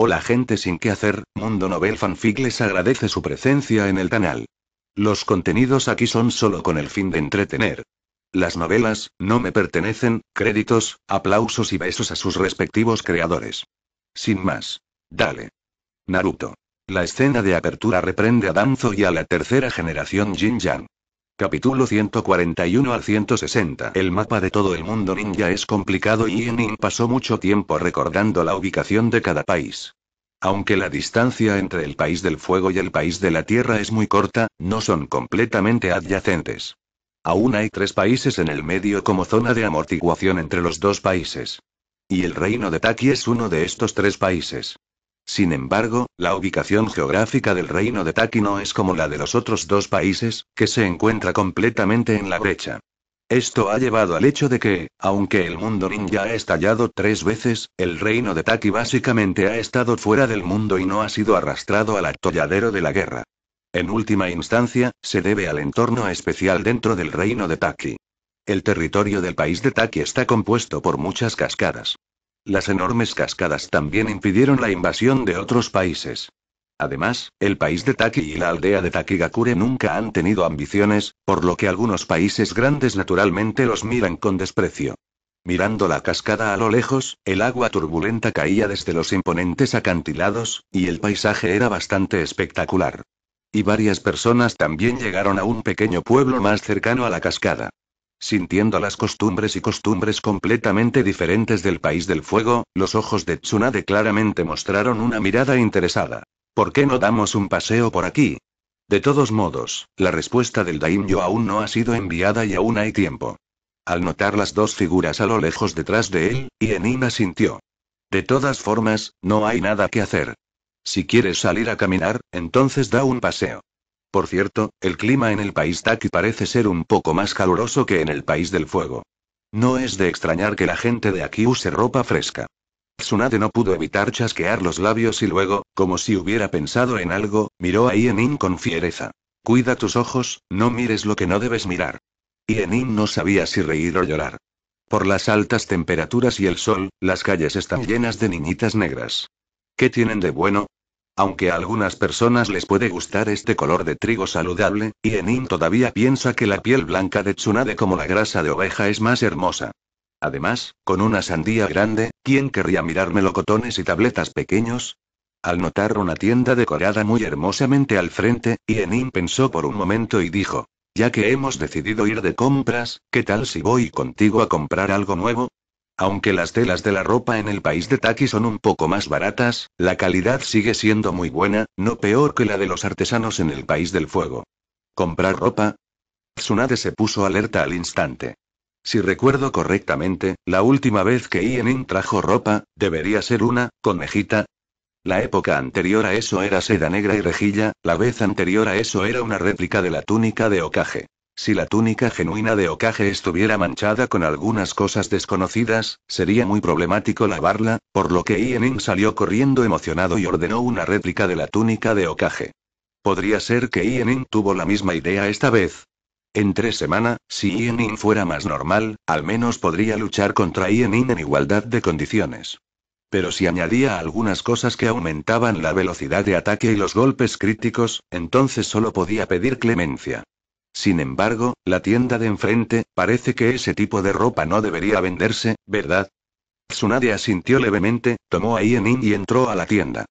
Hola gente sin qué hacer, Mundo Novel Fanfic les agradece su presencia en el canal. Los contenidos aquí son solo con el fin de entretener. Las novelas, no me pertenecen, créditos, aplausos y besos a sus respectivos creadores. Sin más. Dale. Naruto. La escena de apertura reprende a Danzo y a la tercera generación Jin Capítulo 141 al 160 El mapa de todo el mundo ninja es complicado y Enin pasó mucho tiempo recordando la ubicación de cada país. Aunque la distancia entre el país del fuego y el país de la tierra es muy corta, no son completamente adyacentes. Aún hay tres países en el medio como zona de amortiguación entre los dos países. Y el reino de Taki es uno de estos tres países. Sin embargo, la ubicación geográfica del reino de Taki no es como la de los otros dos países, que se encuentra completamente en la brecha. Esto ha llevado al hecho de que, aunque el mundo ninja ha estallado tres veces, el reino de Taki básicamente ha estado fuera del mundo y no ha sido arrastrado al atolladero de la guerra. En última instancia, se debe al entorno especial dentro del reino de Taki. El territorio del país de Taki está compuesto por muchas cascadas. Las enormes cascadas también impidieron la invasión de otros países. Además, el país de Taki y la aldea de Takigakure nunca han tenido ambiciones, por lo que algunos países grandes naturalmente los miran con desprecio. Mirando la cascada a lo lejos, el agua turbulenta caía desde los imponentes acantilados, y el paisaje era bastante espectacular. Y varias personas también llegaron a un pequeño pueblo más cercano a la cascada. Sintiendo las costumbres y costumbres completamente diferentes del país del fuego, los ojos de Tsunade claramente mostraron una mirada interesada. ¿Por qué no damos un paseo por aquí? De todos modos, la respuesta del Daimyo aún no ha sido enviada y aún hay tiempo. Al notar las dos figuras a lo lejos detrás de él, Ienina sintió. De todas formas, no hay nada que hacer. Si quieres salir a caminar, entonces da un paseo. Por cierto, el clima en el país Taki parece ser un poco más caluroso que en el país del fuego. No es de extrañar que la gente de aquí use ropa fresca. Tsunade no pudo evitar chasquear los labios y luego, como si hubiera pensado en algo, miró a Ienin con fiereza. Cuida tus ojos, no mires lo que no debes mirar. Ienin no sabía si reír o llorar. Por las altas temperaturas y el sol, las calles están llenas de niñitas negras. ¿Qué tienen de bueno? Aunque a algunas personas les puede gustar este color de trigo saludable, Ienin todavía piensa que la piel blanca de Tsunade como la grasa de oveja es más hermosa. Además, con una sandía grande, ¿quién querría mirar melocotones y tabletas pequeños? Al notar una tienda decorada muy hermosamente al frente, Ienin pensó por un momento y dijo, ya que hemos decidido ir de compras, ¿qué tal si voy contigo a comprar algo nuevo? Aunque las telas de la ropa en el país de Taki son un poco más baratas, la calidad sigue siendo muy buena, no peor que la de los artesanos en el país del fuego. ¿Comprar ropa? Tsunade se puso alerta al instante. Si recuerdo correctamente, la última vez que Ienin trajo ropa, debería ser una, conejita. La época anterior a eso era seda negra y rejilla, la vez anterior a eso era una réplica de la túnica de Okage. Si la túnica genuina de Okage estuviera manchada con algunas cosas desconocidas, sería muy problemático lavarla, por lo que Ienin salió corriendo emocionado y ordenó una réplica de la túnica de Okage. Podría ser que Ienin tuvo la misma idea esta vez. En tres semanas, si Ienin fuera más normal, al menos podría luchar contra Ienin en igualdad de condiciones. Pero si añadía algunas cosas que aumentaban la velocidad de ataque y los golpes críticos, entonces solo podía pedir clemencia. Sin embargo, la tienda de enfrente, parece que ese tipo de ropa no debería venderse, ¿verdad? Tsunade asintió levemente, tomó a Ienin y entró a la tienda.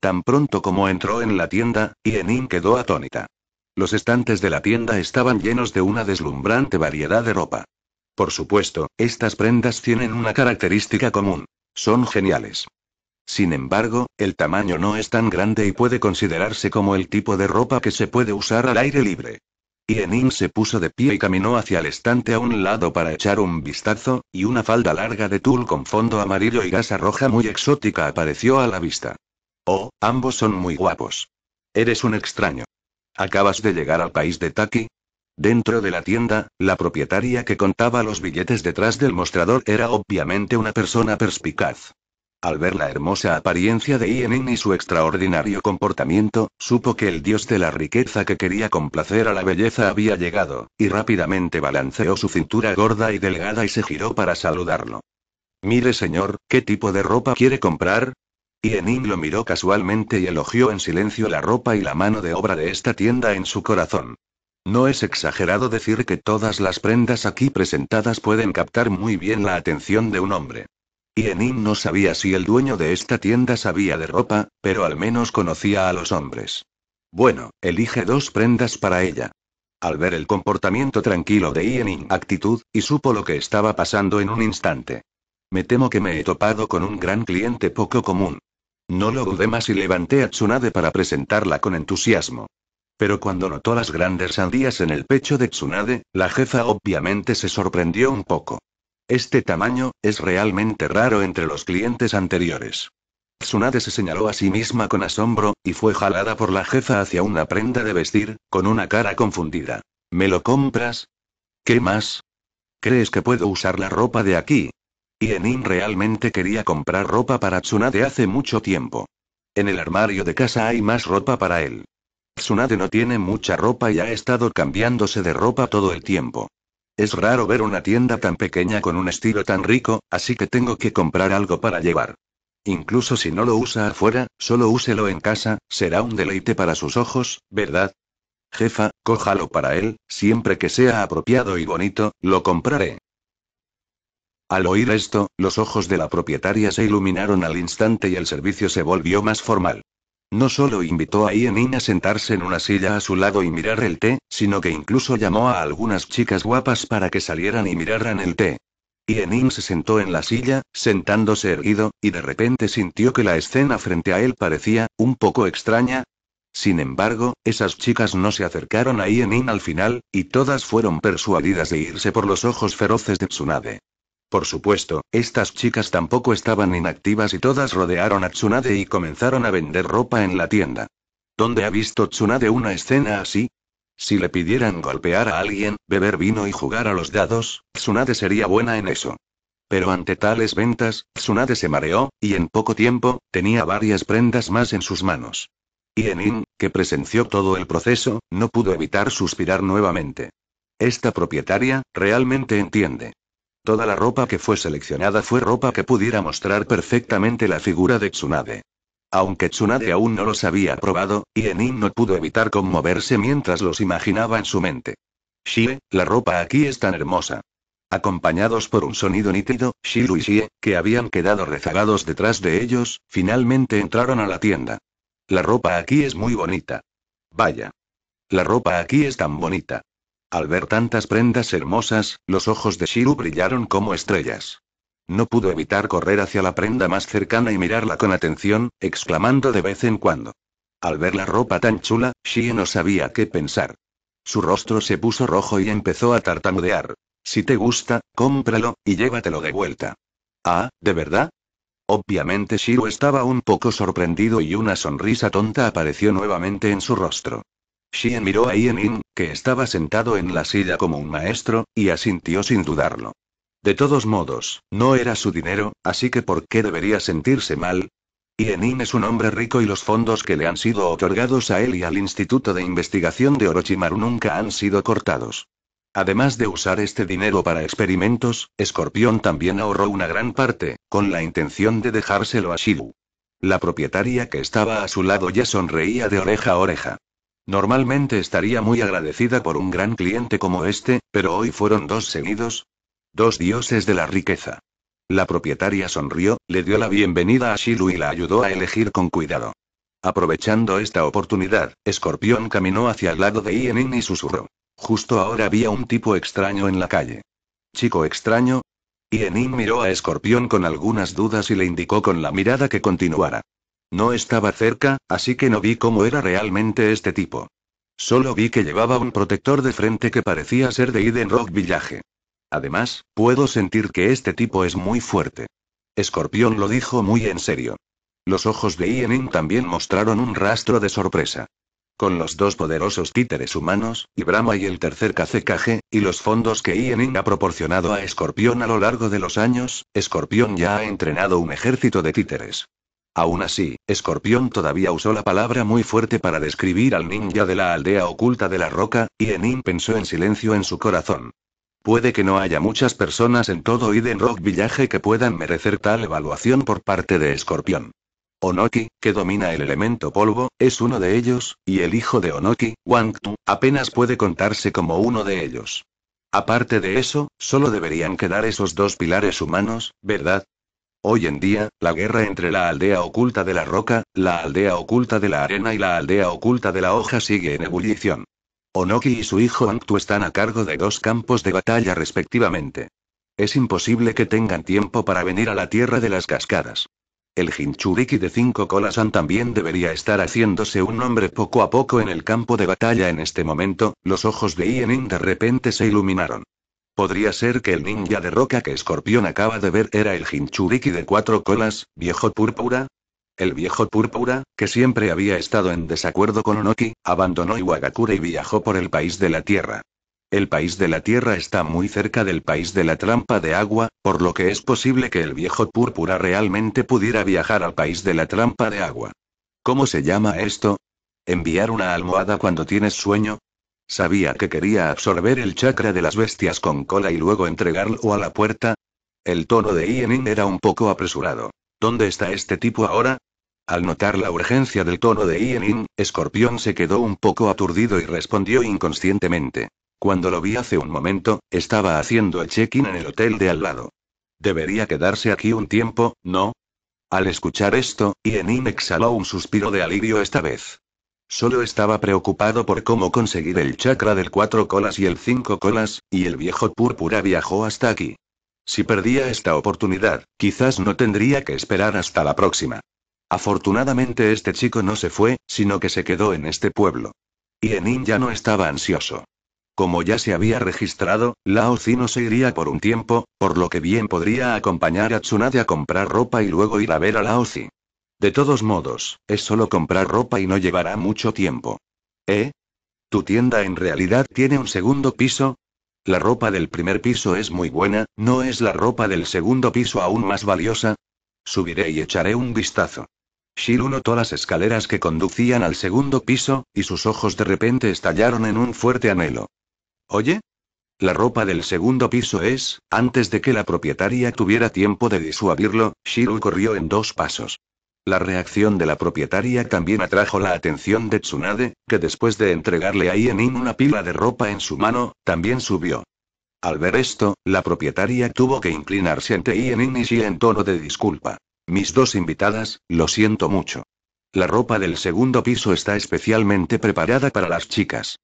Tan pronto como entró en la tienda, Ienin quedó atónita. Los estantes de la tienda estaban llenos de una deslumbrante variedad de ropa. Por supuesto, estas prendas tienen una característica común. Son geniales. Sin embargo, el tamaño no es tan grande y puede considerarse como el tipo de ropa que se puede usar al aire libre. Y enin se puso de pie y caminó hacia el estante a un lado para echar un vistazo, y una falda larga de tul con fondo amarillo y gasa roja muy exótica apareció a la vista. Oh, ambos son muy guapos. Eres un extraño. ¿Acabas de llegar al país de Taki? Dentro de la tienda, la propietaria que contaba los billetes detrás del mostrador era obviamente una persona perspicaz. Al ver la hermosa apariencia de Ienin y su extraordinario comportamiento, supo que el dios de la riqueza que quería complacer a la belleza había llegado, y rápidamente balanceó su cintura gorda y delgada y se giró para saludarlo. Mire señor, ¿qué tipo de ropa quiere comprar? Ienin lo miró casualmente y elogió en silencio la ropa y la mano de obra de esta tienda en su corazón. No es exagerado decir que todas las prendas aquí presentadas pueden captar muy bien la atención de un hombre. Yenin no sabía si el dueño de esta tienda sabía de ropa, pero al menos conocía a los hombres. Bueno, elige dos prendas para ella. Al ver el comportamiento tranquilo de Ienin actitud, y supo lo que estaba pasando en un instante. Me temo que me he topado con un gran cliente poco común. No lo dudé más y levanté a Tsunade para presentarla con entusiasmo. Pero cuando notó las grandes sandías en el pecho de Tsunade, la jefa obviamente se sorprendió un poco. Este tamaño, es realmente raro entre los clientes anteriores. Tsunade se señaló a sí misma con asombro, y fue jalada por la jefa hacia una prenda de vestir, con una cara confundida. ¿Me lo compras? ¿Qué más? ¿Crees que puedo usar la ropa de aquí? Y Enin realmente quería comprar ropa para Tsunade hace mucho tiempo. En el armario de casa hay más ropa para él. Tsunade no tiene mucha ropa y ha estado cambiándose de ropa todo el tiempo. Es raro ver una tienda tan pequeña con un estilo tan rico, así que tengo que comprar algo para llevar. Incluso si no lo usa afuera, solo úselo en casa, será un deleite para sus ojos, ¿verdad? Jefa, cójalo para él, siempre que sea apropiado y bonito, lo compraré. Al oír esto, los ojos de la propietaria se iluminaron al instante y el servicio se volvió más formal. No solo invitó a Ienin a sentarse en una silla a su lado y mirar el té, sino que incluso llamó a algunas chicas guapas para que salieran y miraran el té. Ienin se sentó en la silla, sentándose erguido, y de repente sintió que la escena frente a él parecía, un poco extraña. Sin embargo, esas chicas no se acercaron a Ienin al final, y todas fueron persuadidas de irse por los ojos feroces de Tsunade. Por supuesto, estas chicas tampoco estaban inactivas y todas rodearon a Tsunade y comenzaron a vender ropa en la tienda. ¿Dónde ha visto Tsunade una escena así? Si le pidieran golpear a alguien, beber vino y jugar a los dados, Tsunade sería buena en eso. Pero ante tales ventas, Tsunade se mareó, y en poco tiempo, tenía varias prendas más en sus manos. Y Enin, que presenció todo el proceso, no pudo evitar suspirar nuevamente. Esta propietaria, realmente entiende. Toda la ropa que fue seleccionada fue ropa que pudiera mostrar perfectamente la figura de Tsunade. Aunque Tsunade aún no los había probado, Ienin no pudo evitar conmoverse mientras los imaginaba en su mente. Shie, la ropa aquí es tan hermosa. Acompañados por un sonido nítido, Shiru y Shie, que habían quedado rezagados detrás de ellos, finalmente entraron a la tienda. La ropa aquí es muy bonita. Vaya. La ropa aquí es tan bonita. Al ver tantas prendas hermosas, los ojos de Shiru brillaron como estrellas. No pudo evitar correr hacia la prenda más cercana y mirarla con atención, exclamando de vez en cuando. Al ver la ropa tan chula, Shie no sabía qué pensar. Su rostro se puso rojo y empezó a tartamudear. Si te gusta, cómpralo, y llévatelo de vuelta. Ah, ¿de verdad? Obviamente Shiro estaba un poco sorprendido y una sonrisa tonta apareció nuevamente en su rostro. Shien miró a Ienin, que estaba sentado en la silla como un maestro, y asintió sin dudarlo. De todos modos, no era su dinero, así que ¿por qué debería sentirse mal? Ienin es un hombre rico y los fondos que le han sido otorgados a él y al Instituto de Investigación de Orochimaru nunca han sido cortados. Además de usar este dinero para experimentos, Escorpión también ahorró una gran parte, con la intención de dejárselo a Shibu. La propietaria que estaba a su lado ya sonreía de oreja a oreja. Normalmente estaría muy agradecida por un gran cliente como este, pero hoy fueron dos seguidos. Dos dioses de la riqueza. La propietaria sonrió, le dio la bienvenida a Shilu y la ayudó a elegir con cuidado. Aprovechando esta oportunidad, Escorpión caminó hacia el lado de Ienin y susurró. Justo ahora había un tipo extraño en la calle. ¿Chico extraño? Ienin miró a Escorpión con algunas dudas y le indicó con la mirada que continuara. No estaba cerca, así que no vi cómo era realmente este tipo. Solo vi que llevaba un protector de frente que parecía ser de Eden Rock Village. Además, puedo sentir que este tipo es muy fuerte. Escorpión lo dijo muy en serio. Los ojos de Ianin también mostraron un rastro de sorpresa. Con los dos poderosos títeres humanos, Ibrama y el tercer KCKG, y los fondos que Ianin ha proporcionado a Escorpión a lo largo de los años, Escorpión ya ha entrenado un ejército de títeres. Aún así, Escorpión todavía usó la palabra muy fuerte para describir al ninja de la aldea oculta de la roca, y Enin pensó en silencio en su corazón. Puede que no haya muchas personas en todo Eden Rock Village que puedan merecer tal evaluación por parte de Escorpión. Onoki, que domina el elemento polvo, es uno de ellos, y el hijo de Onoki, Wang Tu, apenas puede contarse como uno de ellos. Aparte de eso, solo deberían quedar esos dos pilares humanos, ¿verdad? Hoy en día, la guerra entre la aldea oculta de la roca, la aldea oculta de la arena y la aldea oculta de la hoja sigue en ebullición. Onoki y su hijo Anktu están a cargo de dos campos de batalla respectivamente. Es imposible que tengan tiempo para venir a la tierra de las cascadas. El Jinchuriki de cinco colas también debería estar haciéndose un nombre poco a poco en el campo de batalla en este momento, los ojos de Ienin de repente se iluminaron. Podría ser que el ninja de roca que Escorpión acaba de ver era el Jinchuriki de cuatro colas, viejo púrpura. El viejo púrpura, que siempre había estado en desacuerdo con Onoki, abandonó Iwagakure y viajó por el país de la Tierra. El país de la Tierra está muy cerca del país de la trampa de agua, por lo que es posible que el viejo púrpura realmente pudiera viajar al país de la trampa de agua. ¿Cómo se llama esto? ¿Enviar una almohada cuando tienes sueño? Sabía que quería absorber el chakra de las bestias con cola y luego entregarlo a la puerta. El tono de Ienin era un poco apresurado. ¿Dónde está este tipo ahora? Al notar la urgencia del tono de Ienin, Escorpión se quedó un poco aturdido y respondió inconscientemente. Cuando lo vi hace un momento, estaba haciendo el check-in en el hotel de al lado. Debería quedarse aquí un tiempo, ¿no? Al escuchar esto, Ienin exhaló un suspiro de alivio esta vez. Solo estaba preocupado por cómo conseguir el chakra del cuatro colas y el cinco colas, y el viejo púrpura viajó hasta aquí. Si perdía esta oportunidad, quizás no tendría que esperar hasta la próxima. Afortunadamente este chico no se fue, sino que se quedó en este pueblo. Y Enin ya no estaba ansioso. Como ya se había registrado, Laozi no se iría por un tiempo, por lo que bien podría acompañar a Tsunade a comprar ropa y luego ir a ver a Laozi. De todos modos, es solo comprar ropa y no llevará mucho tiempo. ¿Eh? ¿Tu tienda en realidad tiene un segundo piso? La ropa del primer piso es muy buena, ¿no es la ropa del segundo piso aún más valiosa? Subiré y echaré un vistazo. Shiru notó las escaleras que conducían al segundo piso, y sus ojos de repente estallaron en un fuerte anhelo. ¿Oye? La ropa del segundo piso es, antes de que la propietaria tuviera tiempo de disuadirlo, Shiru corrió en dos pasos. La reacción de la propietaria también atrajo la atención de Tsunade, que después de entregarle a Ienin una pila de ropa en su mano, también subió. Al ver esto, la propietaria tuvo que inclinarse ante Ienin y Xie en tono de disculpa. Mis dos invitadas, lo siento mucho. La ropa del segundo piso está especialmente preparada para las chicas.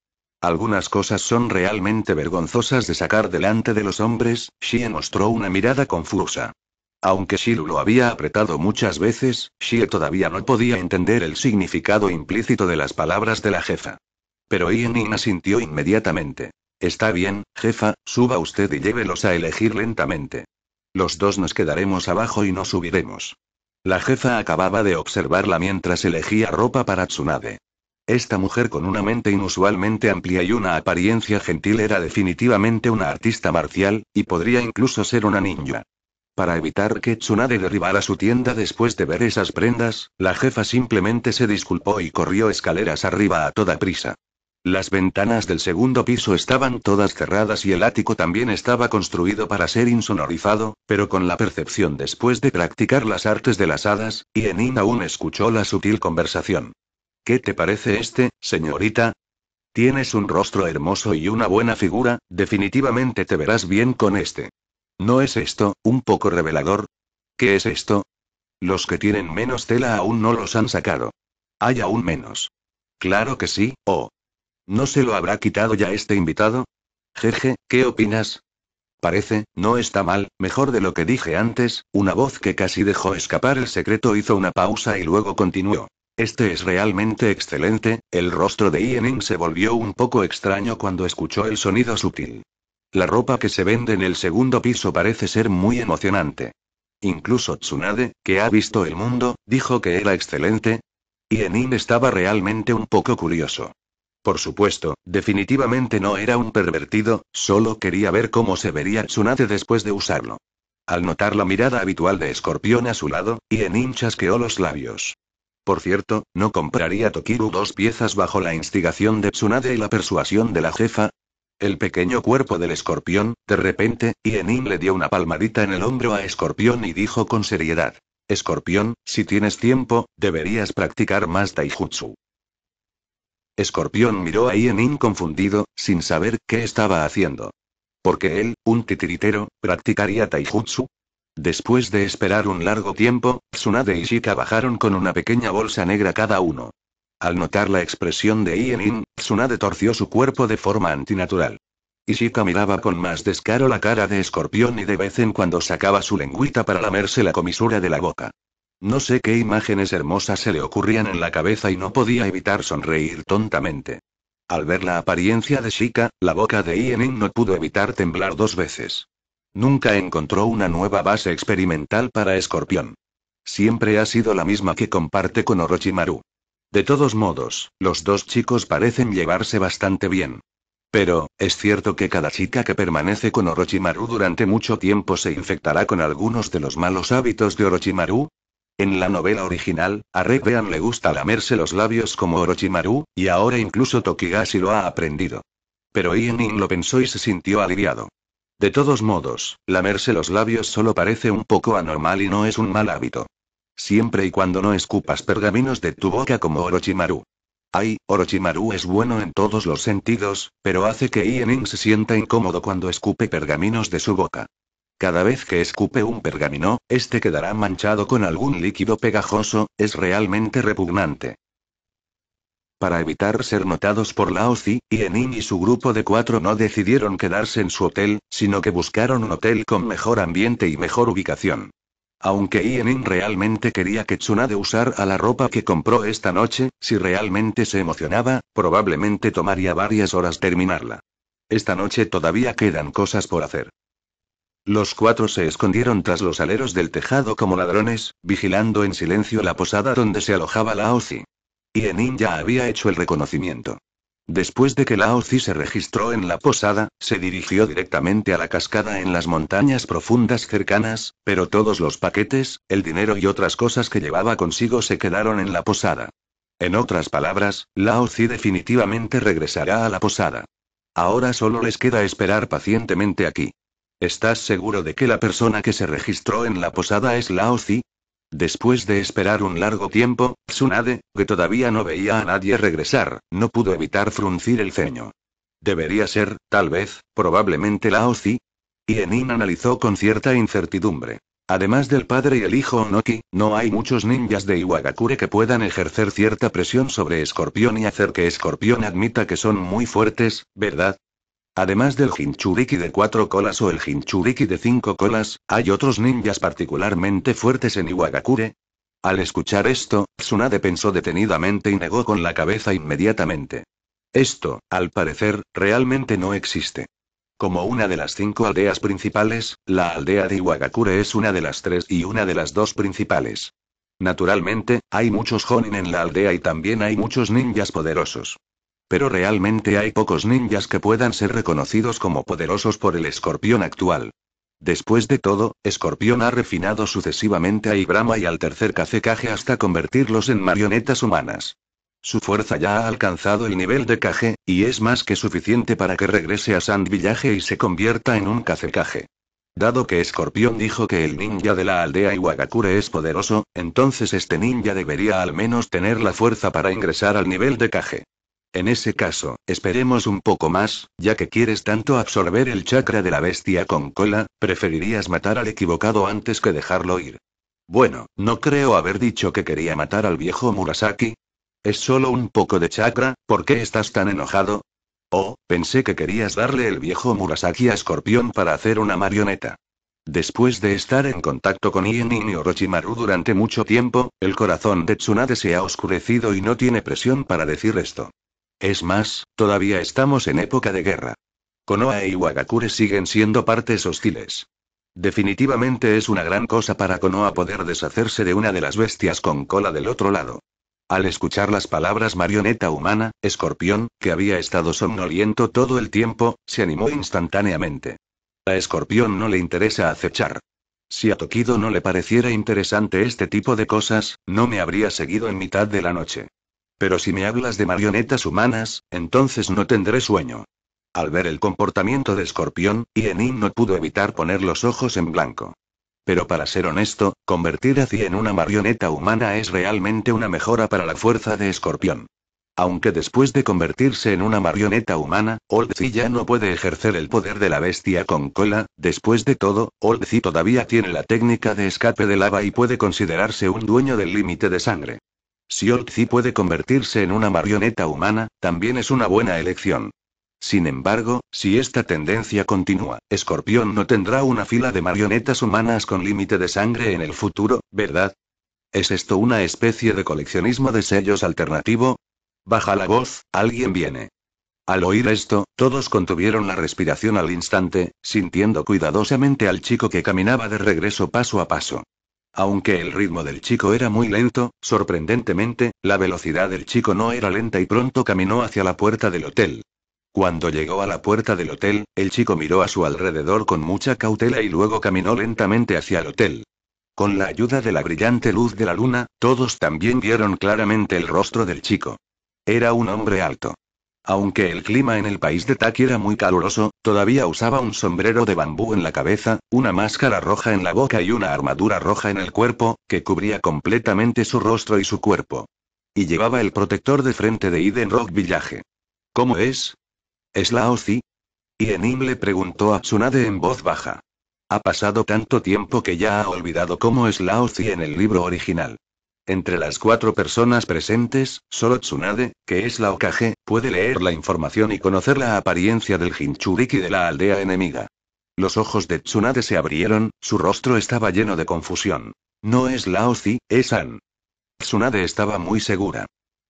Algunas cosas son realmente vergonzosas de sacar delante de los hombres, Xie mostró una mirada confusa. Aunque Shiru lo había apretado muchas veces, Shie todavía no podía entender el significado implícito de las palabras de la jefa. Pero Ianina asintió inmediatamente. Está bien, jefa, suba usted y llévelos a elegir lentamente. Los dos nos quedaremos abajo y no subiremos. La jefa acababa de observarla mientras elegía ropa para Tsunade. Esta mujer con una mente inusualmente amplia y una apariencia gentil era definitivamente una artista marcial, y podría incluso ser una ninja. Para evitar que Tsunade derribara su tienda después de ver esas prendas, la jefa simplemente se disculpó y corrió escaleras arriba a toda prisa. Las ventanas del segundo piso estaban todas cerradas y el ático también estaba construido para ser insonorizado, pero con la percepción después de practicar las artes de las hadas, Ienin aún escuchó la sutil conversación. ¿Qué te parece este, señorita? Tienes un rostro hermoso y una buena figura, definitivamente te verás bien con este. ¿No es esto, un poco revelador? ¿Qué es esto? Los que tienen menos tela aún no los han sacado. Hay aún menos. Claro que sí, oh. ¿No se lo habrá quitado ya este invitado? Jeje, ¿qué opinas? Parece, no está mal, mejor de lo que dije antes, una voz que casi dejó escapar el secreto hizo una pausa y luego continuó. Este es realmente excelente, el rostro de Iening se volvió un poco extraño cuando escuchó el sonido sutil. La ropa que se vende en el segundo piso parece ser muy emocionante. Incluso Tsunade, que ha visto el mundo, dijo que era excelente. Y Enin estaba realmente un poco curioso. Por supuesto, definitivamente no era un pervertido, solo quería ver cómo se vería Tsunade después de usarlo. Al notar la mirada habitual de escorpión a su lado, Ienin chasqueó los labios. Por cierto, ¿no compraría Tokiru dos piezas bajo la instigación de Tsunade y la persuasión de la jefa? El pequeño cuerpo del escorpión, de repente, Ienin le dio una palmadita en el hombro a escorpión y dijo con seriedad. Escorpión, si tienes tiempo, deberías practicar más taijutsu. Escorpión miró a Ienin confundido, sin saber qué estaba haciendo. Porque él, un titiritero, practicaría taijutsu. Después de esperar un largo tiempo, Tsunade y Shika bajaron con una pequeña bolsa negra cada uno. Al notar la expresión de Ienin, In, Tsunade torció su cuerpo de forma antinatural. Ishika miraba con más descaro la cara de escorpión y de vez en cuando sacaba su lengüita para lamerse la comisura de la boca. No sé qué imágenes hermosas se le ocurrían en la cabeza y no podía evitar sonreír tontamente. Al ver la apariencia de Shika, la boca de Ienin no pudo evitar temblar dos veces. Nunca encontró una nueva base experimental para Escorpión. Siempre ha sido la misma que comparte con Orochimaru. De todos modos, los dos chicos parecen llevarse bastante bien. Pero, es cierto que cada chica que permanece con Orochimaru durante mucho tiempo se infectará con algunos de los malos hábitos de Orochimaru. En la novela original, a Red le gusta lamerse los labios como Orochimaru, y ahora incluso Tokigashi lo ha aprendido. Pero Ienin lo pensó y se sintió aliviado. De todos modos, lamerse los labios solo parece un poco anormal y no es un mal hábito siempre y cuando no escupas pergaminos de tu boca como Orochimaru. Ay, Orochimaru es bueno en todos los sentidos, pero hace que Ienin se sienta incómodo cuando escupe pergaminos de su boca. Cada vez que escupe un pergamino, este quedará manchado con algún líquido pegajoso, es realmente repugnante. Para evitar ser notados por Lao Zi, Ienin y su grupo de cuatro no decidieron quedarse en su hotel, sino que buscaron un hotel con mejor ambiente y mejor ubicación. Aunque Ienin realmente quería que usar a la ropa que compró esta noche, si realmente se emocionaba, probablemente tomaría varias horas terminarla. Esta noche todavía quedan cosas por hacer. Los cuatro se escondieron tras los aleros del tejado como ladrones, vigilando en silencio la posada donde se alojaba la OCI. Ienin ya había hecho el reconocimiento. Después de que Lao Zi se registró en la posada, se dirigió directamente a la cascada en las montañas profundas cercanas, pero todos los paquetes, el dinero y otras cosas que llevaba consigo se quedaron en la posada. En otras palabras, Lao Zi definitivamente regresará a la posada. Ahora solo les queda esperar pacientemente aquí. ¿Estás seguro de que la persona que se registró en la posada es Lao Zi? Después de esperar un largo tiempo, Tsunade, que todavía no veía a nadie regresar, no pudo evitar fruncir el ceño. Debería ser, tal vez, probablemente la Ozi. Y Enin analizó con cierta incertidumbre. Además del padre y el hijo Onoki, no hay muchos ninjas de Iwagakure que puedan ejercer cierta presión sobre Escorpión y hacer que Escorpión admita que son muy fuertes, ¿verdad? Además del Hinchuriki de cuatro colas o el Hinchuriki de cinco colas, hay otros ninjas particularmente fuertes en Iwagakure. Al escuchar esto, Tsunade pensó detenidamente y negó con la cabeza inmediatamente. Esto, al parecer, realmente no existe. Como una de las cinco aldeas principales, la aldea de Iwagakure es una de las tres y una de las dos principales. Naturalmente, hay muchos Honin en la aldea y también hay muchos ninjas poderosos pero realmente hay pocos ninjas que puedan ser reconocidos como poderosos por el escorpión actual. Después de todo, Escorpión ha refinado sucesivamente a Ibrama y al tercer Kage hasta convertirlos en marionetas humanas. Su fuerza ya ha alcanzado el nivel de Kage, y es más que suficiente para que regrese a Sand Village y se convierta en un Kage. Dado que Escorpión dijo que el ninja de la aldea Iwagakure es poderoso, entonces este ninja debería al menos tener la fuerza para ingresar al nivel de Kage. En ese caso, esperemos un poco más, ya que quieres tanto absorber el chakra de la bestia con cola, preferirías matar al equivocado antes que dejarlo ir. Bueno, no creo haber dicho que quería matar al viejo Murasaki. Es solo un poco de chakra, ¿por qué estás tan enojado? Oh, pensé que querías darle el viejo Murasaki a Escorpión para hacer una marioneta. Después de estar en contacto con Ienin y Orochimaru durante mucho tiempo, el corazón de Tsunade se ha oscurecido y no tiene presión para decir esto. Es más, todavía estamos en época de guerra. Konoha y e Wagakure siguen siendo partes hostiles. Definitivamente es una gran cosa para Konoha poder deshacerse de una de las bestias con cola del otro lado. Al escuchar las palabras marioneta humana, Escorpión, que había estado somnoliento todo el tiempo, se animó instantáneamente. A Escorpión no le interesa acechar. Si a Tokido no le pareciera interesante este tipo de cosas, no me habría seguido en mitad de la noche. Pero si me hablas de marionetas humanas, entonces no tendré sueño. Al ver el comportamiento de Escorpión, Ienin no pudo evitar poner los ojos en blanco. Pero para ser honesto, convertir a Zi en una marioneta humana es realmente una mejora para la fuerza de Escorpión. Aunque después de convertirse en una marioneta humana, Old ya no puede ejercer el poder de la bestia con cola, después de todo, Old todavía tiene la técnica de escape de lava y puede considerarse un dueño del límite de sangre. Si C puede convertirse en una marioneta humana, también es una buena elección. Sin embargo, si esta tendencia continúa, Escorpión no tendrá una fila de marionetas humanas con límite de sangre en el futuro, ¿verdad? ¿Es esto una especie de coleccionismo de sellos alternativo? Baja la voz, alguien viene. Al oír esto, todos contuvieron la respiración al instante, sintiendo cuidadosamente al chico que caminaba de regreso paso a paso. Aunque el ritmo del chico era muy lento, sorprendentemente, la velocidad del chico no era lenta y pronto caminó hacia la puerta del hotel. Cuando llegó a la puerta del hotel, el chico miró a su alrededor con mucha cautela y luego caminó lentamente hacia el hotel. Con la ayuda de la brillante luz de la luna, todos también vieron claramente el rostro del chico. Era un hombre alto. Aunque el clima en el país de Taki era muy caluroso, todavía usaba un sombrero de bambú en la cabeza, una máscara roja en la boca y una armadura roja en el cuerpo, que cubría completamente su rostro y su cuerpo. Y llevaba el protector de frente de Eden Rock Village. ¿Cómo es? ¿Es la Y Enim le preguntó a Tsunade en voz baja. Ha pasado tanto tiempo que ya ha olvidado cómo es la en el libro original. Entre las cuatro personas presentes, solo Tsunade, que es la Okage, puede leer la información y conocer la apariencia del Jinchuriki de la aldea enemiga. Los ojos de Tsunade se abrieron, su rostro estaba lleno de confusión. No es Laozi, es An. Tsunade estaba muy segura.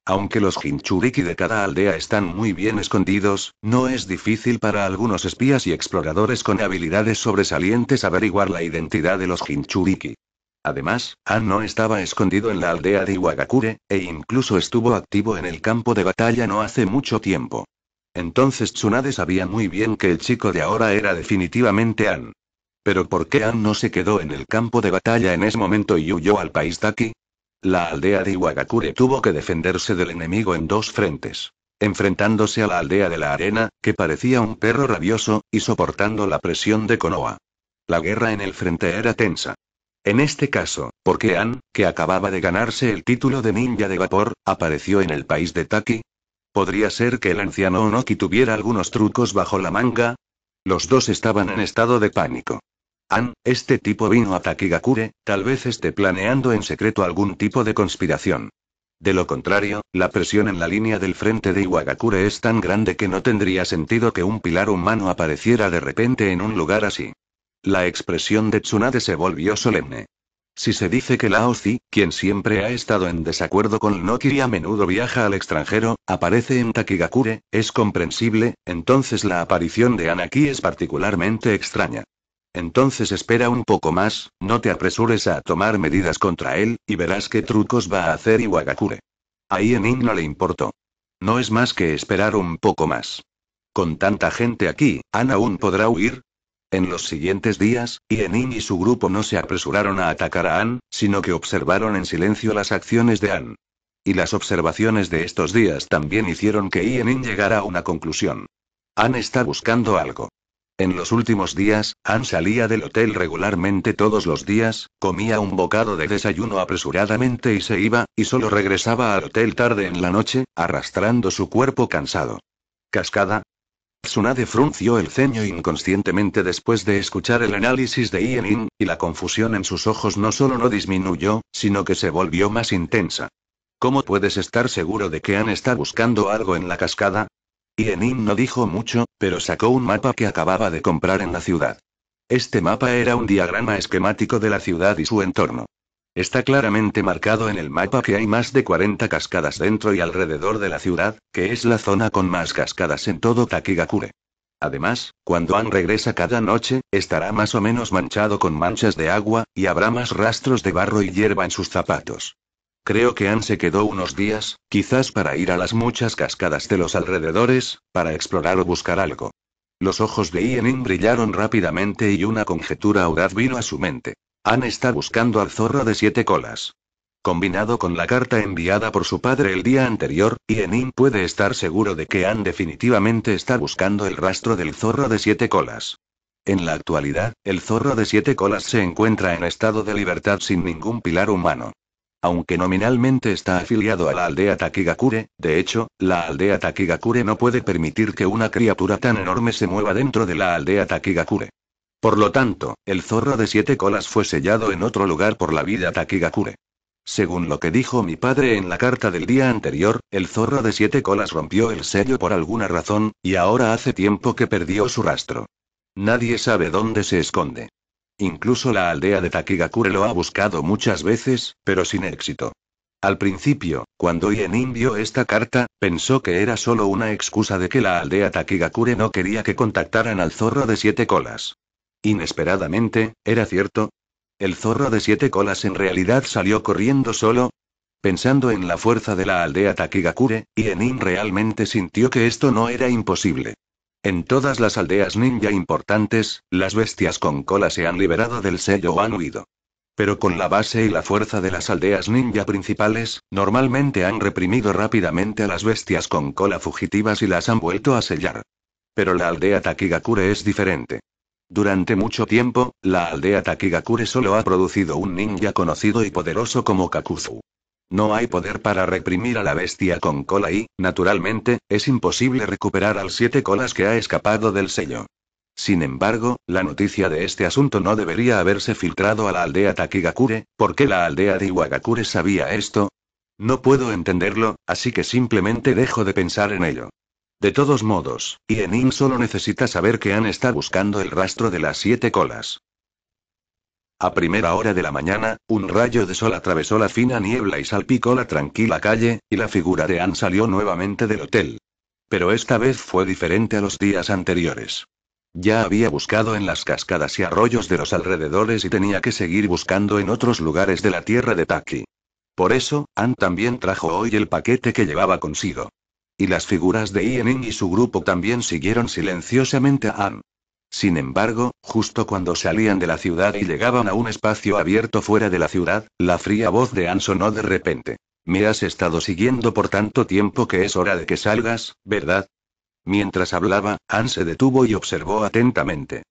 Aunque los Jinchuriki de cada aldea están muy bien escondidos, no es difícil para algunos espías y exploradores con habilidades sobresalientes averiguar la identidad de los Jinchuriki. Además, An no estaba escondido en la aldea de Iwagakure, e incluso estuvo activo en el campo de batalla no hace mucho tiempo. Entonces Tsunade sabía muy bien que el chico de ahora era definitivamente An. Pero ¿por qué An no se quedó en el campo de batalla en ese momento y huyó al país Taki? La aldea de Iwagakure tuvo que defenderse del enemigo en dos frentes. Enfrentándose a la aldea de la arena, que parecía un perro rabioso, y soportando la presión de Konoha. La guerra en el frente era tensa. En este caso, porque Ann, que acababa de ganarse el título de ninja de vapor, apareció en el país de Taki. ¿Podría ser que el anciano Onoki tuviera algunos trucos bajo la manga? Los dos estaban en estado de pánico. Ann, este tipo vino a Takigakure, tal vez esté planeando en secreto algún tipo de conspiración. De lo contrario, la presión en la línea del frente de Iwagakure es tan grande que no tendría sentido que un pilar humano apareciera de repente en un lugar así. La expresión de Tsunade se volvió solemne. Si se dice que Laozi, quien siempre ha estado en desacuerdo con Noki y a menudo viaja al extranjero, aparece en Takigakure, es comprensible, entonces la aparición de Anaki es particularmente extraña. Entonces espera un poco más, no te apresures a tomar medidas contra él, y verás qué trucos va a hacer Iwagakure. A Ienin no le importó. No es más que esperar un poco más. Con tanta gente aquí, Ana aún podrá huir, en los siguientes días, Ienin y su grupo no se apresuraron a atacar a Ann, sino que observaron en silencio las acciones de Ann. Y las observaciones de estos días también hicieron que Ienin llegara a una conclusión. Ann está buscando algo. En los últimos días, Ann salía del hotel regularmente todos los días, comía un bocado de desayuno apresuradamente y se iba, y solo regresaba al hotel tarde en la noche, arrastrando su cuerpo cansado. Cascada, Tsunade frunció el ceño inconscientemente después de escuchar el análisis de Ienin, y la confusión en sus ojos no solo no disminuyó, sino que se volvió más intensa. ¿Cómo puedes estar seguro de que han está buscando algo en la cascada? Ienin no dijo mucho, pero sacó un mapa que acababa de comprar en la ciudad. Este mapa era un diagrama esquemático de la ciudad y su entorno. Está claramente marcado en el mapa que hay más de 40 cascadas dentro y alrededor de la ciudad, que es la zona con más cascadas en todo Takigakure. Además, cuando Han regresa cada noche, estará más o menos manchado con manchas de agua, y habrá más rastros de barro y hierba en sus zapatos. Creo que Han se quedó unos días, quizás para ir a las muchas cascadas de los alrededores, para explorar o buscar algo. Los ojos de Ienin brillaron rápidamente y una conjetura audaz vino a su mente. Han está buscando al zorro de siete colas. Combinado con la carta enviada por su padre el día anterior, Ienin puede estar seguro de que Han definitivamente está buscando el rastro del zorro de siete colas. En la actualidad, el zorro de siete colas se encuentra en estado de libertad sin ningún pilar humano. Aunque nominalmente está afiliado a la aldea Takigakure, de hecho, la aldea Takigakure no puede permitir que una criatura tan enorme se mueva dentro de la aldea Takigakure. Por lo tanto, el zorro de siete colas fue sellado en otro lugar por la vida Takigakure. Según lo que dijo mi padre en la carta del día anterior, el zorro de siete colas rompió el sello por alguna razón, y ahora hace tiempo que perdió su rastro. Nadie sabe dónde se esconde. Incluso la aldea de Takigakure lo ha buscado muchas veces, pero sin éxito. Al principio, cuando Yenin vio esta carta, pensó que era solo una excusa de que la aldea Takigakure no quería que contactaran al zorro de siete colas. Inesperadamente, era cierto. El zorro de siete colas en realidad salió corriendo solo. Pensando en la fuerza de la aldea Takigakure, Ienin realmente sintió que esto no era imposible. En todas las aldeas ninja importantes, las bestias con cola se han liberado del sello o han huido. Pero con la base y la fuerza de las aldeas ninja principales, normalmente han reprimido rápidamente a las bestias con cola fugitivas y las han vuelto a sellar. Pero la aldea Takigakure es diferente. Durante mucho tiempo, la aldea Takigakure solo ha producido un ninja conocido y poderoso como Kakuzu. No hay poder para reprimir a la bestia con cola y, naturalmente, es imposible recuperar al siete colas que ha escapado del sello. Sin embargo, la noticia de este asunto no debería haberse filtrado a la aldea Takigakure, ¿por qué la aldea de Iwagakure sabía esto? No puedo entenderlo, así que simplemente dejo de pensar en ello. De todos modos, Yenin solo necesita saber que Ann está buscando el rastro de las siete colas. A primera hora de la mañana, un rayo de sol atravesó la fina niebla y salpicó la tranquila calle, y la figura de Anne salió nuevamente del hotel. Pero esta vez fue diferente a los días anteriores. Ya había buscado en las cascadas y arroyos de los alrededores y tenía que seguir buscando en otros lugares de la tierra de Taki. Por eso, Ann también trajo hoy el paquete que llevaba consigo. Y las figuras de Ian y su grupo también siguieron silenciosamente a Ann. Sin embargo, justo cuando salían de la ciudad y llegaban a un espacio abierto fuera de la ciudad, la fría voz de Ann sonó de repente. Me has estado siguiendo por tanto tiempo que es hora de que salgas, ¿verdad? Mientras hablaba, Ann se detuvo y observó atentamente.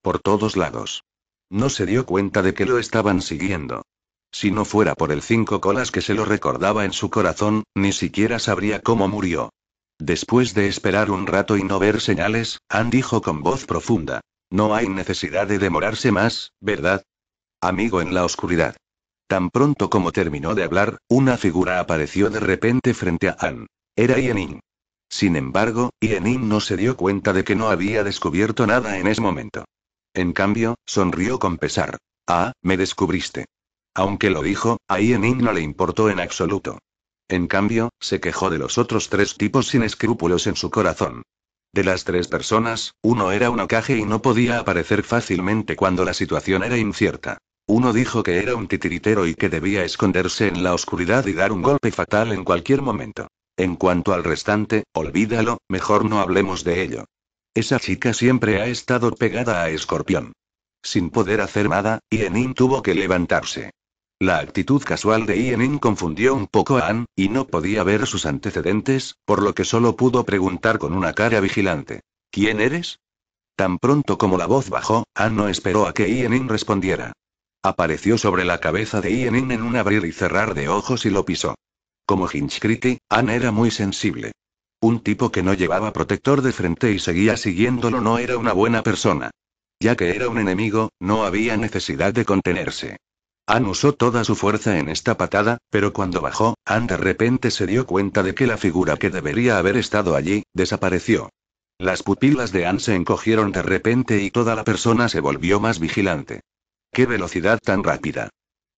Por todos lados. No se dio cuenta de que lo estaban siguiendo. Si no fuera por el cinco colas que se lo recordaba en su corazón, ni siquiera sabría cómo murió. Después de esperar un rato y no ver señales, Ann dijo con voz profunda. No hay necesidad de demorarse más, ¿verdad? Amigo en la oscuridad. Tan pronto como terminó de hablar, una figura apareció de repente frente a Ann. Era Yenin. Sin embargo, Yenin no se dio cuenta de que no había descubierto nada en ese momento. En cambio, sonrió con pesar. Ah, me descubriste. Aunque lo dijo, a Yenin no le importó en absoluto. En cambio, se quejó de los otros tres tipos sin escrúpulos en su corazón. De las tres personas, uno era un ocaje y no podía aparecer fácilmente cuando la situación era incierta. Uno dijo que era un titiritero y que debía esconderse en la oscuridad y dar un golpe fatal en cualquier momento. En cuanto al restante, olvídalo, mejor no hablemos de ello. Esa chica siempre ha estado pegada a Escorpión. Sin poder hacer nada, Ienin tuvo que levantarse. La actitud casual de Ianin confundió un poco a Anne, y no podía ver sus antecedentes, por lo que solo pudo preguntar con una cara vigilante. ¿Quién eres? Tan pronto como la voz bajó, Anne no esperó a que In respondiera. Apareció sobre la cabeza de Ienin en un abrir y cerrar de ojos y lo pisó. Como Hinchcriti, Anne era muy sensible. Un tipo que no llevaba protector de frente y seguía siguiéndolo no era una buena persona. Ya que era un enemigo, no había necesidad de contenerse. Ann usó toda su fuerza en esta patada, pero cuando bajó, Ann de repente se dio cuenta de que la figura que debería haber estado allí, desapareció. Las pupilas de Ann se encogieron de repente y toda la persona se volvió más vigilante. ¡Qué velocidad tan rápida!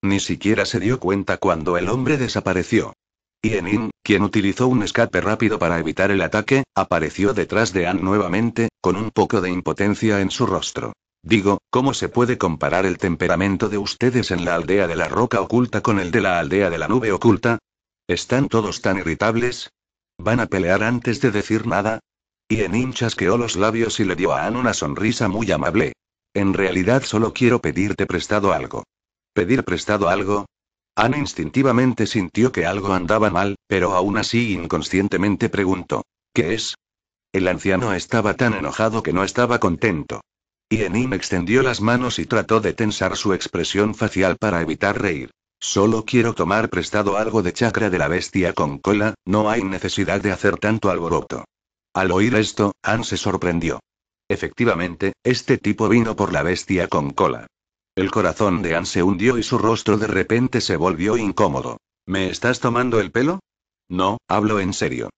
Ni siquiera se dio cuenta cuando el hombre desapareció. Y Enin, quien utilizó un escape rápido para evitar el ataque, apareció detrás de Ann nuevamente, con un poco de impotencia en su rostro. Digo, ¿cómo se puede comparar el temperamento de ustedes en la aldea de la roca oculta con el de la aldea de la nube oculta? ¿Están todos tan irritables? ¿Van a pelear antes de decir nada? Y en queó los labios y le dio a Anne una sonrisa muy amable. En realidad solo quiero pedirte prestado algo. ¿Pedir prestado algo? Anne instintivamente sintió que algo andaba mal, pero aún así inconscientemente preguntó. ¿Qué es? El anciano estaba tan enojado que no estaba contento. Yenim extendió las manos y trató de tensar su expresión facial para evitar reír. Solo quiero tomar prestado algo de chakra de la bestia con cola, no hay necesidad de hacer tanto alboroto. Al oír esto, Ann se sorprendió. Efectivamente, este tipo vino por la bestia con cola. El corazón de Ann se hundió y su rostro de repente se volvió incómodo. ¿Me estás tomando el pelo? No, hablo en serio.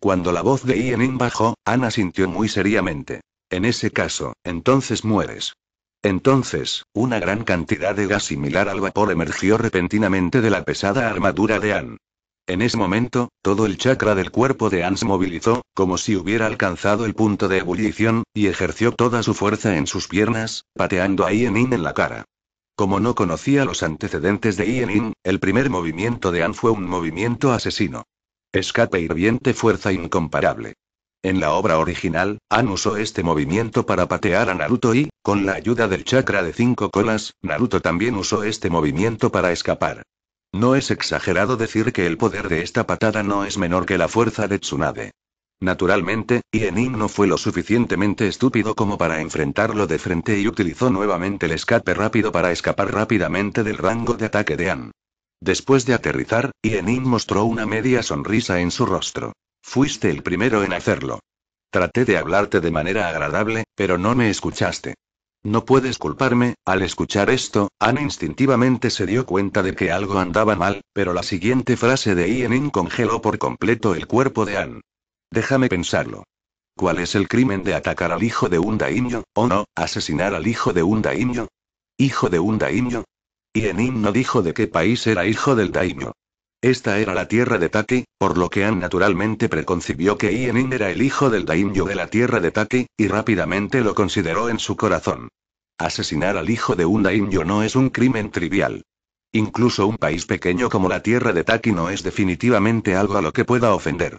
Cuando la voz de Ienin bajó, Ann sintió muy seriamente. En ese caso, entonces mueres. Entonces, una gran cantidad de gas similar al vapor emergió repentinamente de la pesada armadura de An. En ese momento, todo el chakra del cuerpo de Ann se movilizó, como si hubiera alcanzado el punto de ebullición, y ejerció toda su fuerza en sus piernas, pateando a Ienin en la cara. Como no conocía los antecedentes de Ianin, el primer movimiento de Anne fue un movimiento asesino. Escape hirviente fuerza incomparable. En la obra original, Han usó este movimiento para patear a Naruto y, con la ayuda del chakra de cinco colas, Naruto también usó este movimiento para escapar. No es exagerado decir que el poder de esta patada no es menor que la fuerza de Tsunade. Naturalmente, Ienin no fue lo suficientemente estúpido como para enfrentarlo de frente y utilizó nuevamente el escape rápido para escapar rápidamente del rango de ataque de An. Después de aterrizar, Ienin mostró una media sonrisa en su rostro. Fuiste el primero en hacerlo. Traté de hablarte de manera agradable, pero no me escuchaste. No puedes culparme, al escuchar esto, Anne instintivamente se dio cuenta de que algo andaba mal, pero la siguiente frase de Ian congeló por completo el cuerpo de Anne. Déjame pensarlo. ¿Cuál es el crimen de atacar al hijo de un daimyo, o no, asesinar al hijo de un daimyo? ¿Hijo de un daimyo? Ienin no dijo de qué país era hijo del daimyo. Esta era la tierra de Taki, por lo que Ann naturalmente preconcibió que Ienin era el hijo del Daimyo de la tierra de Taki, y rápidamente lo consideró en su corazón. Asesinar al hijo de un Daimyo no es un crimen trivial. Incluso un país pequeño como la tierra de Taki no es definitivamente algo a lo que pueda ofender.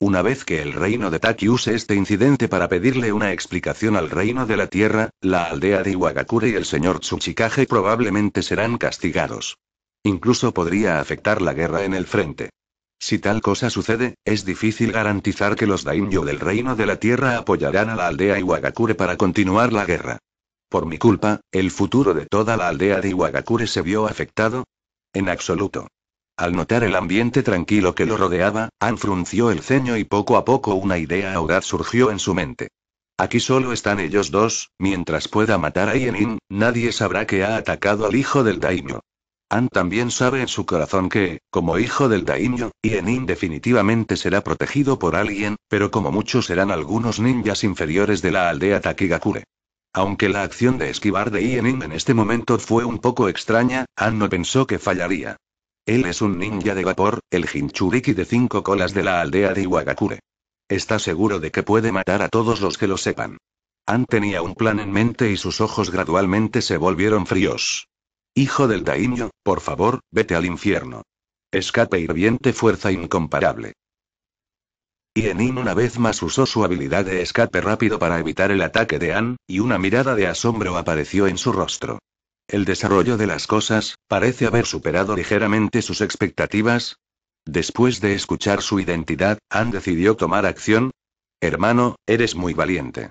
Una vez que el reino de Taki use este incidente para pedirle una explicación al reino de la tierra, la aldea de Iwagakure y el señor Tsuchikage probablemente serán castigados. Incluso podría afectar la guerra en el frente. Si tal cosa sucede, es difícil garantizar que los daimyo del reino de la tierra apoyarán a la aldea Iwagakure para continuar la guerra. Por mi culpa, el futuro de toda la aldea de Iwagakure se vio afectado. En absoluto. Al notar el ambiente tranquilo que lo rodeaba, An frunció el ceño y poco a poco una idea audaz surgió en su mente. Aquí solo están ellos dos, mientras pueda matar a Yenin, nadie sabrá que ha atacado al hijo del daimyo. An también sabe en su corazón que, como hijo del Daimyo, Ienin definitivamente será protegido por alguien, pero como muchos serán algunos ninjas inferiores de la aldea Takigakure. Aunque la acción de esquivar de Ienin en este momento fue un poco extraña, Han no pensó que fallaría. Él es un ninja de vapor, el Hinchuriki de cinco colas de la aldea de Iwagakure. Está seguro de que puede matar a todos los que lo sepan. Han tenía un plan en mente y sus ojos gradualmente se volvieron fríos. Hijo del Daimyo, por favor, vete al infierno. Escape hirviente fuerza incomparable. Yenin una vez más usó su habilidad de escape rápido para evitar el ataque de Ann, y una mirada de asombro apareció en su rostro. El desarrollo de las cosas, parece haber superado ligeramente sus expectativas. Después de escuchar su identidad, Ann decidió tomar acción. Hermano, eres muy valiente.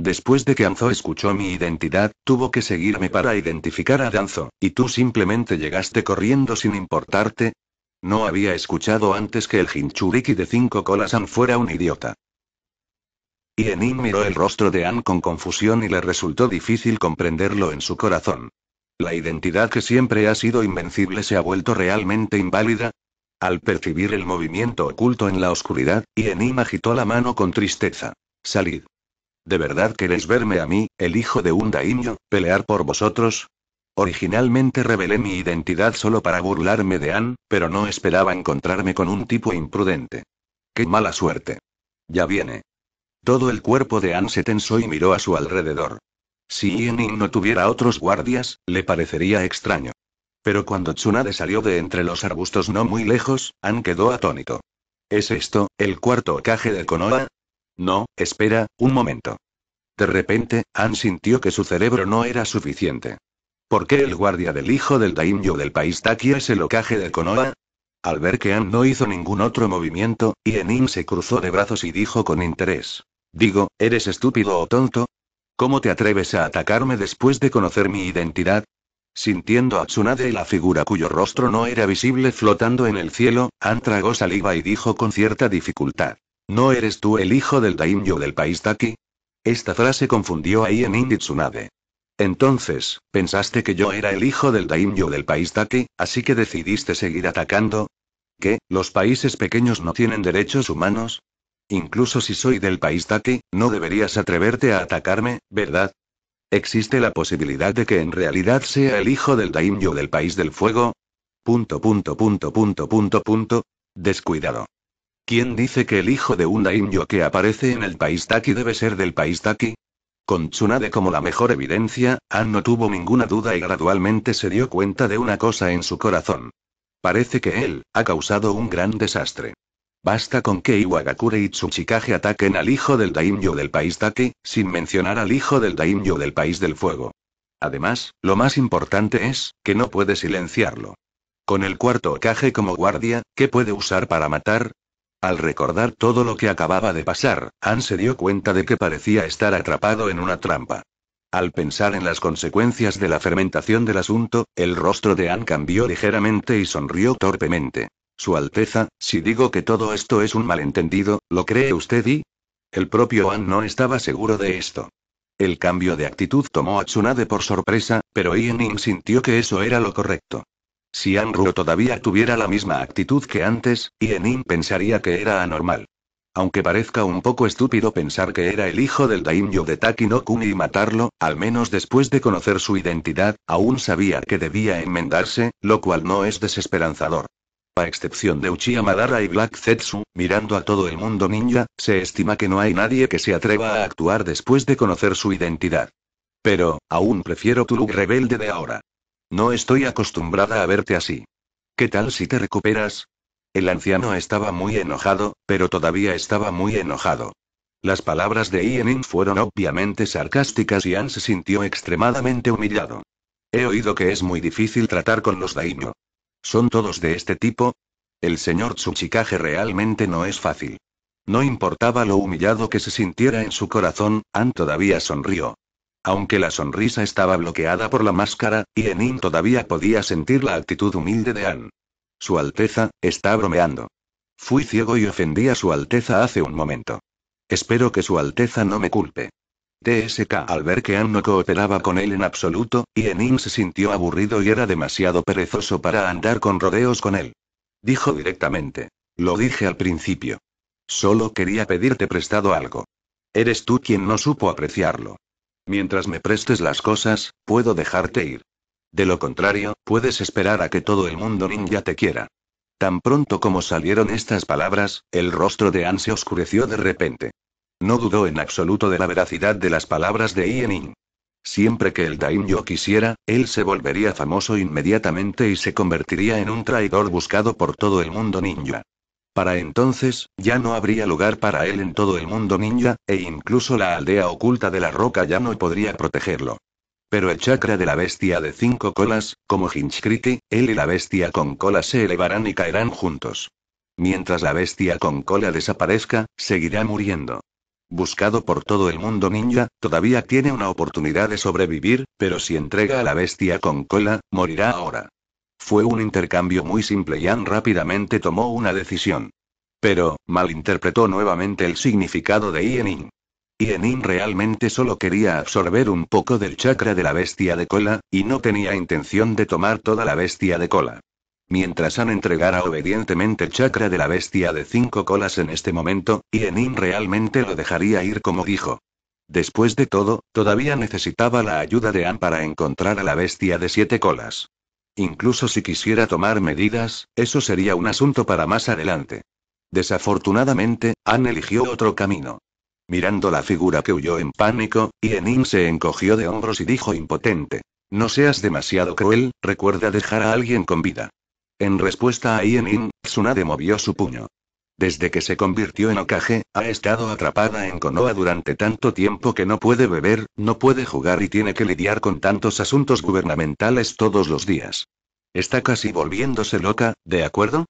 Después de que Anzo escuchó mi identidad, tuvo que seguirme para identificar a Danzo, y tú simplemente llegaste corriendo sin importarte. No había escuchado antes que el Hinchuriki de cinco colas An fuera un idiota. Y miró el rostro de An con confusión y le resultó difícil comprenderlo en su corazón. La identidad que siempre ha sido invencible se ha vuelto realmente inválida. Al percibir el movimiento oculto en la oscuridad, Ienim agitó la mano con tristeza. Salid. ¿De verdad queréis verme a mí, el hijo de un daimyo, pelear por vosotros? Originalmente revelé mi identidad solo para burlarme de An, pero no esperaba encontrarme con un tipo imprudente. ¡Qué mala suerte! Ya viene. Todo el cuerpo de An se tensó y miró a su alrededor. Si Yenin no tuviera otros guardias, le parecería extraño. Pero cuando Tsunade salió de entre los arbustos no muy lejos, An quedó atónito. ¿Es esto, el cuarto ocaje de Konoha? No, espera, un momento. De repente, Han sintió que su cerebro no era suficiente. ¿Por qué el guardia del hijo del daimyo del país Takia es el ocaje de Konoha? Al ver que Han no hizo ningún otro movimiento, Ienin se cruzó de brazos y dijo con interés. Digo, ¿eres estúpido o tonto? ¿Cómo te atreves a atacarme después de conocer mi identidad? Sintiendo a Tsunade y la figura cuyo rostro no era visible flotando en el cielo, Han tragó saliva y dijo con cierta dificultad. ¿No eres tú el hijo del daimyo del país Taki? Esta frase confundió a en Inditsunade. Entonces, ¿pensaste que yo era el hijo del daimyo del país Taki, así que decidiste seguir atacando? ¿Qué? ¿Los países pequeños no tienen derechos humanos? Incluso si soy del país Taki, no deberías atreverte a atacarme, ¿verdad? ¿Existe la posibilidad de que en realidad sea el hijo del daimyo del país del fuego? Punto, punto, punto, punto, punto, punto. Descuidado. ¿Quién dice que el hijo de un daimyo que aparece en el país Taki debe ser del país Taki? Con Tsunade como la mejor evidencia, Han no tuvo ninguna duda y gradualmente se dio cuenta de una cosa en su corazón. Parece que él, ha causado un gran desastre. Basta con que Iwagakure y Tsuchikage ataquen al hijo del daimyo del país Taki, sin mencionar al hijo del daimyo del país del fuego. Además, lo más importante es, que no puede silenciarlo. Con el cuarto Okage como guardia, ¿qué puede usar para matar? Al recordar todo lo que acababa de pasar, Anne se dio cuenta de que parecía estar atrapado en una trampa. Al pensar en las consecuencias de la fermentación del asunto, el rostro de Han cambió ligeramente y sonrió torpemente. Su Alteza, si digo que todo esto es un malentendido, ¿lo cree usted y? El propio Han no estaba seguro de esto. El cambio de actitud tomó a Tsunade por sorpresa, pero In sintió que eso era lo correcto. Si Anru todavía tuviera la misma actitud que antes, Ienin pensaría que era anormal. Aunque parezca un poco estúpido pensar que era el hijo del daimyo de Takinokuni y matarlo, al menos después de conocer su identidad, aún sabía que debía enmendarse, lo cual no es desesperanzador. A excepción de Uchiha Madara y Black Zetsu, mirando a todo el mundo ninja, se estima que no hay nadie que se atreva a actuar después de conocer su identidad. Pero, aún prefiero tu look rebelde de ahora. No estoy acostumbrada a verte así. ¿Qué tal si te recuperas? El anciano estaba muy enojado, pero todavía estaba muy enojado. Las palabras de Ienin fueron obviamente sarcásticas y Anne se sintió extremadamente humillado. He oído que es muy difícil tratar con los daimyo. ¿Son todos de este tipo? El señor Tsuchikage realmente no es fácil. No importaba lo humillado que se sintiera en su corazón, Anne todavía sonrió aunque la sonrisa estaba bloqueada por la máscara, y todavía podía sentir la actitud humilde de Anne. Su Alteza, está bromeando. Fui ciego y ofendí a Su Alteza hace un momento. Espero que Su Alteza no me culpe. TSK al ver que Anne no cooperaba con él en absoluto, y se sintió aburrido y era demasiado perezoso para andar con rodeos con él. Dijo directamente. Lo dije al principio. Solo quería pedirte prestado algo. Eres tú quien no supo apreciarlo. Mientras me prestes las cosas, puedo dejarte ir. De lo contrario, puedes esperar a que todo el mundo ninja te quiera. Tan pronto como salieron estas palabras, el rostro de Anne se oscureció de repente. No dudó en absoluto de la veracidad de las palabras de Ienin. Siempre que el Daimyo quisiera, él se volvería famoso inmediatamente y se convertiría en un traidor buscado por todo el mundo ninja. Para entonces, ya no habría lugar para él en todo el mundo ninja, e incluso la aldea oculta de la roca ya no podría protegerlo. Pero el chakra de la bestia de cinco colas, como Hinchkriti, él y la bestia con cola se elevarán y caerán juntos. Mientras la bestia con cola desaparezca, seguirá muriendo. Buscado por todo el mundo ninja, todavía tiene una oportunidad de sobrevivir, pero si entrega a la bestia con cola, morirá ahora. Fue un intercambio muy simple y Ann rápidamente tomó una decisión. Pero, malinterpretó nuevamente el significado de Ienin. Ienin realmente solo quería absorber un poco del chakra de la bestia de cola, y no tenía intención de tomar toda la bestia de cola. Mientras Ann entregara obedientemente el chakra de la bestia de cinco colas en este momento, Ienin realmente lo dejaría ir como dijo. Después de todo, todavía necesitaba la ayuda de Ann para encontrar a la bestia de siete colas. Incluso si quisiera tomar medidas, eso sería un asunto para más adelante. Desafortunadamente, Anne eligió otro camino. Mirando la figura que huyó en pánico, Ienin se encogió de hombros y dijo impotente. No seas demasiado cruel, recuerda dejar a alguien con vida. En respuesta a Ienin, Tsunade movió su puño. Desde que se convirtió en Okage, ha estado atrapada en Konoha durante tanto tiempo que no puede beber, no puede jugar y tiene que lidiar con tantos asuntos gubernamentales todos los días. Está casi volviéndose loca, ¿de acuerdo?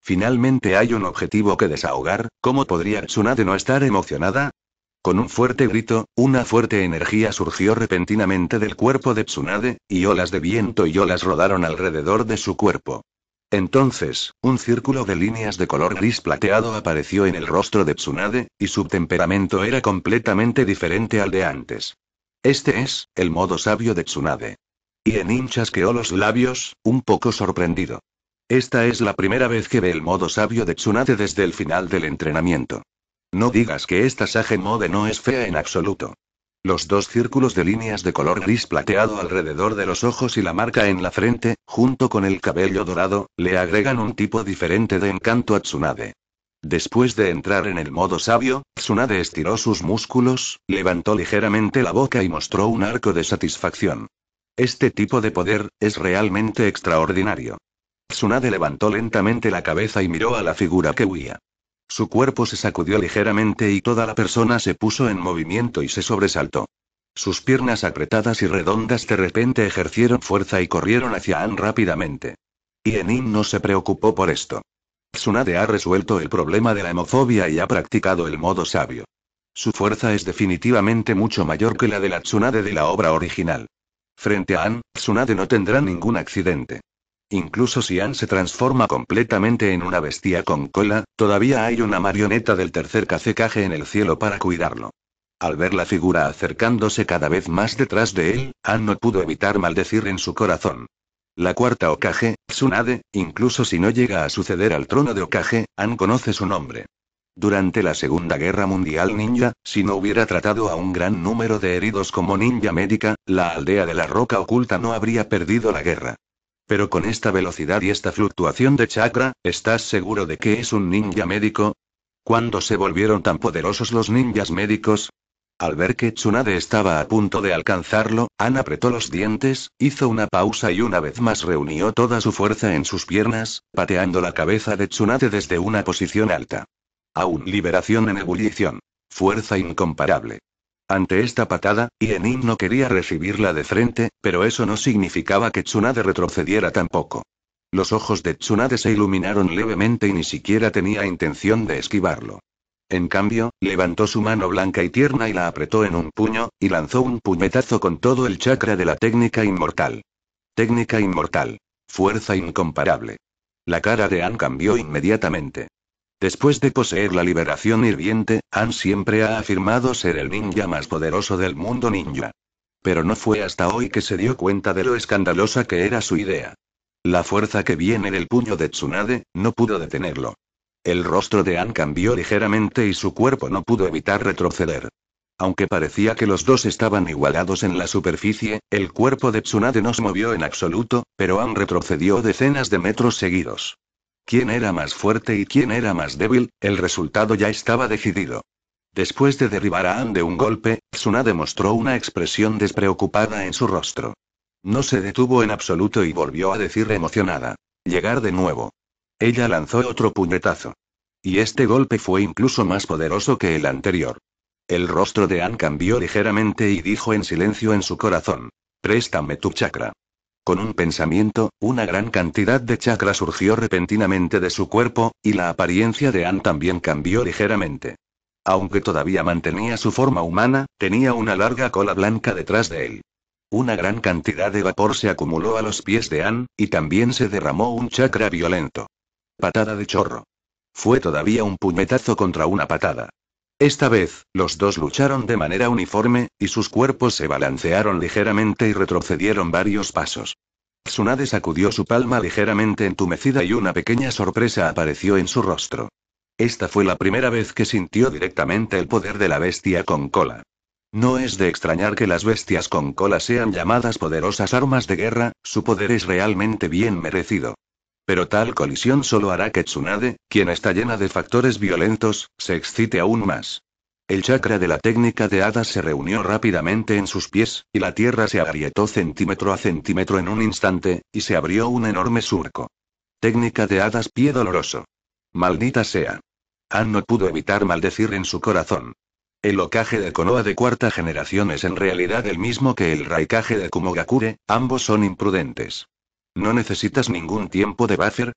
Finalmente hay un objetivo que desahogar, ¿cómo podría Tsunade no estar emocionada? Con un fuerte grito, una fuerte energía surgió repentinamente del cuerpo de Tsunade, y olas de viento y olas rodaron alrededor de su cuerpo. Entonces, un círculo de líneas de color gris plateado apareció en el rostro de Tsunade, y su temperamento era completamente diferente al de antes. Este es, el modo sabio de Tsunade. Y en hinchas o los labios, un poco sorprendido. Esta es la primera vez que ve el modo sabio de Tsunade desde el final del entrenamiento. No digas que esta Sage Mode no es fea en absoluto. Los dos círculos de líneas de color gris plateado alrededor de los ojos y la marca en la frente, junto con el cabello dorado, le agregan un tipo diferente de encanto a Tsunade. Después de entrar en el modo sabio, Tsunade estiró sus músculos, levantó ligeramente la boca y mostró un arco de satisfacción. Este tipo de poder, es realmente extraordinario. Tsunade levantó lentamente la cabeza y miró a la figura que huía. Su cuerpo se sacudió ligeramente y toda la persona se puso en movimiento y se sobresaltó. Sus piernas apretadas y redondas de repente ejercieron fuerza y corrieron hacia Ann rápidamente. Y Enin no se preocupó por esto. Tsunade ha resuelto el problema de la hemofobia y ha practicado el modo sabio. Su fuerza es definitivamente mucho mayor que la de la Tsunade de la obra original. Frente a Ann, Tsunade no tendrá ningún accidente. Incluso si Anne se transforma completamente en una bestia con cola, todavía hay una marioneta del tercer cacecaje en el cielo para cuidarlo. Al ver la figura acercándose cada vez más detrás de él, An no pudo evitar maldecir en su corazón. La cuarta Okage, Tsunade, incluso si no llega a suceder al trono de Okage, An conoce su nombre. Durante la Segunda Guerra Mundial Ninja, si no hubiera tratado a un gran número de heridos como ninja médica, la aldea de la Roca Oculta no habría perdido la guerra. Pero con esta velocidad y esta fluctuación de chakra, ¿estás seguro de que es un ninja médico? ¿Cuándo se volvieron tan poderosos los ninjas médicos? Al ver que Tsunade estaba a punto de alcanzarlo, Ann apretó los dientes, hizo una pausa y una vez más reunió toda su fuerza en sus piernas, pateando la cabeza de Tsunade desde una posición alta. Aún liberación en ebullición. Fuerza incomparable. Ante esta patada, Ienin no quería recibirla de frente, pero eso no significaba que Tsunade retrocediera tampoco. Los ojos de Tsunade se iluminaron levemente y ni siquiera tenía intención de esquivarlo. En cambio, levantó su mano blanca y tierna y la apretó en un puño, y lanzó un puñetazo con todo el chakra de la técnica inmortal. Técnica inmortal. Fuerza incomparable. La cara de Anne cambió inmediatamente. Después de poseer la liberación hirviente, Han siempre ha afirmado ser el ninja más poderoso del mundo ninja. Pero no fue hasta hoy que se dio cuenta de lo escandalosa que era su idea. La fuerza que viene del puño de Tsunade, no pudo detenerlo. El rostro de Han cambió ligeramente y su cuerpo no pudo evitar retroceder. Aunque parecía que los dos estaban igualados en la superficie, el cuerpo de Tsunade no se movió en absoluto, pero Han retrocedió decenas de metros seguidos quién era más fuerte y quién era más débil, el resultado ya estaba decidido. Después de derribar a Anne de un golpe, Tsuna demostró una expresión despreocupada en su rostro. No se detuvo en absoluto y volvió a decir emocionada. Llegar de nuevo. Ella lanzó otro puñetazo. Y este golpe fue incluso más poderoso que el anterior. El rostro de Anne cambió ligeramente y dijo en silencio en su corazón. Préstame tu chakra. Con un pensamiento, una gran cantidad de chakra surgió repentinamente de su cuerpo, y la apariencia de Anne también cambió ligeramente. Aunque todavía mantenía su forma humana, tenía una larga cola blanca detrás de él. Una gran cantidad de vapor se acumuló a los pies de Anne, y también se derramó un chakra violento. Patada de chorro. Fue todavía un puñetazo contra una patada. Esta vez, los dos lucharon de manera uniforme, y sus cuerpos se balancearon ligeramente y retrocedieron varios pasos. Tsunade sacudió su palma ligeramente entumecida y una pequeña sorpresa apareció en su rostro. Esta fue la primera vez que sintió directamente el poder de la bestia con cola. No es de extrañar que las bestias con cola sean llamadas poderosas armas de guerra, su poder es realmente bien merecido. Pero tal colisión solo hará que Tsunade, quien está llena de factores violentos, se excite aún más. El chakra de la técnica de hadas se reunió rápidamente en sus pies, y la tierra se agrietó centímetro a centímetro en un instante, y se abrió un enorme surco. Técnica de hadas pie doloroso. Maldita sea. Han no pudo evitar maldecir en su corazón. El ocaje de Konoha de cuarta generación es en realidad el mismo que el raikaje de Kumogakure, ambos son imprudentes. No necesitas ningún tiempo de buffer.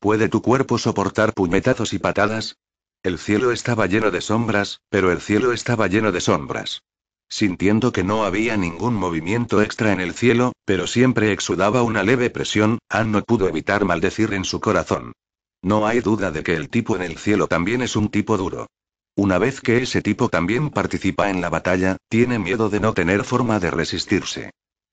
¿Puede tu cuerpo soportar puñetazos y patadas? El cielo estaba lleno de sombras, pero el cielo estaba lleno de sombras. Sintiendo que no había ningún movimiento extra en el cielo, pero siempre exudaba una leve presión, Ann no pudo evitar maldecir en su corazón. No hay duda de que el tipo en el cielo también es un tipo duro. Una vez que ese tipo también participa en la batalla, tiene miedo de no tener forma de resistirse.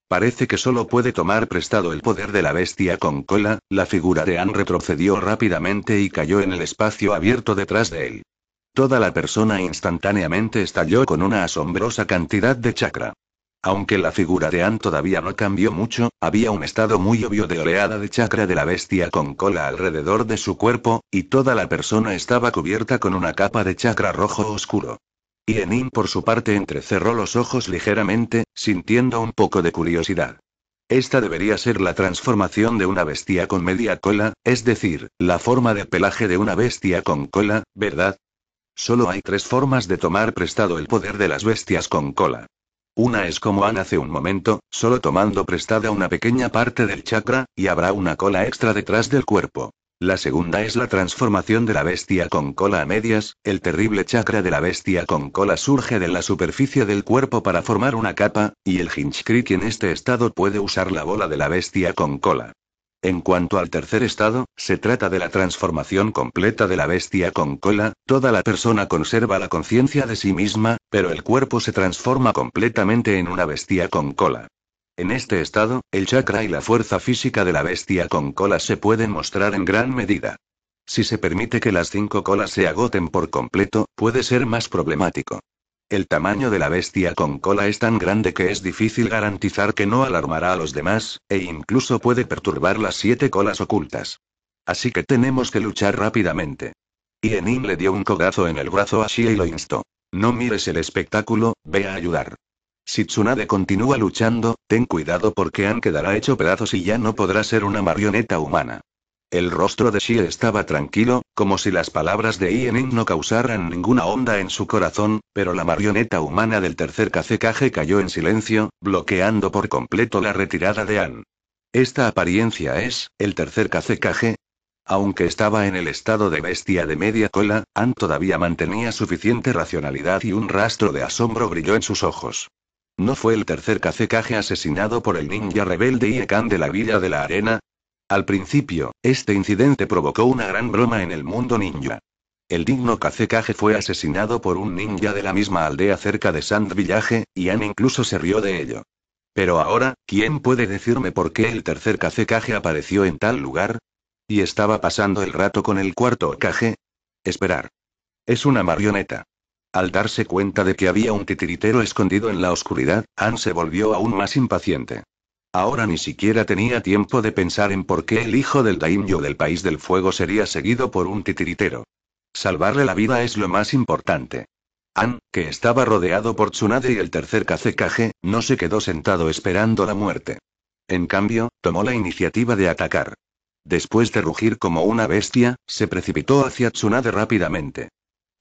Parece que solo puede tomar prestado el poder de la bestia con cola, la figura de Anne retrocedió rápidamente y cayó en el espacio abierto detrás de él. Toda la persona instantáneamente estalló con una asombrosa cantidad de chakra. Aunque la figura de Anne todavía no cambió mucho, había un estado muy obvio de oleada de chakra de la bestia con cola alrededor de su cuerpo, y toda la persona estaba cubierta con una capa de chakra rojo oscuro. Y por su parte entrecerró los ojos ligeramente, sintiendo un poco de curiosidad. Esta debería ser la transformación de una bestia con media cola, es decir, la forma de pelaje de una bestia con cola, ¿verdad? Solo hay tres formas de tomar prestado el poder de las bestias con cola. Una es como han hace un momento, solo tomando prestada una pequeña parte del chakra, y habrá una cola extra detrás del cuerpo. La segunda es la transformación de la bestia con cola a medias, el terrible chakra de la bestia con cola surge de la superficie del cuerpo para formar una capa, y el Hinchkrik en este estado puede usar la bola de la bestia con cola. En cuanto al tercer estado, se trata de la transformación completa de la bestia con cola, toda la persona conserva la conciencia de sí misma, pero el cuerpo se transforma completamente en una bestia con cola. En este estado, el chakra y la fuerza física de la bestia con cola se pueden mostrar en gran medida. Si se permite que las cinco colas se agoten por completo, puede ser más problemático. El tamaño de la bestia con cola es tan grande que es difícil garantizar que no alarmará a los demás, e incluso puede perturbar las siete colas ocultas. Así que tenemos que luchar rápidamente. Y le dio un cogazo en el brazo a Shia y lo instó. No mires el espectáculo, ve a ayudar. Si Tsunade continúa luchando, ten cuidado porque An quedará hecho pedazos y ya no podrá ser una marioneta humana. El rostro de Shi estaba tranquilo, como si las palabras de Ienin no causaran ninguna onda en su corazón, pero la marioneta humana del tercer cacecaje cayó en silencio, bloqueando por completo la retirada de An. Esta apariencia es, el tercer cacecaje. Aunque estaba en el estado de bestia de media cola, An todavía mantenía suficiente racionalidad y un rastro de asombro brilló en sus ojos. ¿No fue el tercer kage asesinado por el ninja rebelde Iekan de la Villa de la Arena? Al principio, este incidente provocó una gran broma en el mundo ninja. El digno kage fue asesinado por un ninja de la misma aldea cerca de Sand Village, y Anne incluso se rió de ello. Pero ahora, ¿quién puede decirme por qué el tercer kage apareció en tal lugar? ¿Y estaba pasando el rato con el cuarto caje? Esperar. Es una marioneta. Al darse cuenta de que había un titiritero escondido en la oscuridad, Anne se volvió aún más impaciente. Ahora ni siquiera tenía tiempo de pensar en por qué el hijo del daimyo del País del Fuego sería seguido por un titiritero. Salvarle la vida es lo más importante. An, que estaba rodeado por Tsunade y el tercer Kazekage, no se quedó sentado esperando la muerte. En cambio, tomó la iniciativa de atacar. Después de rugir como una bestia, se precipitó hacia Tsunade rápidamente.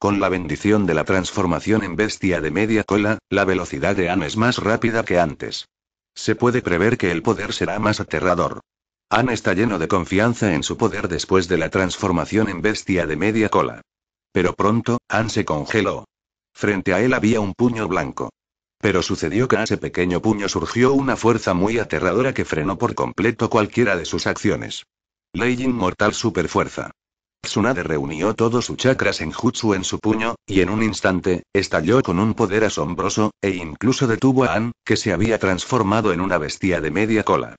Con la bendición de la transformación en bestia de media cola, la velocidad de Anne es más rápida que antes. Se puede prever que el poder será más aterrador. Anne está lleno de confianza en su poder después de la transformación en bestia de media cola. Pero pronto, Anne se congeló. Frente a él había un puño blanco. Pero sucedió que a ese pequeño puño surgió una fuerza muy aterradora que frenó por completo cualquiera de sus acciones. Ley Inmortal Superfuerza. Tsunade reunió todo su en jutsu en su puño, y en un instante, estalló con un poder asombroso, e incluso detuvo a Ann, que se había transformado en una bestia de media cola.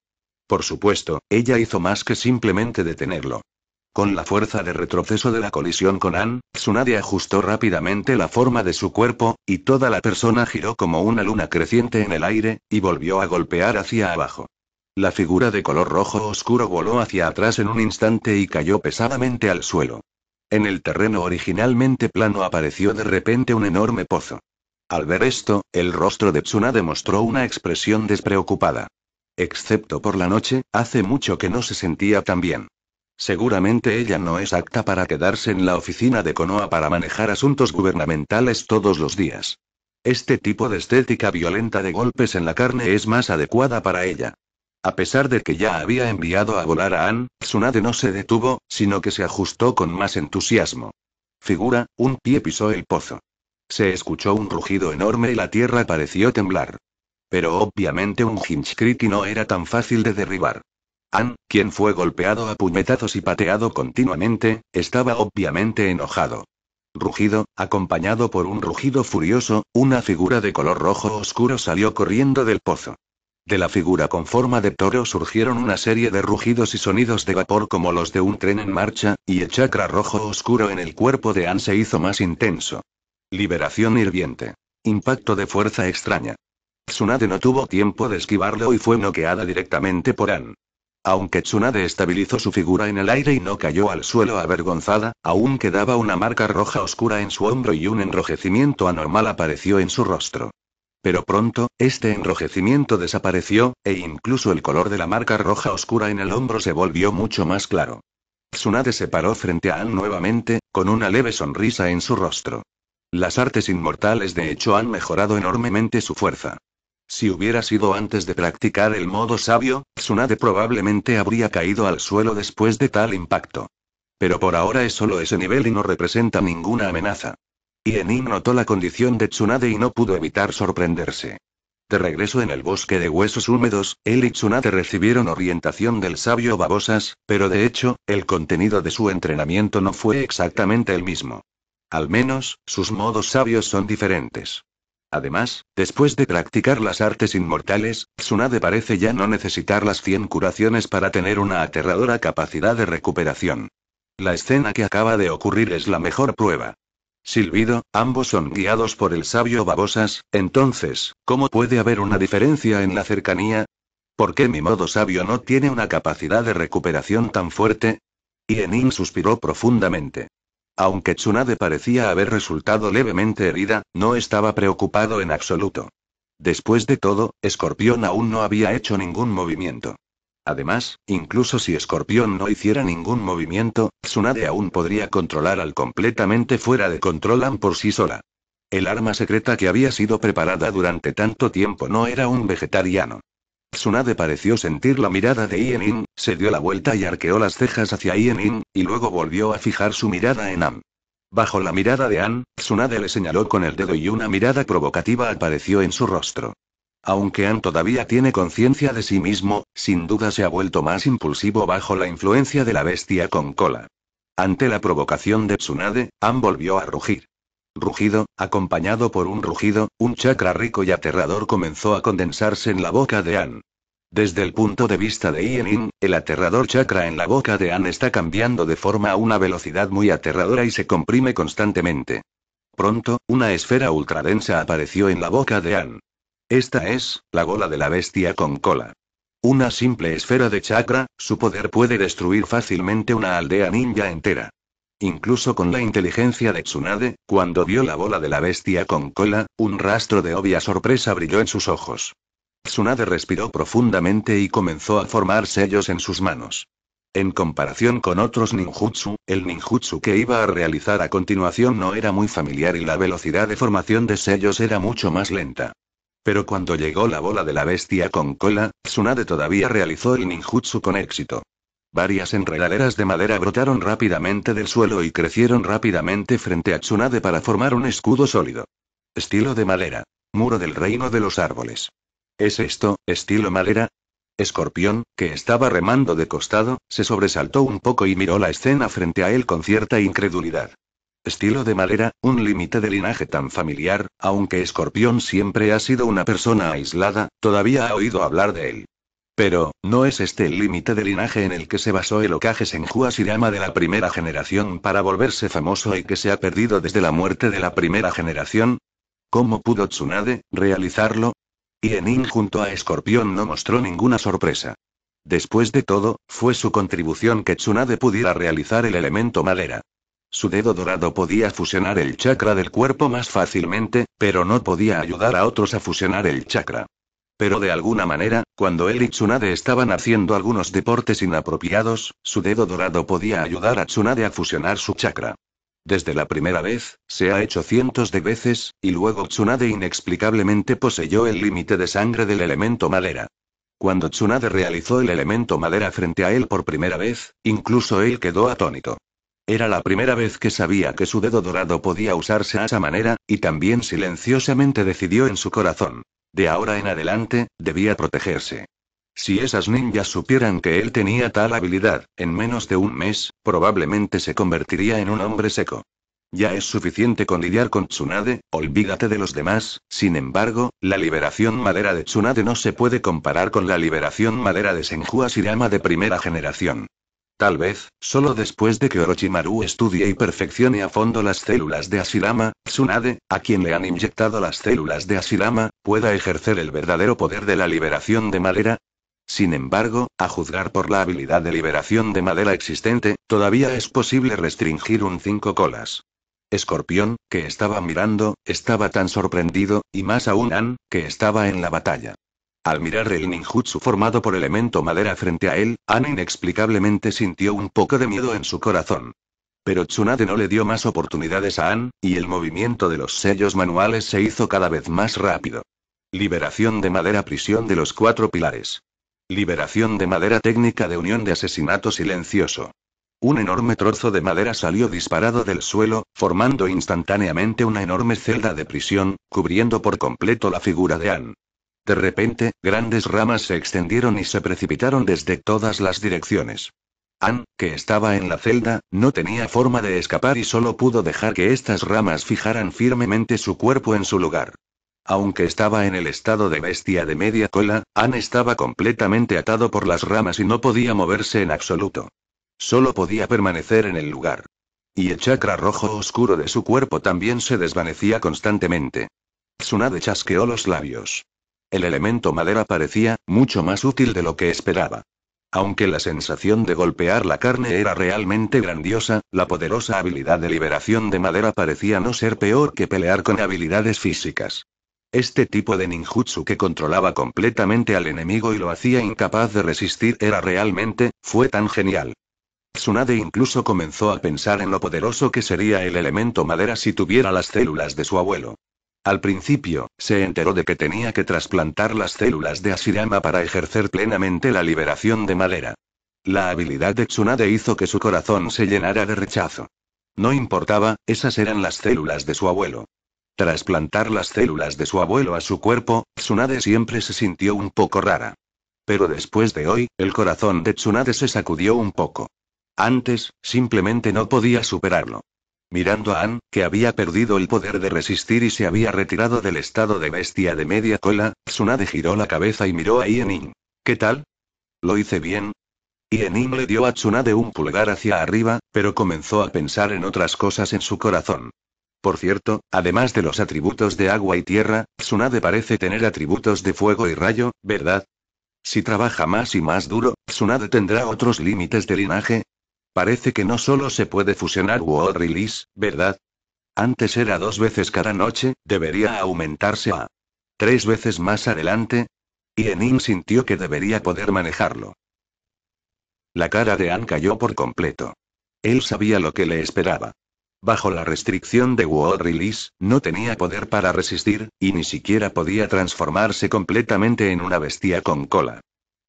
Por supuesto, ella hizo más que simplemente detenerlo. Con la fuerza de retroceso de la colisión con Ann, Tsunade ajustó rápidamente la forma de su cuerpo, y toda la persona giró como una luna creciente en el aire, y volvió a golpear hacia abajo. La figura de color rojo oscuro voló hacia atrás en un instante y cayó pesadamente al suelo. En el terreno originalmente plano apareció de repente un enorme pozo. Al ver esto, el rostro de Tsuna demostró una expresión despreocupada. Excepto por la noche, hace mucho que no se sentía tan bien. Seguramente ella no es apta para quedarse en la oficina de Konoha para manejar asuntos gubernamentales todos los días. Este tipo de estética violenta de golpes en la carne es más adecuada para ella. A pesar de que ya había enviado a volar a Ann, Tsunade no se detuvo, sino que se ajustó con más entusiasmo. Figura, un pie pisó el pozo. Se escuchó un rugido enorme y la tierra pareció temblar. Pero obviamente un Hinchkriki no era tan fácil de derribar. Ann, quien fue golpeado a puñetazos y pateado continuamente, estaba obviamente enojado. Rugido, acompañado por un rugido furioso, una figura de color rojo oscuro salió corriendo del pozo. De la figura con forma de toro surgieron una serie de rugidos y sonidos de vapor como los de un tren en marcha, y el chakra rojo oscuro en el cuerpo de Anne se hizo más intenso. Liberación hirviente. Impacto de fuerza extraña. Tsunade no tuvo tiempo de esquivarlo y fue noqueada directamente por Anne. Aunque Tsunade estabilizó su figura en el aire y no cayó al suelo avergonzada, aún quedaba una marca roja oscura en su hombro y un enrojecimiento anormal apareció en su rostro. Pero pronto, este enrojecimiento desapareció, e incluso el color de la marca roja oscura en el hombro se volvió mucho más claro. Tsunade se paró frente a Ann nuevamente, con una leve sonrisa en su rostro. Las artes inmortales de hecho han mejorado enormemente su fuerza. Si hubiera sido antes de practicar el modo sabio, Tsunade probablemente habría caído al suelo después de tal impacto. Pero por ahora es solo ese nivel y no representa ninguna amenaza. Yenin notó la condición de Tsunade y no pudo evitar sorprenderse. De regreso en el bosque de huesos húmedos, él y Tsunade recibieron orientación del sabio Babosas, pero de hecho, el contenido de su entrenamiento no fue exactamente el mismo. Al menos, sus modos sabios son diferentes. Además, después de practicar las artes inmortales, Tsunade parece ya no necesitar las 100 curaciones para tener una aterradora capacidad de recuperación. La escena que acaba de ocurrir es la mejor prueba. Silbido, ambos son guiados por el sabio Babosas, entonces, ¿cómo puede haber una diferencia en la cercanía? ¿Por qué mi modo sabio no tiene una capacidad de recuperación tan fuerte? Y Enin suspiró profundamente. Aunque Tsunade parecía haber resultado levemente herida, no estaba preocupado en absoluto. Después de todo, Escorpión aún no había hecho ningún movimiento. Además, incluso si Escorpión no hiciera ningún movimiento, Tsunade aún podría controlar al completamente fuera de control Am por sí sola. El arma secreta que había sido preparada durante tanto tiempo no era un vegetariano. Tsunade pareció sentir la mirada de Ienin, se dio la vuelta y arqueó las cejas hacia Ienin, y luego volvió a fijar su mirada en Am. Bajo la mirada de An, Tsunade le señaló con el dedo y una mirada provocativa apareció en su rostro. Aunque Ann todavía tiene conciencia de sí mismo, sin duda se ha vuelto más impulsivo bajo la influencia de la bestia con cola. Ante la provocación de Tsunade, Ann volvió a rugir. Rugido, acompañado por un rugido, un chakra rico y aterrador comenzó a condensarse en la boca de Ann. Desde el punto de vista de Ianin, el aterrador chakra en la boca de Ann está cambiando de forma a una velocidad muy aterradora y se comprime constantemente. Pronto, una esfera ultradensa apareció en la boca de An. Esta es, la bola de la bestia con cola. Una simple esfera de chakra, su poder puede destruir fácilmente una aldea ninja entera. Incluso con la inteligencia de Tsunade, cuando vio la bola de la bestia con cola, un rastro de obvia sorpresa brilló en sus ojos. Tsunade respiró profundamente y comenzó a formar sellos en sus manos. En comparación con otros ninjutsu, el ninjutsu que iba a realizar a continuación no era muy familiar y la velocidad de formación de sellos era mucho más lenta. Pero cuando llegó la bola de la bestia con cola, Tsunade todavía realizó el ninjutsu con éxito. Varias enredaderas de madera brotaron rápidamente del suelo y crecieron rápidamente frente a Tsunade para formar un escudo sólido. Estilo de madera. Muro del reino de los árboles. ¿Es esto, estilo madera? Escorpión, que estaba remando de costado, se sobresaltó un poco y miró la escena frente a él con cierta incredulidad. Estilo de madera, un límite de linaje tan familiar, aunque Escorpión siempre ha sido una persona aislada, todavía ha oído hablar de él. Pero, ¿no es este el límite de linaje en el que se basó el Okage Senjua Asirama de la primera generación para volverse famoso y que se ha perdido desde la muerte de la primera generación? ¿Cómo pudo Tsunade realizarlo? Y Enin junto a Escorpión no mostró ninguna sorpresa. Después de todo, fue su contribución que Tsunade pudiera realizar el elemento madera. Su dedo dorado podía fusionar el chakra del cuerpo más fácilmente, pero no podía ayudar a otros a fusionar el chakra. Pero de alguna manera, cuando él y Tsunade estaban haciendo algunos deportes inapropiados, su dedo dorado podía ayudar a Tsunade a fusionar su chakra. Desde la primera vez, se ha hecho cientos de veces, y luego Tsunade inexplicablemente poseyó el límite de sangre del elemento madera. Cuando Tsunade realizó el elemento madera frente a él por primera vez, incluso él quedó atónito. Era la primera vez que sabía que su dedo dorado podía usarse a esa manera, y también silenciosamente decidió en su corazón. De ahora en adelante, debía protegerse. Si esas ninjas supieran que él tenía tal habilidad, en menos de un mes, probablemente se convertiría en un hombre seco. Ya es suficiente con lidiar con Tsunade, olvídate de los demás, sin embargo, la liberación madera de Tsunade no se puede comparar con la liberación madera de Senju Asirama de primera generación. Tal vez, solo después de que Orochimaru estudie y perfeccione a fondo las células de Asirama, Tsunade, a quien le han inyectado las células de Asirama, pueda ejercer el verdadero poder de la liberación de madera. Sin embargo, a juzgar por la habilidad de liberación de madera existente, todavía es posible restringir un cinco colas. Escorpión, que estaba mirando, estaba tan sorprendido, y más aún An, que estaba en la batalla. Al mirar el ninjutsu formado por elemento madera frente a él, Anne inexplicablemente sintió un poco de miedo en su corazón. Pero Tsunade no le dio más oportunidades a An, y el movimiento de los sellos manuales se hizo cada vez más rápido. Liberación de madera prisión de los cuatro pilares. Liberación de madera técnica de unión de asesinato silencioso. Un enorme trozo de madera salió disparado del suelo, formando instantáneamente una enorme celda de prisión, cubriendo por completo la figura de Anne. De repente, grandes ramas se extendieron y se precipitaron desde todas las direcciones. Ann, que estaba en la celda, no tenía forma de escapar y solo pudo dejar que estas ramas fijaran firmemente su cuerpo en su lugar. Aunque estaba en el estado de bestia de media cola, Ann estaba completamente atado por las ramas y no podía moverse en absoluto. Solo podía permanecer en el lugar. Y el chakra rojo oscuro de su cuerpo también se desvanecía constantemente. Tsunade chasqueó los labios. El elemento madera parecía, mucho más útil de lo que esperaba. Aunque la sensación de golpear la carne era realmente grandiosa, la poderosa habilidad de liberación de madera parecía no ser peor que pelear con habilidades físicas. Este tipo de ninjutsu que controlaba completamente al enemigo y lo hacía incapaz de resistir era realmente, fue tan genial. Tsunade incluso comenzó a pensar en lo poderoso que sería el elemento madera si tuviera las células de su abuelo. Al principio, se enteró de que tenía que trasplantar las células de Asirama para ejercer plenamente la liberación de madera. La habilidad de Tsunade hizo que su corazón se llenara de rechazo. No importaba, esas eran las células de su abuelo. Tras las células de su abuelo a su cuerpo, Tsunade siempre se sintió un poco rara. Pero después de hoy, el corazón de Tsunade se sacudió un poco. Antes, simplemente no podía superarlo mirando a An, que había perdido el poder de resistir y se había retirado del estado de bestia de media cola, Tsunade giró la cabeza y miró a Ienin. ¿Qué tal? ¿Lo hice bien? Ienin le dio a Tsunade un pulgar hacia arriba, pero comenzó a pensar en otras cosas en su corazón. Por cierto, además de los atributos de agua y tierra, Tsunade parece tener atributos de fuego y rayo, ¿verdad? Si trabaja más y más duro, Tsunade tendrá otros límites de linaje, Parece que no solo se puede fusionar World release, ¿verdad? Antes era dos veces cada noche, debería aumentarse a tres veces más adelante. Y Enin sintió que debería poder manejarlo. La cara de Ann cayó por completo. Él sabía lo que le esperaba. Bajo la restricción de World Release, no tenía poder para resistir, y ni siquiera podía transformarse completamente en una bestia con cola.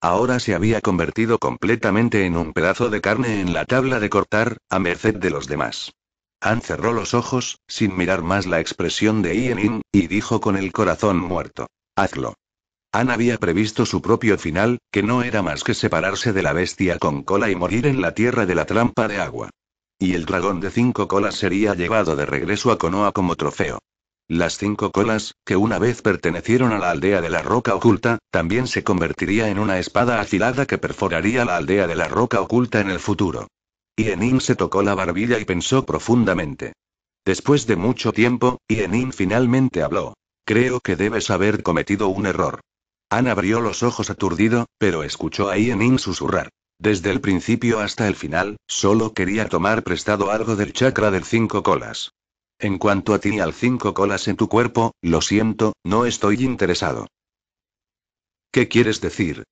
Ahora se había convertido completamente en un pedazo de carne en la tabla de cortar, a merced de los demás. An cerró los ojos, sin mirar más la expresión de Ienin, y dijo con el corazón muerto. Hazlo. An había previsto su propio final, que no era más que separarse de la bestia con cola y morir en la tierra de la trampa de agua. Y el dragón de cinco colas sería llevado de regreso a Konoa como trofeo. Las cinco colas, que una vez pertenecieron a la aldea de la roca oculta, también se convertiría en una espada afilada que perforaría la aldea de la roca oculta en el futuro. Ienin se tocó la barbilla y pensó profundamente. Después de mucho tiempo, Ienin finalmente habló. Creo que debes haber cometido un error. Ana abrió los ojos aturdido, pero escuchó a Ienin susurrar. Desde el principio hasta el final, solo quería tomar prestado algo del chakra del cinco colas. En cuanto a ti y al cinco colas en tu cuerpo, lo siento, no estoy interesado. ¿Qué quieres decir?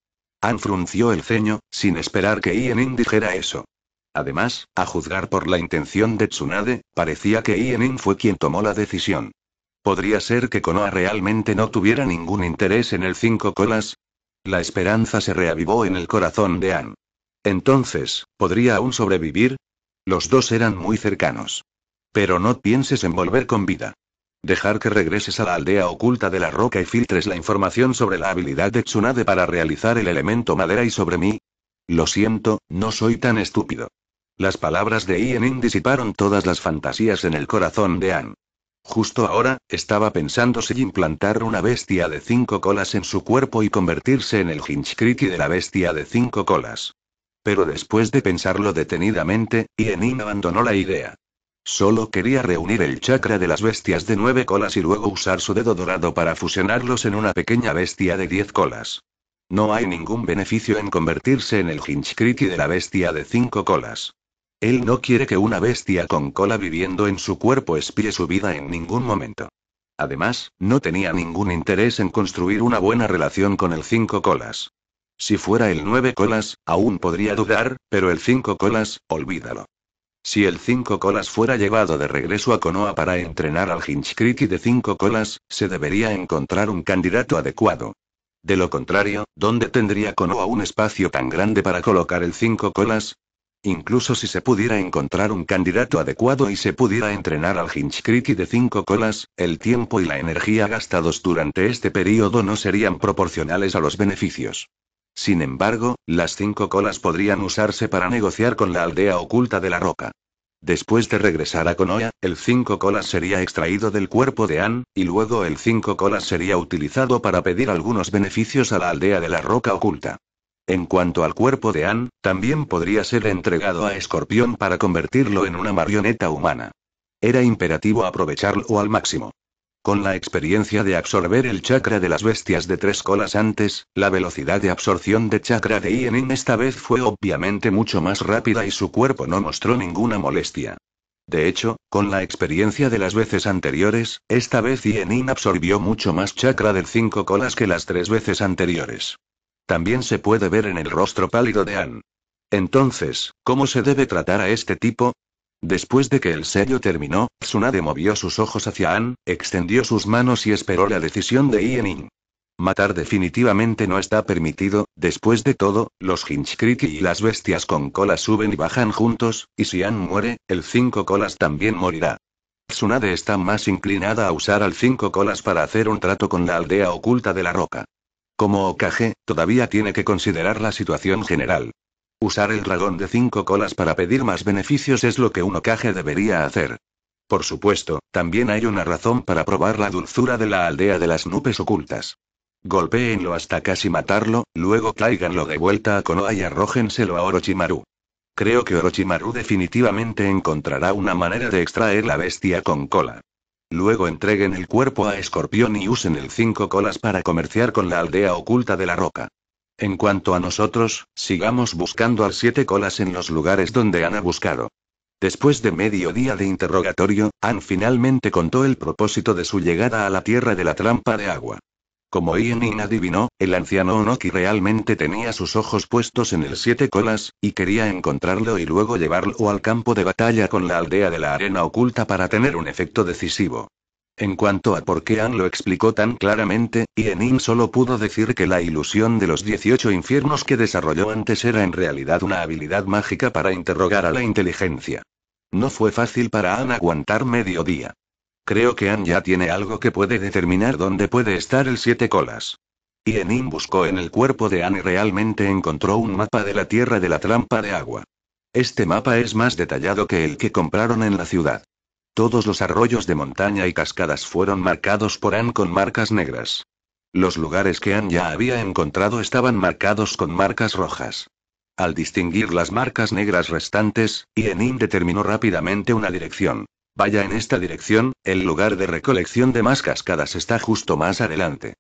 An frunció el ceño, sin esperar que Ienin dijera eso. Además, a juzgar por la intención de Tsunade, parecía que Ienin fue quien tomó la decisión. ¿Podría ser que Konoha realmente no tuviera ningún interés en el cinco colas? La esperanza se reavivó en el corazón de An. Entonces, ¿podría aún sobrevivir? Los dos eran muy cercanos. Pero no pienses en volver con vida. Dejar que regreses a la aldea oculta de la roca y filtres la información sobre la habilidad de Tsunade para realizar el elemento madera y sobre mí. Lo siento, no soy tan estúpido. Las palabras de Ienin disiparon todas las fantasías en el corazón de Anne. Justo ahora, estaba pensando si implantar una bestia de cinco colas en su cuerpo y convertirse en el Hinchkriti de la bestia de cinco colas. Pero después de pensarlo detenidamente, Ienin abandonó la idea. Solo quería reunir el chakra de las bestias de nueve colas y luego usar su dedo dorado para fusionarlos en una pequeña bestia de diez colas. No hay ningún beneficio en convertirse en el Hinchkriti de la bestia de cinco colas. Él no quiere que una bestia con cola viviendo en su cuerpo espíe su vida en ningún momento. Además, no tenía ningún interés en construir una buena relación con el cinco colas. Si fuera el nueve colas, aún podría dudar, pero el cinco colas, olvídalo. Si el cinco colas fuera llevado de regreso a Konoha para entrenar al Hinchcriti de cinco colas, se debería encontrar un candidato adecuado. De lo contrario, ¿dónde tendría Konoha un espacio tan grande para colocar el cinco colas? Incluso si se pudiera encontrar un candidato adecuado y se pudiera entrenar al Hinchcriti de cinco colas, el tiempo y la energía gastados durante este periodo no serían proporcionales a los beneficios. Sin embargo, las cinco colas podrían usarse para negociar con la aldea oculta de la roca. Después de regresar a Konoha, el cinco colas sería extraído del cuerpo de An y luego el cinco colas sería utilizado para pedir algunos beneficios a la aldea de la roca oculta. En cuanto al cuerpo de An, también podría ser entregado a Escorpión para convertirlo en una marioneta humana. Era imperativo aprovecharlo al máximo. Con la experiencia de absorber el chakra de las bestias de tres colas antes, la velocidad de absorción de chakra de Ienin esta vez fue obviamente mucho más rápida y su cuerpo no mostró ninguna molestia. De hecho, con la experiencia de las veces anteriores, esta vez Ienin absorbió mucho más chakra del cinco colas que las tres veces anteriores. También se puede ver en el rostro pálido de An. Entonces, ¿cómo se debe tratar a este tipo? Después de que el sello terminó, Tsunade movió sus ojos hacia An, extendió sus manos y esperó la decisión de Ienin. Matar definitivamente no está permitido, después de todo, los Hinchkriki y las bestias con colas suben y bajan juntos, y si An muere, el cinco colas también morirá. Tsunade está más inclinada a usar al cinco colas para hacer un trato con la aldea oculta de la roca. Como Okage, todavía tiene que considerar la situación general. Usar el dragón de cinco colas para pedir más beneficios es lo que un ocaje debería hacer. Por supuesto, también hay una razón para probar la dulzura de la aldea de las nubes ocultas. Golpéenlo hasta casi matarlo, luego caiganlo de vuelta a Konoha y arrójenselo a Orochimaru. Creo que Orochimaru definitivamente encontrará una manera de extraer la bestia con cola. Luego entreguen el cuerpo a Escorpión y usen el cinco colas para comerciar con la aldea oculta de la roca. En cuanto a nosotros, sigamos buscando al siete colas en los lugares donde han buscado. Después de medio día de interrogatorio, Ann finalmente contó el propósito de su llegada a la tierra de la trampa de agua. Como Ian adivinó, el anciano Onoki realmente tenía sus ojos puestos en el Siete Colas, y quería encontrarlo y luego llevarlo al campo de batalla con la aldea de la arena oculta para tener un efecto decisivo. En cuanto a por qué Ann lo explicó tan claramente, Ienin solo pudo decir que la ilusión de los 18 infiernos que desarrolló antes era en realidad una habilidad mágica para interrogar a la inteligencia. No fue fácil para Ann aguantar medio día. Creo que Ann ya tiene algo que puede determinar dónde puede estar el siete colas. Ienin buscó en el cuerpo de Ann y realmente encontró un mapa de la tierra de la trampa de agua. Este mapa es más detallado que el que compraron en la ciudad. Todos los arroyos de montaña y cascadas fueron marcados por Anne con marcas negras. Los lugares que Anne ya había encontrado estaban marcados con marcas rojas. Al distinguir las marcas negras restantes, Ienin determinó rápidamente una dirección. Vaya en esta dirección, el lugar de recolección de más cascadas está justo más adelante.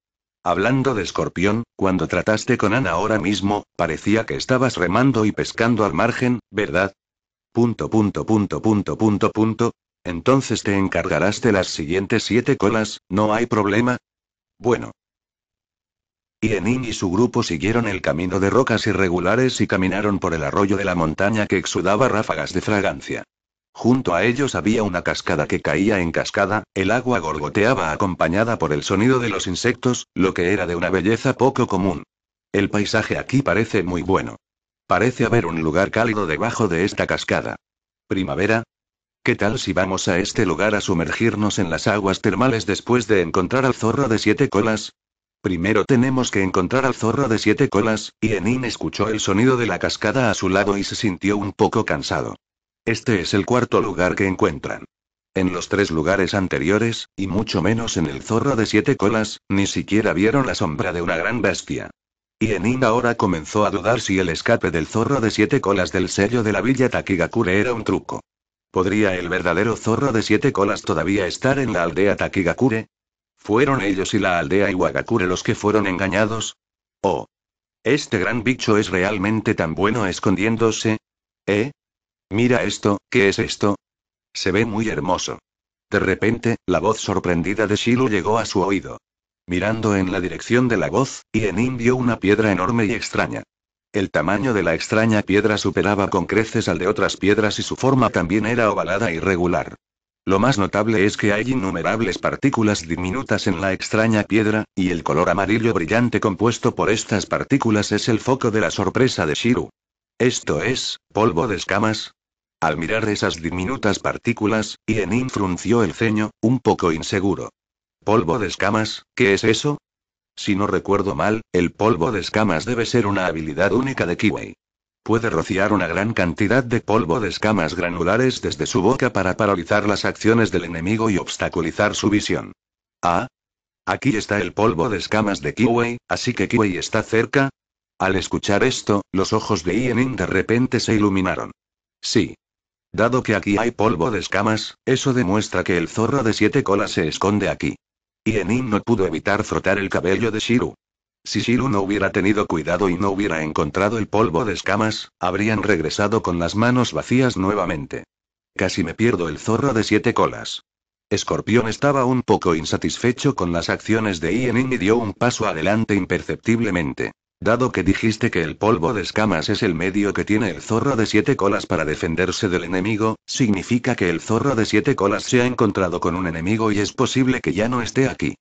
Hablando de escorpión, cuando trataste con Ana ahora mismo, parecía que estabas remando y pescando al margen, ¿verdad? Punto, punto, punto, punto, punto, punto. Entonces te encargarás de las siguientes siete colas, ¿no hay problema? Bueno. Y Yenin y su grupo siguieron el camino de rocas irregulares y caminaron por el arroyo de la montaña que exudaba ráfagas de fragancia. Junto a ellos había una cascada que caía en cascada, el agua gorgoteaba acompañada por el sonido de los insectos, lo que era de una belleza poco común. El paisaje aquí parece muy bueno. Parece haber un lugar cálido debajo de esta cascada. Primavera, ¿Qué tal si vamos a este lugar a sumergirnos en las aguas termales después de encontrar al zorro de siete colas? Primero tenemos que encontrar al zorro de siete colas, y Enin escuchó el sonido de la cascada a su lado y se sintió un poco cansado. Este es el cuarto lugar que encuentran. En los tres lugares anteriores, y mucho menos en el zorro de siete colas, ni siquiera vieron la sombra de una gran bestia. Y Enin ahora comenzó a dudar si el escape del zorro de siete colas del sello de la villa Takigakure era un truco. ¿Podría el verdadero zorro de siete colas todavía estar en la aldea Takigakure? ¿Fueron ellos y la aldea Iwagakure los que fueron engañados? oh, este gran bicho es realmente tan bueno escondiéndose? ¿Eh? Mira esto, ¿qué es esto? Se ve muy hermoso. De repente, la voz sorprendida de Shilu llegó a su oído. Mirando en la dirección de la voz, Ienin vio una piedra enorme y extraña. El tamaño de la extraña piedra superaba con creces al de otras piedras y su forma también era ovalada y e regular. Lo más notable es que hay innumerables partículas diminutas en la extraña piedra, y el color amarillo brillante compuesto por estas partículas es el foco de la sorpresa de Shiru. Esto es, polvo de escamas. Al mirar esas diminutas partículas, Ienin frunció el ceño, un poco inseguro. ¿Polvo de escamas? ¿Qué es eso? Si no recuerdo mal, el polvo de escamas debe ser una habilidad única de Kiwi. Puede rociar una gran cantidad de polvo de escamas granulares desde su boca para paralizar las acciones del enemigo y obstaculizar su visión. Ah. Aquí está el polvo de escamas de Kiwi, así que Kiwi está cerca. Al escuchar esto, los ojos de Ienin de repente se iluminaron. Sí, Dado que aquí hay polvo de escamas, eso demuestra que el zorro de siete colas se esconde aquí. Ienin no pudo evitar frotar el cabello de Shiru. Si Shiru no hubiera tenido cuidado y no hubiera encontrado el polvo de escamas, habrían regresado con las manos vacías nuevamente. Casi me pierdo el zorro de siete colas. Escorpión estaba un poco insatisfecho con las acciones de Ienin y dio un paso adelante imperceptiblemente. Dado que dijiste que el polvo de escamas es el medio que tiene el zorro de siete colas para defenderse del enemigo, significa que el zorro de siete colas se ha encontrado con un enemigo y es posible que ya no esté aquí.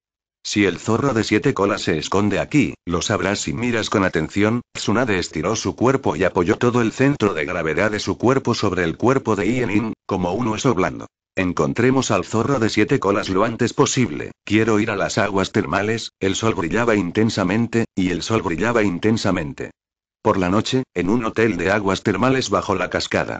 Si el zorro de siete colas se esconde aquí, lo sabrás si miras con atención. Tsunade estiró su cuerpo y apoyó todo el centro de gravedad de su cuerpo sobre el cuerpo de Ienin, como un hueso blando. Encontremos al zorro de siete colas lo antes posible. Quiero ir a las aguas termales, el sol brillaba intensamente, y el sol brillaba intensamente. Por la noche, en un hotel de aguas termales bajo la cascada.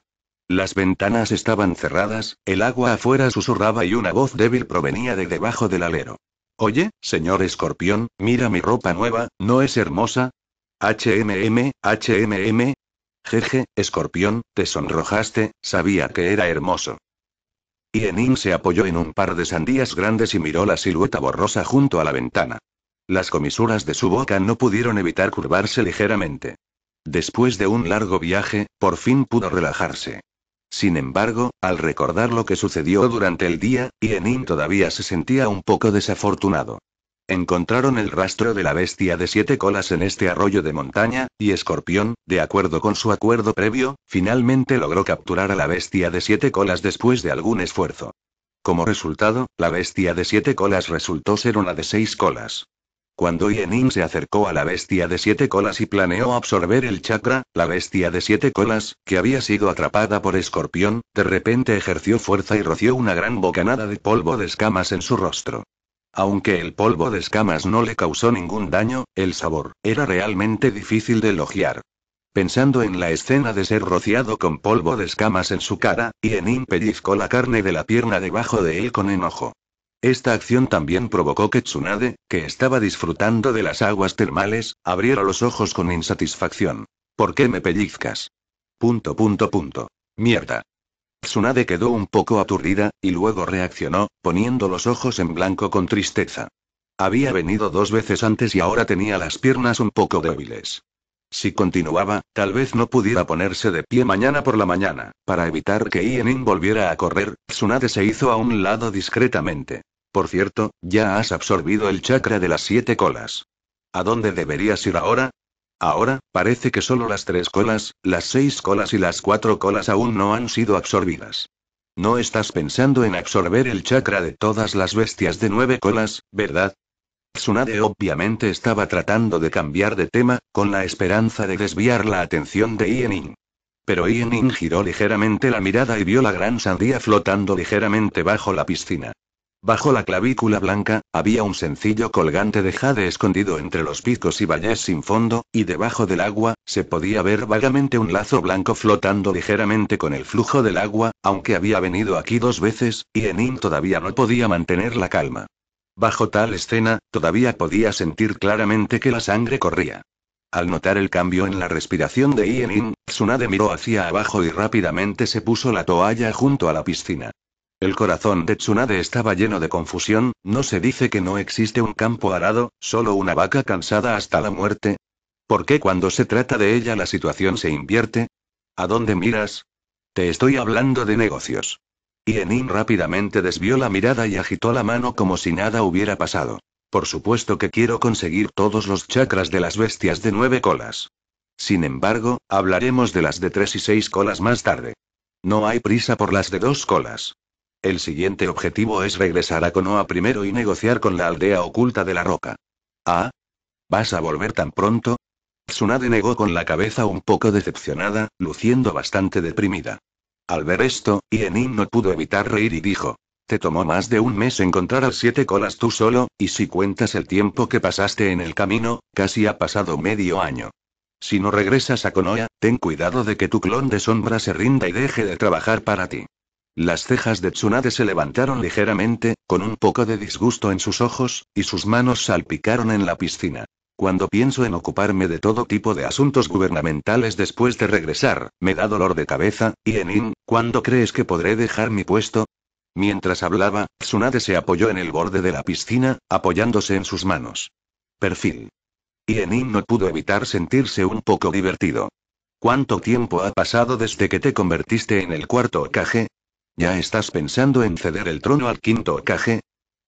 Las ventanas estaban cerradas, el agua afuera susurraba y una voz débil provenía de debajo del alero. Oye, señor escorpión, mira mi ropa nueva, ¿no es hermosa? HMM, HMM. Jeje, escorpión, te sonrojaste, sabía que era hermoso. Yenin se apoyó en un par de sandías grandes y miró la silueta borrosa junto a la ventana. Las comisuras de su boca no pudieron evitar curvarse ligeramente. Después de un largo viaje, por fin pudo relajarse. Sin embargo, al recordar lo que sucedió durante el día, Yenin todavía se sentía un poco desafortunado. Encontraron el rastro de la bestia de siete colas en este arroyo de montaña, y Escorpión, de acuerdo con su acuerdo previo, finalmente logró capturar a la bestia de siete colas después de algún esfuerzo. Como resultado, la bestia de siete colas resultó ser una de seis colas. Cuando Yenin se acercó a la bestia de siete colas y planeó absorber el chakra, la bestia de siete colas, que había sido atrapada por escorpión, de repente ejerció fuerza y roció una gran bocanada de polvo de escamas en su rostro. Aunque el polvo de escamas no le causó ningún daño, el sabor era realmente difícil de elogiar. Pensando en la escena de ser rociado con polvo de escamas en su cara, en pellizcó la carne de la pierna debajo de él con enojo. Esta acción también provocó que Tsunade, que estaba disfrutando de las aguas termales, abriera los ojos con insatisfacción. ¿Por qué me pellizcas? Punto punto punto. Mierda. Tsunade quedó un poco aturdida, y luego reaccionó, poniendo los ojos en blanco con tristeza. Había venido dos veces antes y ahora tenía las piernas un poco débiles. Si continuaba, tal vez no pudiera ponerse de pie mañana por la mañana. Para evitar que Ienin volviera a correr, Tsunade se hizo a un lado discretamente. Por cierto, ya has absorbido el chakra de las siete colas. ¿A dónde deberías ir ahora? Ahora, parece que solo las tres colas, las seis colas y las cuatro colas aún no han sido absorbidas. No estás pensando en absorber el chakra de todas las bestias de nueve colas, ¿verdad? Tsunade obviamente estaba tratando de cambiar de tema, con la esperanza de desviar la atención de Ienin. Pero Ienin giró ligeramente la mirada y vio la gran sandía flotando ligeramente bajo la piscina. Bajo la clavícula blanca, había un sencillo colgante de jade escondido entre los picos y valles sin fondo, y debajo del agua, se podía ver vagamente un lazo blanco flotando ligeramente con el flujo del agua, aunque había venido aquí dos veces, y Enin todavía no podía mantener la calma. Bajo tal escena, todavía podía sentir claramente que la sangre corría. Al notar el cambio en la respiración de Ienin, Tsunade miró hacia abajo y rápidamente se puso la toalla junto a la piscina. El corazón de Tsunade estaba lleno de confusión, ¿no se dice que no existe un campo arado, solo una vaca cansada hasta la muerte? ¿Por qué cuando se trata de ella la situación se invierte? ¿A dónde miras? Te estoy hablando de negocios. Y Enin rápidamente desvió la mirada y agitó la mano como si nada hubiera pasado. Por supuesto que quiero conseguir todos los chakras de las bestias de nueve colas. Sin embargo, hablaremos de las de tres y seis colas más tarde. No hay prisa por las de dos colas. El siguiente objetivo es regresar a Konoha primero y negociar con la aldea oculta de la roca. Ah. ¿Vas a volver tan pronto? Tsunade negó con la cabeza un poco decepcionada, luciendo bastante deprimida. Al ver esto, Ienin no pudo evitar reír y dijo. Te tomó más de un mes encontrar a siete colas tú solo, y si cuentas el tiempo que pasaste en el camino, casi ha pasado medio año. Si no regresas a Konoha, ten cuidado de que tu clon de sombra se rinda y deje de trabajar para ti. Las cejas de Tsunade se levantaron ligeramente, con un poco de disgusto en sus ojos, y sus manos salpicaron en la piscina. Cuando pienso en ocuparme de todo tipo de asuntos gubernamentales después de regresar, me da dolor de cabeza, y Enin, ¿cuándo crees que podré dejar mi puesto? Mientras hablaba, Tsunade se apoyó en el borde de la piscina, apoyándose en sus manos. Perfil. Y no pudo evitar sentirse un poco divertido. ¿Cuánto tiempo ha pasado desde que te convertiste en el cuarto Okage? ¿Ya estás pensando en ceder el trono al quinto Okage?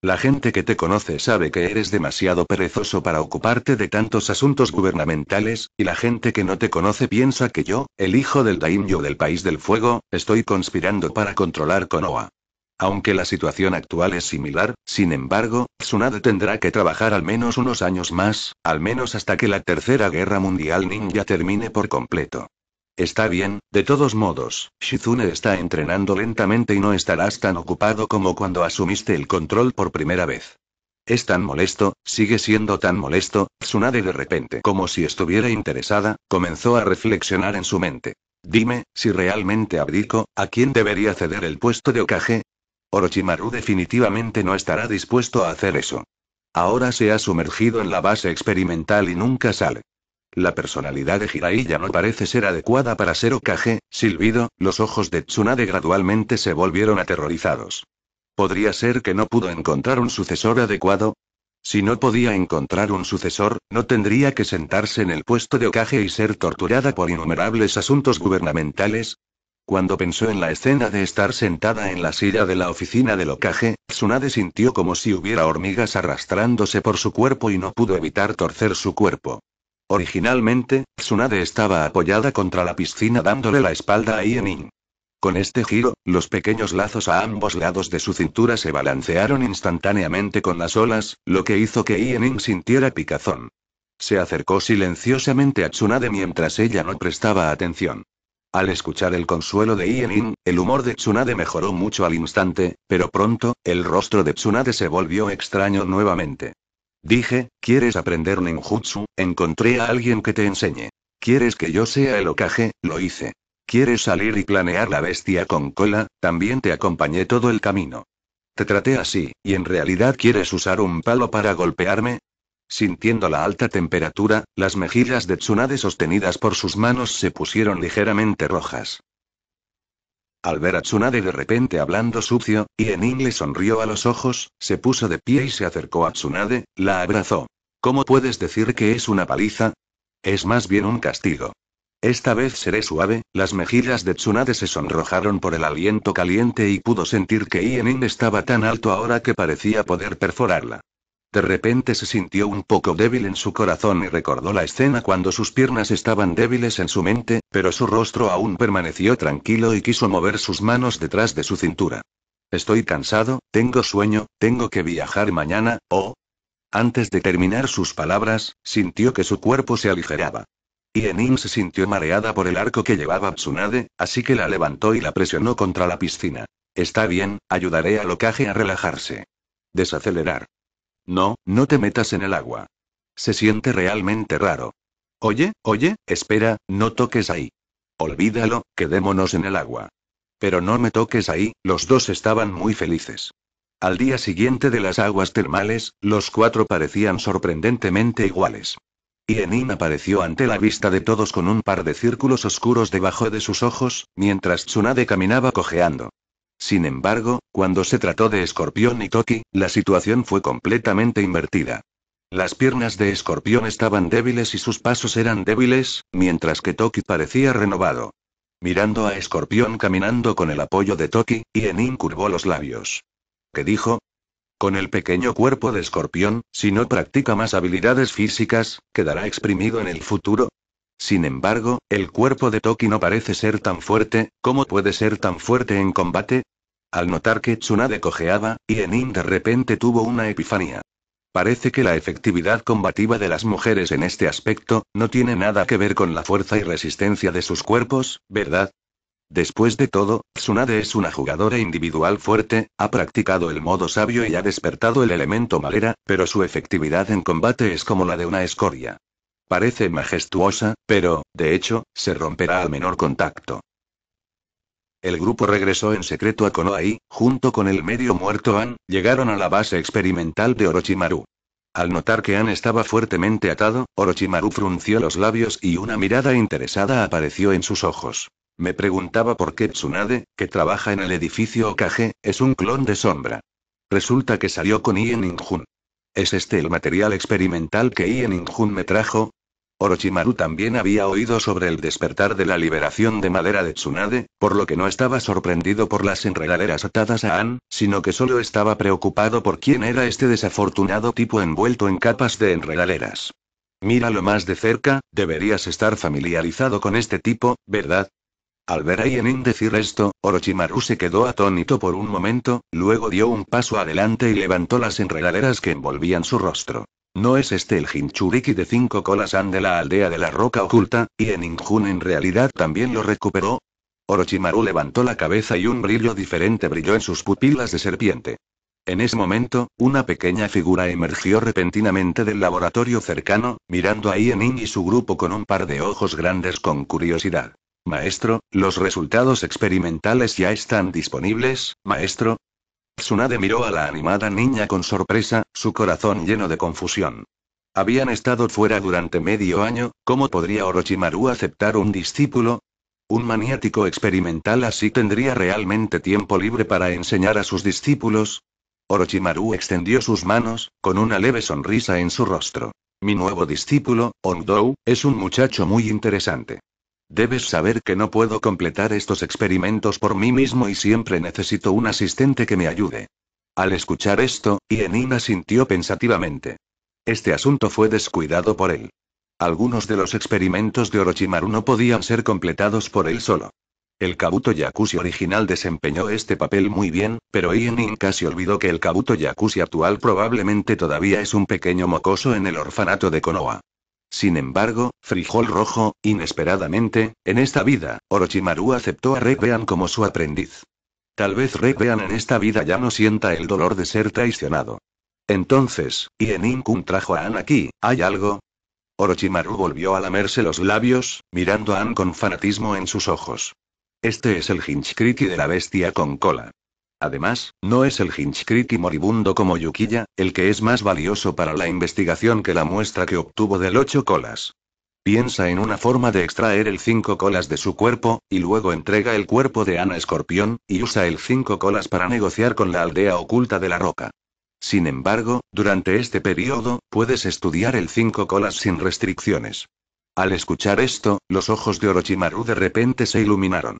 La gente que te conoce sabe que eres demasiado perezoso para ocuparte de tantos asuntos gubernamentales, y la gente que no te conoce piensa que yo, el hijo del Daimyo del País del Fuego, estoy conspirando para controlar Konoha. Aunque la situación actual es similar, sin embargo, Tsunade tendrá que trabajar al menos unos años más, al menos hasta que la Tercera Guerra Mundial Ninja termine por completo. Está bien, de todos modos, Shizune está entrenando lentamente y no estarás tan ocupado como cuando asumiste el control por primera vez. Es tan molesto, sigue siendo tan molesto, Tsunade de repente, como si estuviera interesada, comenzó a reflexionar en su mente. Dime, si realmente abdico, ¿a quién debería ceder el puesto de Okage? Orochimaru definitivamente no estará dispuesto a hacer eso. Ahora se ha sumergido en la base experimental y nunca sale. La personalidad de Jiraiya no parece ser adecuada para ser Okage, silbido, los ojos de Tsunade gradualmente se volvieron aterrorizados. ¿Podría ser que no pudo encontrar un sucesor adecuado? Si no podía encontrar un sucesor, no tendría que sentarse en el puesto de Okage y ser torturada por innumerables asuntos gubernamentales, cuando pensó en la escena de estar sentada en la silla de la oficina del Okage, Tsunade sintió como si hubiera hormigas arrastrándose por su cuerpo y no pudo evitar torcer su cuerpo. Originalmente, Tsunade estaba apoyada contra la piscina dándole la espalda a Ienin. Con este giro, los pequeños lazos a ambos lados de su cintura se balancearon instantáneamente con las olas, lo que hizo que Ienin sintiera picazón. Se acercó silenciosamente a Tsunade mientras ella no prestaba atención. Al escuchar el consuelo de Ienin, el humor de Tsunade mejoró mucho al instante, pero pronto, el rostro de Tsunade se volvió extraño nuevamente. Dije, ¿quieres aprender ninjutsu? Encontré a alguien que te enseñe. ¿Quieres que yo sea el Okage? Lo hice. ¿Quieres salir y planear la bestia con cola? También te acompañé todo el camino. Te traté así, y en realidad quieres usar un palo para golpearme, Sintiendo la alta temperatura, las mejillas de Tsunade sostenidas por sus manos se pusieron ligeramente rojas. Al ver a Tsunade de repente hablando sucio, Ienin le sonrió a los ojos, se puso de pie y se acercó a Tsunade, la abrazó. ¿Cómo puedes decir que es una paliza? Es más bien un castigo. Esta vez seré suave, las mejillas de Tsunade se sonrojaron por el aliento caliente y pudo sentir que Ienin estaba tan alto ahora que parecía poder perforarla. De repente se sintió un poco débil en su corazón y recordó la escena cuando sus piernas estaban débiles en su mente, pero su rostro aún permaneció tranquilo y quiso mover sus manos detrás de su cintura. Estoy cansado, tengo sueño, tengo que viajar mañana, o... Antes de terminar sus palabras, sintió que su cuerpo se aligeraba. Yenin se sintió mareada por el arco que llevaba Tsunade, así que la levantó y la presionó contra la piscina. Está bien, ayudaré a ocaje a relajarse. Desacelerar. No, no te metas en el agua. Se siente realmente raro. Oye, oye, espera, no toques ahí. Olvídalo, quedémonos en el agua. Pero no me toques ahí, los dos estaban muy felices. Al día siguiente de las aguas termales, los cuatro parecían sorprendentemente iguales. Y Enin apareció ante la vista de todos con un par de círculos oscuros debajo de sus ojos, mientras Tsunade caminaba cojeando. Sin embargo, cuando se trató de Escorpión y Toki, la situación fue completamente invertida. Las piernas de Escorpión estaban débiles y sus pasos eran débiles, mientras que Toki parecía renovado. Mirando a Escorpión caminando con el apoyo de Toki, Ienin curvó los labios. ¿Qué dijo? Con el pequeño cuerpo de Escorpión, si no practica más habilidades físicas, quedará exprimido en el futuro, sin embargo, el cuerpo de Toki no parece ser tan fuerte, ¿cómo puede ser tan fuerte en combate? Al notar que Tsunade cojeaba, Ienin de repente tuvo una epifanía. Parece que la efectividad combativa de las mujeres en este aspecto, no tiene nada que ver con la fuerza y resistencia de sus cuerpos, ¿verdad? Después de todo, Tsunade es una jugadora individual fuerte, ha practicado el modo sabio y ha despertado el elemento malera, pero su efectividad en combate es como la de una escoria. Parece majestuosa, pero, de hecho, se romperá al menor contacto. El grupo regresó en secreto a Konoha y, junto con el medio muerto An, llegaron a la base experimental de Orochimaru. Al notar que An estaba fuertemente atado, Orochimaru frunció los labios y una mirada interesada apareció en sus ojos. Me preguntaba por qué Tsunade, que trabaja en el edificio Okage, es un clon de sombra. Resulta que salió con Ien Injun. ¿Es este el material experimental que Ien Injun me trajo? Orochimaru también había oído sobre el despertar de la liberación de madera de Tsunade, por lo que no estaba sorprendido por las enredaderas atadas a An, sino que solo estaba preocupado por quién era este desafortunado tipo envuelto en capas de enredaderas. Míralo más de cerca, deberías estar familiarizado con este tipo, ¿verdad? Al ver a Ienin decir esto, Orochimaru se quedó atónito por un momento, luego dio un paso adelante y levantó las enredaderas que envolvían su rostro. No es este el Hinchuriki de cinco colas han de la aldea de la roca oculta, y en Injun en realidad también lo recuperó. Orochimaru levantó la cabeza y un brillo diferente brilló en sus pupilas de serpiente. En ese momento, una pequeña figura emergió repentinamente del laboratorio cercano, mirando a Enin y su grupo con un par de ojos grandes con curiosidad. Maestro, los resultados experimentales ya están disponibles, maestro, Tsunade miró a la animada niña con sorpresa, su corazón lleno de confusión. Habían estado fuera durante medio año, ¿cómo podría Orochimaru aceptar un discípulo? Un maniático experimental así tendría realmente tiempo libre para enseñar a sus discípulos. Orochimaru extendió sus manos, con una leve sonrisa en su rostro. Mi nuevo discípulo, Ondou, es un muchacho muy interesante. Debes saber que no puedo completar estos experimentos por mí mismo y siempre necesito un asistente que me ayude. Al escuchar esto, Ienina sintió pensativamente. Este asunto fue descuidado por él. Algunos de los experimentos de Orochimaru no podían ser completados por él solo. El Kabuto Yakushi original desempeñó este papel muy bien, pero Ienin casi olvidó que el Kabuto Yakushi actual probablemente todavía es un pequeño mocoso en el orfanato de Konoha. Sin embargo, Frijol Rojo, inesperadamente, en esta vida, Orochimaru aceptó a Red como su aprendiz. Tal vez Red en esta vida ya no sienta el dolor de ser traicionado. Entonces, ¿y en Kun trajo a An aquí, ¿hay algo? Orochimaru volvió a lamerse los labios, mirando a An con fanatismo en sus ojos. Este es el Hinchkriti de la bestia con cola. Además, no es el y moribundo como Yukiya, el que es más valioso para la investigación que la muestra que obtuvo del ocho colas. Piensa en una forma de extraer el cinco colas de su cuerpo, y luego entrega el cuerpo de Ana Escorpión, y usa el cinco colas para negociar con la aldea oculta de la roca. Sin embargo, durante este periodo, puedes estudiar el cinco colas sin restricciones. Al escuchar esto, los ojos de Orochimaru de repente se iluminaron.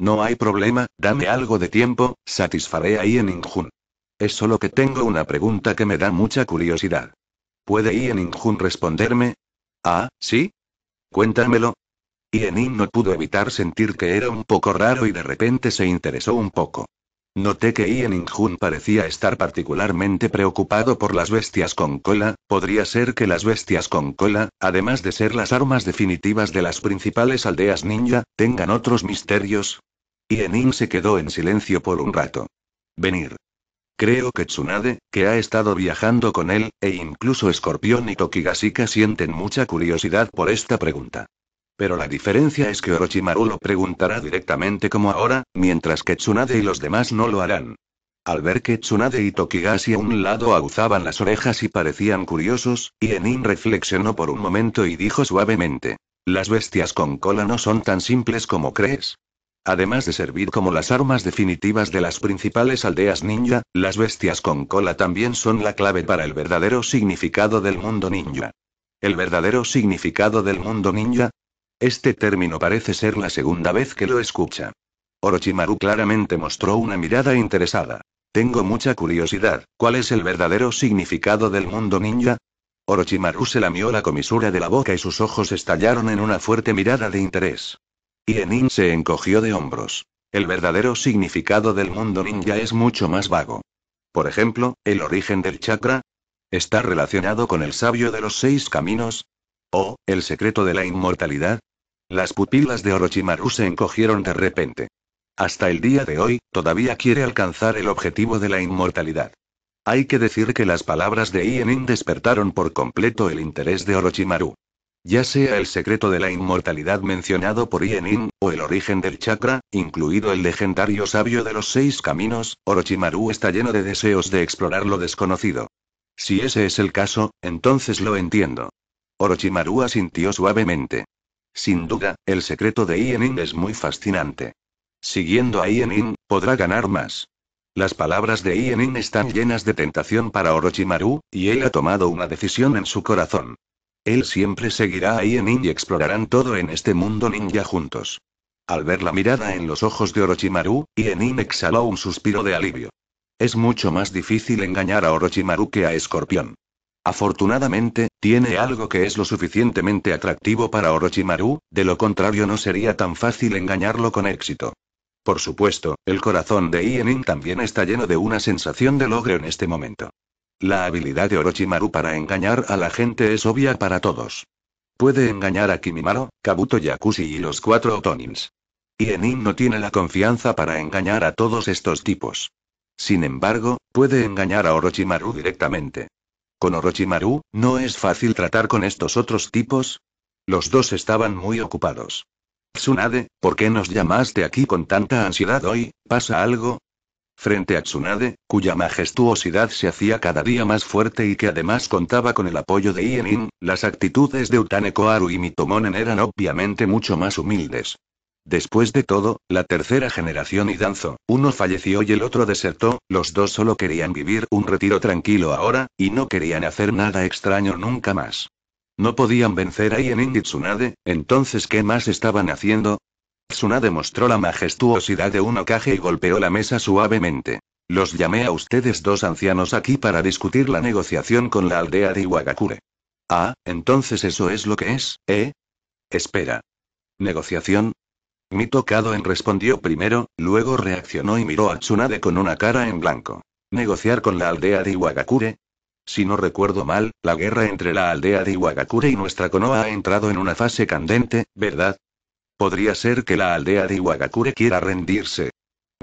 No hay problema, dame algo de tiempo, satisfaré a Ien injun Es solo que tengo una pregunta que me da mucha curiosidad. ¿Puede Ien injun responderme? Ah, sí. Cuéntamelo. In no pudo evitar sentir que era un poco raro y de repente se interesó un poco. Noté que Ian Jun parecía estar particularmente preocupado por las bestias con cola, podría ser que las bestias con cola, además de ser las armas definitivas de las principales aldeas ninja, tengan otros misterios. Ienin se quedó en silencio por un rato. Venir. Creo que Tsunade, que ha estado viajando con él, e incluso Escorpión y Tokigasika sienten mucha curiosidad por esta pregunta. Pero la diferencia es que Orochimaru lo preguntará directamente como ahora, mientras que Tsunade y los demás no lo harán. Al ver que Tsunade y Tokigashi a un lado aguzaban las orejas y parecían curiosos, Ienin reflexionó por un momento y dijo suavemente. Las bestias con cola no son tan simples como crees. Además de servir como las armas definitivas de las principales aldeas ninja, las bestias con cola también son la clave para el verdadero significado del mundo ninja. El verdadero significado del mundo ninja, este término parece ser la segunda vez que lo escucha. Orochimaru claramente mostró una mirada interesada. Tengo mucha curiosidad, ¿cuál es el verdadero significado del mundo ninja? Orochimaru se lamió la comisura de la boca y sus ojos estallaron en una fuerte mirada de interés. Ienin se encogió de hombros. El verdadero significado del mundo ninja es mucho más vago. Por ejemplo, el origen del chakra. ¿Está relacionado con el sabio de los seis caminos? ¿O el secreto de la inmortalidad? Las pupilas de Orochimaru se encogieron de repente. Hasta el día de hoy, todavía quiere alcanzar el objetivo de la inmortalidad. Hay que decir que las palabras de Ienin despertaron por completo el interés de Orochimaru. Ya sea el secreto de la inmortalidad mencionado por Ienin, o el origen del chakra, incluido el legendario sabio de los seis caminos, Orochimaru está lleno de deseos de explorar lo desconocido. Si ese es el caso, entonces lo entiendo. Orochimaru asintió suavemente. Sin duda, el secreto de Ienin es muy fascinante. Siguiendo a Ienin, podrá ganar más. Las palabras de Ienin están llenas de tentación para Orochimaru, y él ha tomado una decisión en su corazón. Él siempre seguirá a Ienin y explorarán todo en este mundo ninja juntos. Al ver la mirada en los ojos de Orochimaru, Ienin exhaló un suspiro de alivio. Es mucho más difícil engañar a Orochimaru que a Escorpión. Afortunadamente, tiene algo que es lo suficientemente atractivo para Orochimaru, de lo contrario no sería tan fácil engañarlo con éxito. Por supuesto, el corazón de Ienin también está lleno de una sensación de logro en este momento. La habilidad de Orochimaru para engañar a la gente es obvia para todos. Puede engañar a Kimimaro, Kabuto Yakushi y los cuatro Otonins. Ienin no tiene la confianza para engañar a todos estos tipos. Sin embargo, puede engañar a Orochimaru directamente. Con Orochimaru, no es fácil tratar con estos otros tipos. Los dos estaban muy ocupados. Tsunade, ¿por qué nos llamaste aquí con tanta ansiedad hoy? ¿Pasa algo? Frente a Tsunade, cuya majestuosidad se hacía cada día más fuerte y que además contaba con el apoyo de Ienin, las actitudes de Utane Koharu y Mitomonen eran obviamente mucho más humildes. Después de todo, la tercera generación y Danzo, uno falleció y el otro desertó, los dos solo querían vivir un retiro tranquilo ahora, y no querían hacer nada extraño nunca más. No podían vencer ahí en y Tsunade, entonces ¿qué más estaban haciendo? Tsunade mostró la majestuosidad de un ocaje y golpeó la mesa suavemente. Los llamé a ustedes dos ancianos aquí para discutir la negociación con la aldea de Iwagakure. Ah, entonces eso es lo que es, ¿eh? Espera. ¿Negociación? tocado en respondió primero, luego reaccionó y miró a Tsunade con una cara en blanco. ¿Negociar con la aldea de Iwagakure? Si no recuerdo mal, la guerra entre la aldea de Iwagakure y nuestra Konoha ha entrado en una fase candente, ¿verdad? Podría ser que la aldea de Iwagakure quiera rendirse.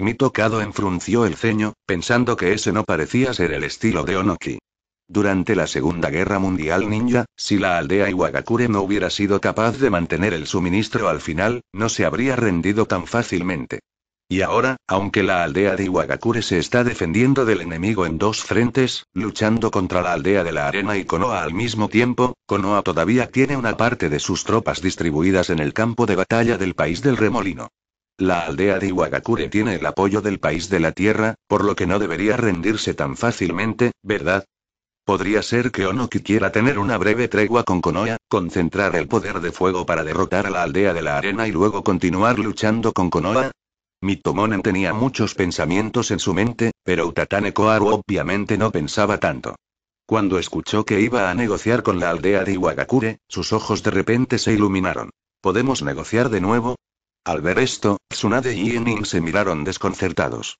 Mi tocado enfrunció el ceño, pensando que ese no parecía ser el estilo de Onoki. Durante la Segunda Guerra Mundial Ninja, si la aldea Iwagakure no hubiera sido capaz de mantener el suministro al final, no se habría rendido tan fácilmente. Y ahora, aunque la aldea de Iwagakure se está defendiendo del enemigo en dos frentes, luchando contra la aldea de la arena y Konoha al mismo tiempo, Konoha todavía tiene una parte de sus tropas distribuidas en el campo de batalla del país del remolino. La aldea de Iwagakure tiene el apoyo del país de la tierra, por lo que no debería rendirse tan fácilmente, ¿verdad? Podría ser que Onoki quiera tener una breve tregua con Konoha, concentrar el poder de fuego para derrotar a la aldea de la arena y luego continuar luchando con Konoha. Mitomonen tenía muchos pensamientos en su mente, pero Utatane Koharu obviamente no pensaba tanto. Cuando escuchó que iba a negociar con la aldea de Iwagakure, sus ojos de repente se iluminaron. ¿Podemos negociar de nuevo? Al ver esto, Tsunade y Enin se miraron desconcertados.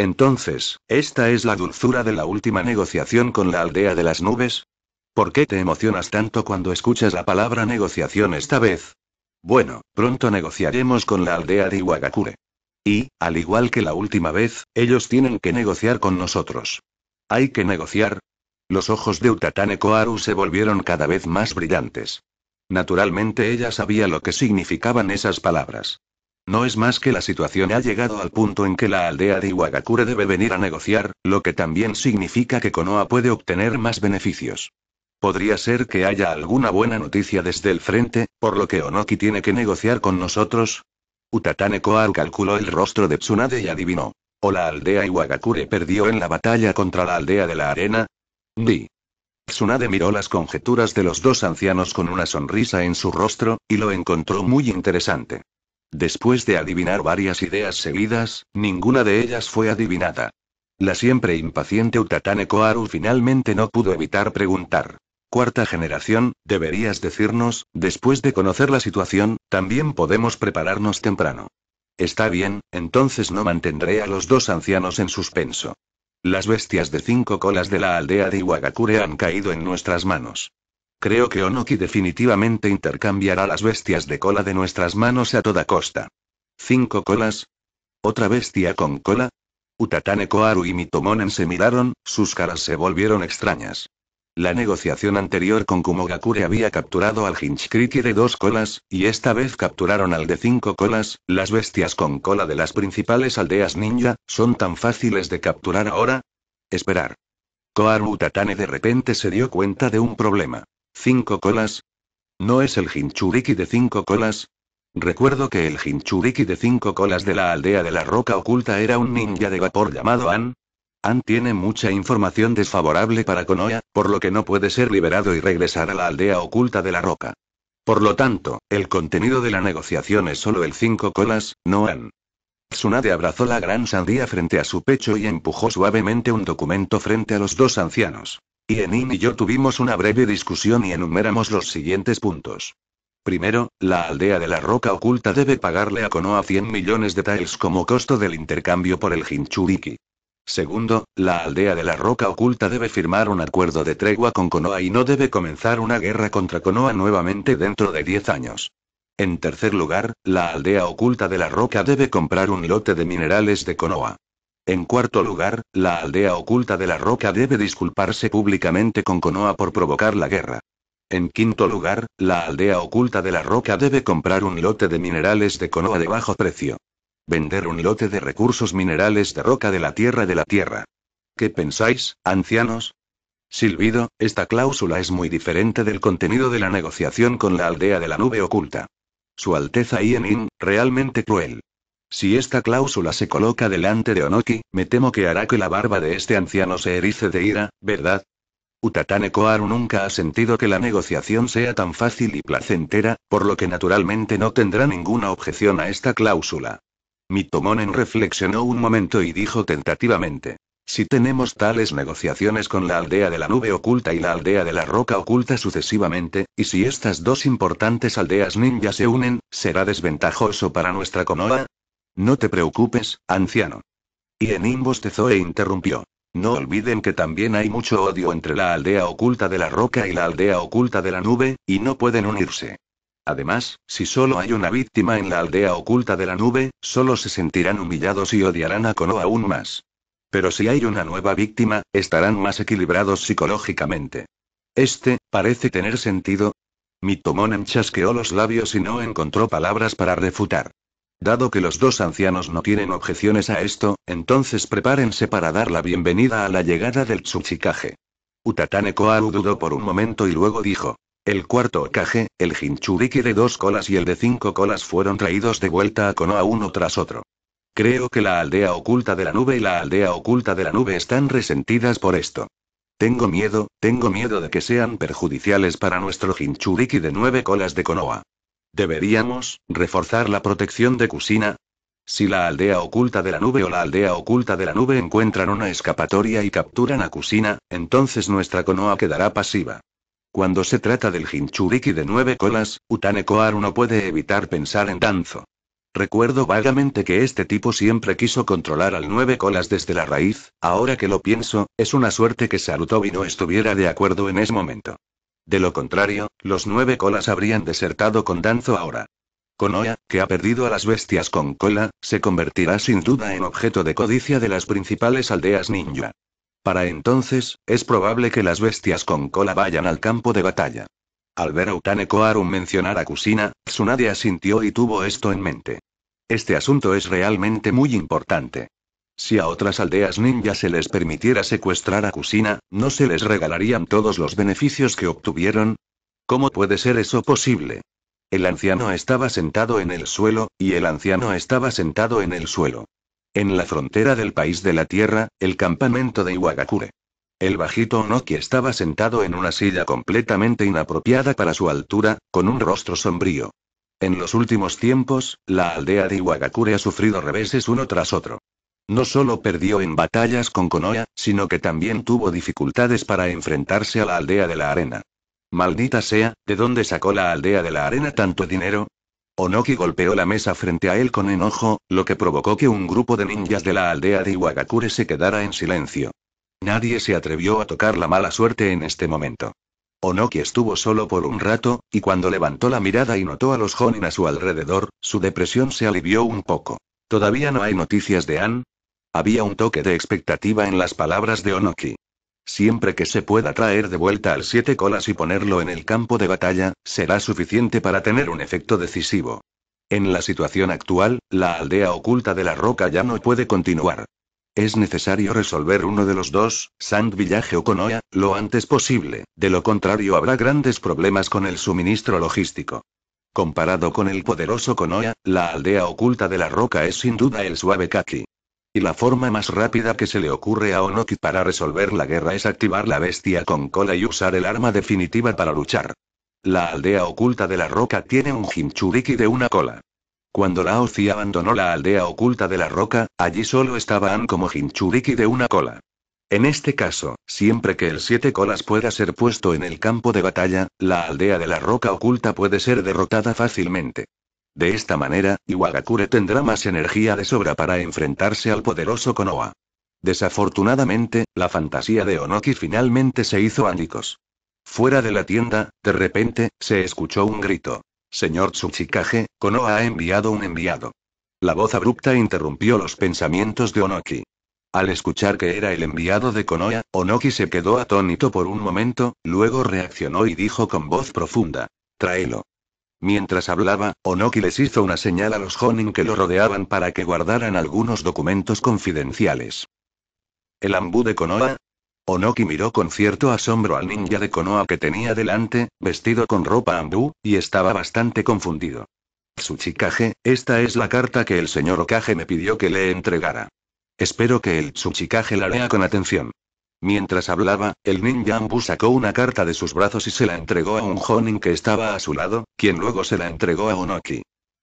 Entonces, ¿esta es la dulzura de la última negociación con la aldea de las nubes? ¿Por qué te emocionas tanto cuando escuchas la palabra negociación esta vez? Bueno, pronto negociaremos con la aldea de Iwagakure. Y, al igual que la última vez, ellos tienen que negociar con nosotros. Hay que negociar. Los ojos de Utatane Koharu se volvieron cada vez más brillantes. Naturalmente ella sabía lo que significaban esas palabras. No es más que la situación ha llegado al punto en que la aldea de Iwagakure debe venir a negociar, lo que también significa que Konoha puede obtener más beneficios. Podría ser que haya alguna buena noticia desde el frente, por lo que Onoki tiene que negociar con nosotros. Utatane Koal calculó el rostro de Tsunade y adivinó. ¿O la aldea Iwagakure perdió en la batalla contra la aldea de la arena? Di. Tsunade miró las conjeturas de los dos ancianos con una sonrisa en su rostro, y lo encontró muy interesante. Después de adivinar varias ideas seguidas, ninguna de ellas fue adivinada. La siempre impaciente Utatane Koharu finalmente no pudo evitar preguntar. Cuarta generación, deberías decirnos, después de conocer la situación, también podemos prepararnos temprano. Está bien, entonces no mantendré a los dos ancianos en suspenso. Las bestias de cinco colas de la aldea de Iwagakure han caído en nuestras manos. Creo que Onoki definitivamente intercambiará las bestias de cola de nuestras manos a toda costa. ¿Cinco colas? ¿Otra bestia con cola? Utatane Koharu y Mitomonen se miraron, sus caras se volvieron extrañas. La negociación anterior con Kumogakure había capturado al Hinchkriki de dos colas, y esta vez capturaron al de cinco colas, las bestias con cola de las principales aldeas ninja, ¿son tan fáciles de capturar ahora? Esperar. Koharu Utatane de repente se dio cuenta de un problema. ¿Cinco colas? ¿No es el Jinchuriki de cinco colas? Recuerdo que el Jinchuriki de cinco colas de la aldea de la roca oculta era un ninja de vapor llamado An. An tiene mucha información desfavorable para Konoya, por lo que no puede ser liberado y regresar a la aldea oculta de la roca. Por lo tanto, el contenido de la negociación es solo el cinco colas, no An. Tsunade abrazó la gran sandía frente a su pecho y empujó suavemente un documento frente a los dos ancianos. Y y yo tuvimos una breve discusión y enumeramos los siguientes puntos. Primero, la aldea de la roca oculta debe pagarle a Konoha 100 millones de taels como costo del intercambio por el Hinchuriki. Segundo, la aldea de la roca oculta debe firmar un acuerdo de tregua con Konoha y no debe comenzar una guerra contra Konoha nuevamente dentro de 10 años. En tercer lugar, la aldea oculta de la roca debe comprar un lote de minerales de Konoha. En cuarto lugar, la aldea oculta de la roca debe disculparse públicamente con Konoa por provocar la guerra. En quinto lugar, la aldea oculta de la roca debe comprar un lote de minerales de Konoa de bajo precio. Vender un lote de recursos minerales de roca de la tierra de la tierra. ¿Qué pensáis, ancianos? Silbido, esta cláusula es muy diferente del contenido de la negociación con la aldea de la nube oculta. Su Alteza Ienin, realmente cruel. Si esta cláusula se coloca delante de Onoki, me temo que hará que la barba de este anciano se erice de ira, ¿verdad? Utatane nunca ha sentido que la negociación sea tan fácil y placentera, por lo que naturalmente no tendrá ninguna objeción a esta cláusula. Mitomonen reflexionó un momento y dijo tentativamente. Si tenemos tales negociaciones con la aldea de la nube oculta y la aldea de la roca oculta sucesivamente, y si estas dos importantes aldeas ninja se unen, ¿será desventajoso para nuestra Konoha? No te preocupes, anciano. Y Enim bostezó e interrumpió. No olviden que también hay mucho odio entre la aldea oculta de la roca y la aldea oculta de la nube, y no pueden unirse. Además, si solo hay una víctima en la aldea oculta de la nube, solo se sentirán humillados y odiarán a Kono aún más. Pero si hay una nueva víctima, estarán más equilibrados psicológicamente. Este, parece tener sentido. Mitomonen chasqueó los labios y no encontró palabras para refutar. Dado que los dos ancianos no tienen objeciones a esto, entonces prepárense para dar la bienvenida a la llegada del Tsuchikage. Utatane Koharu dudó por un momento y luego dijo. El cuarto caje, el Jinchuriki de dos colas y el de cinco colas fueron traídos de vuelta a Konoha uno tras otro. Creo que la aldea oculta de la nube y la aldea oculta de la nube están resentidas por esto. Tengo miedo, tengo miedo de que sean perjudiciales para nuestro Jinchuriki de nueve colas de Konoha. Deberíamos, reforzar la protección de Kusina? Si la aldea oculta de la nube o la aldea oculta de la nube encuentran una escapatoria y capturan a Kusina, entonces nuestra Konoha quedará pasiva. Cuando se trata del Hinchuriki de nueve colas, Utane Koharu no puede evitar pensar en Danzo. Recuerdo vagamente que este tipo siempre quiso controlar al nueve colas desde la raíz, ahora que lo pienso, es una suerte que Sarutobi no estuviera de acuerdo en ese momento. De lo contrario, los nueve colas habrían desertado con Danzo ahora. Konoha, que ha perdido a las bestias con cola, se convertirá sin duda en objeto de codicia de las principales aldeas ninja. Para entonces, es probable que las bestias con cola vayan al campo de batalla. Al ver a Utane mencionar a Kusina, Tsunade asintió y tuvo esto en mente. Este asunto es realmente muy importante. Si a otras aldeas ninja se les permitiera secuestrar a Kusina, ¿no se les regalarían todos los beneficios que obtuvieron? ¿Cómo puede ser eso posible? El anciano estaba sentado en el suelo, y el anciano estaba sentado en el suelo. En la frontera del país de la tierra, el campamento de Iwagakure. El bajito Onoki estaba sentado en una silla completamente inapropiada para su altura, con un rostro sombrío. En los últimos tiempos, la aldea de Iwagakure ha sufrido reveses uno tras otro. No solo perdió en batallas con Konoha, sino que también tuvo dificultades para enfrentarse a la aldea de la arena. Maldita sea, ¿de dónde sacó la aldea de la arena tanto dinero? Onoki golpeó la mesa frente a él con enojo, lo que provocó que un grupo de ninjas de la aldea de Iwagakure se quedara en silencio. Nadie se atrevió a tocar la mala suerte en este momento. Onoki estuvo solo por un rato, y cuando levantó la mirada y notó a los Honin a su alrededor, su depresión se alivió un poco. ¿Todavía no hay noticias de Ann? Había un toque de expectativa en las palabras de Onoki. Siempre que se pueda traer de vuelta al siete colas y ponerlo en el campo de batalla, será suficiente para tener un efecto decisivo. En la situación actual, la aldea oculta de la roca ya no puede continuar. Es necesario resolver uno de los dos, Sand Village o Konoha, lo antes posible, de lo contrario habrá grandes problemas con el suministro logístico. Comparado con el poderoso Konoha, la aldea oculta de la roca es sin duda el suave Kaki. Y la forma más rápida que se le ocurre a Onoki para resolver la guerra es activar la bestia con cola y usar el arma definitiva para luchar. La aldea oculta de la roca tiene un Jinchuriki de una cola. Cuando Laozi abandonó la aldea oculta de la roca, allí solo estaba estaban como Jinchuriki de una cola. En este caso, siempre que el siete colas pueda ser puesto en el campo de batalla, la aldea de la roca oculta puede ser derrotada fácilmente. De esta manera, Iwagakure tendrá más energía de sobra para enfrentarse al poderoso Konoha. Desafortunadamente, la fantasía de Onoki finalmente se hizo ánicos. Fuera de la tienda, de repente, se escuchó un grito. Señor Tsuchikage, Konoha ha enviado un enviado. La voz abrupta interrumpió los pensamientos de Onoki. Al escuchar que era el enviado de Konoha, Onoki se quedó atónito por un momento, luego reaccionó y dijo con voz profunda. Tráelo. Mientras hablaba, Onoki les hizo una señal a los Honin que lo rodeaban para que guardaran algunos documentos confidenciales. ¿El ambú de Konoha? Onoki miró con cierto asombro al ninja de Konoha que tenía delante, vestido con ropa ambú, y estaba bastante confundido. Tsuchikage, esta es la carta que el señor Okage me pidió que le entregara. Espero que el Tsuchikage la lea con atención. Mientras hablaba, el ninja sacó una carta de sus brazos y se la entregó a un Jonin que estaba a su lado, quien luego se la entregó a Onoki.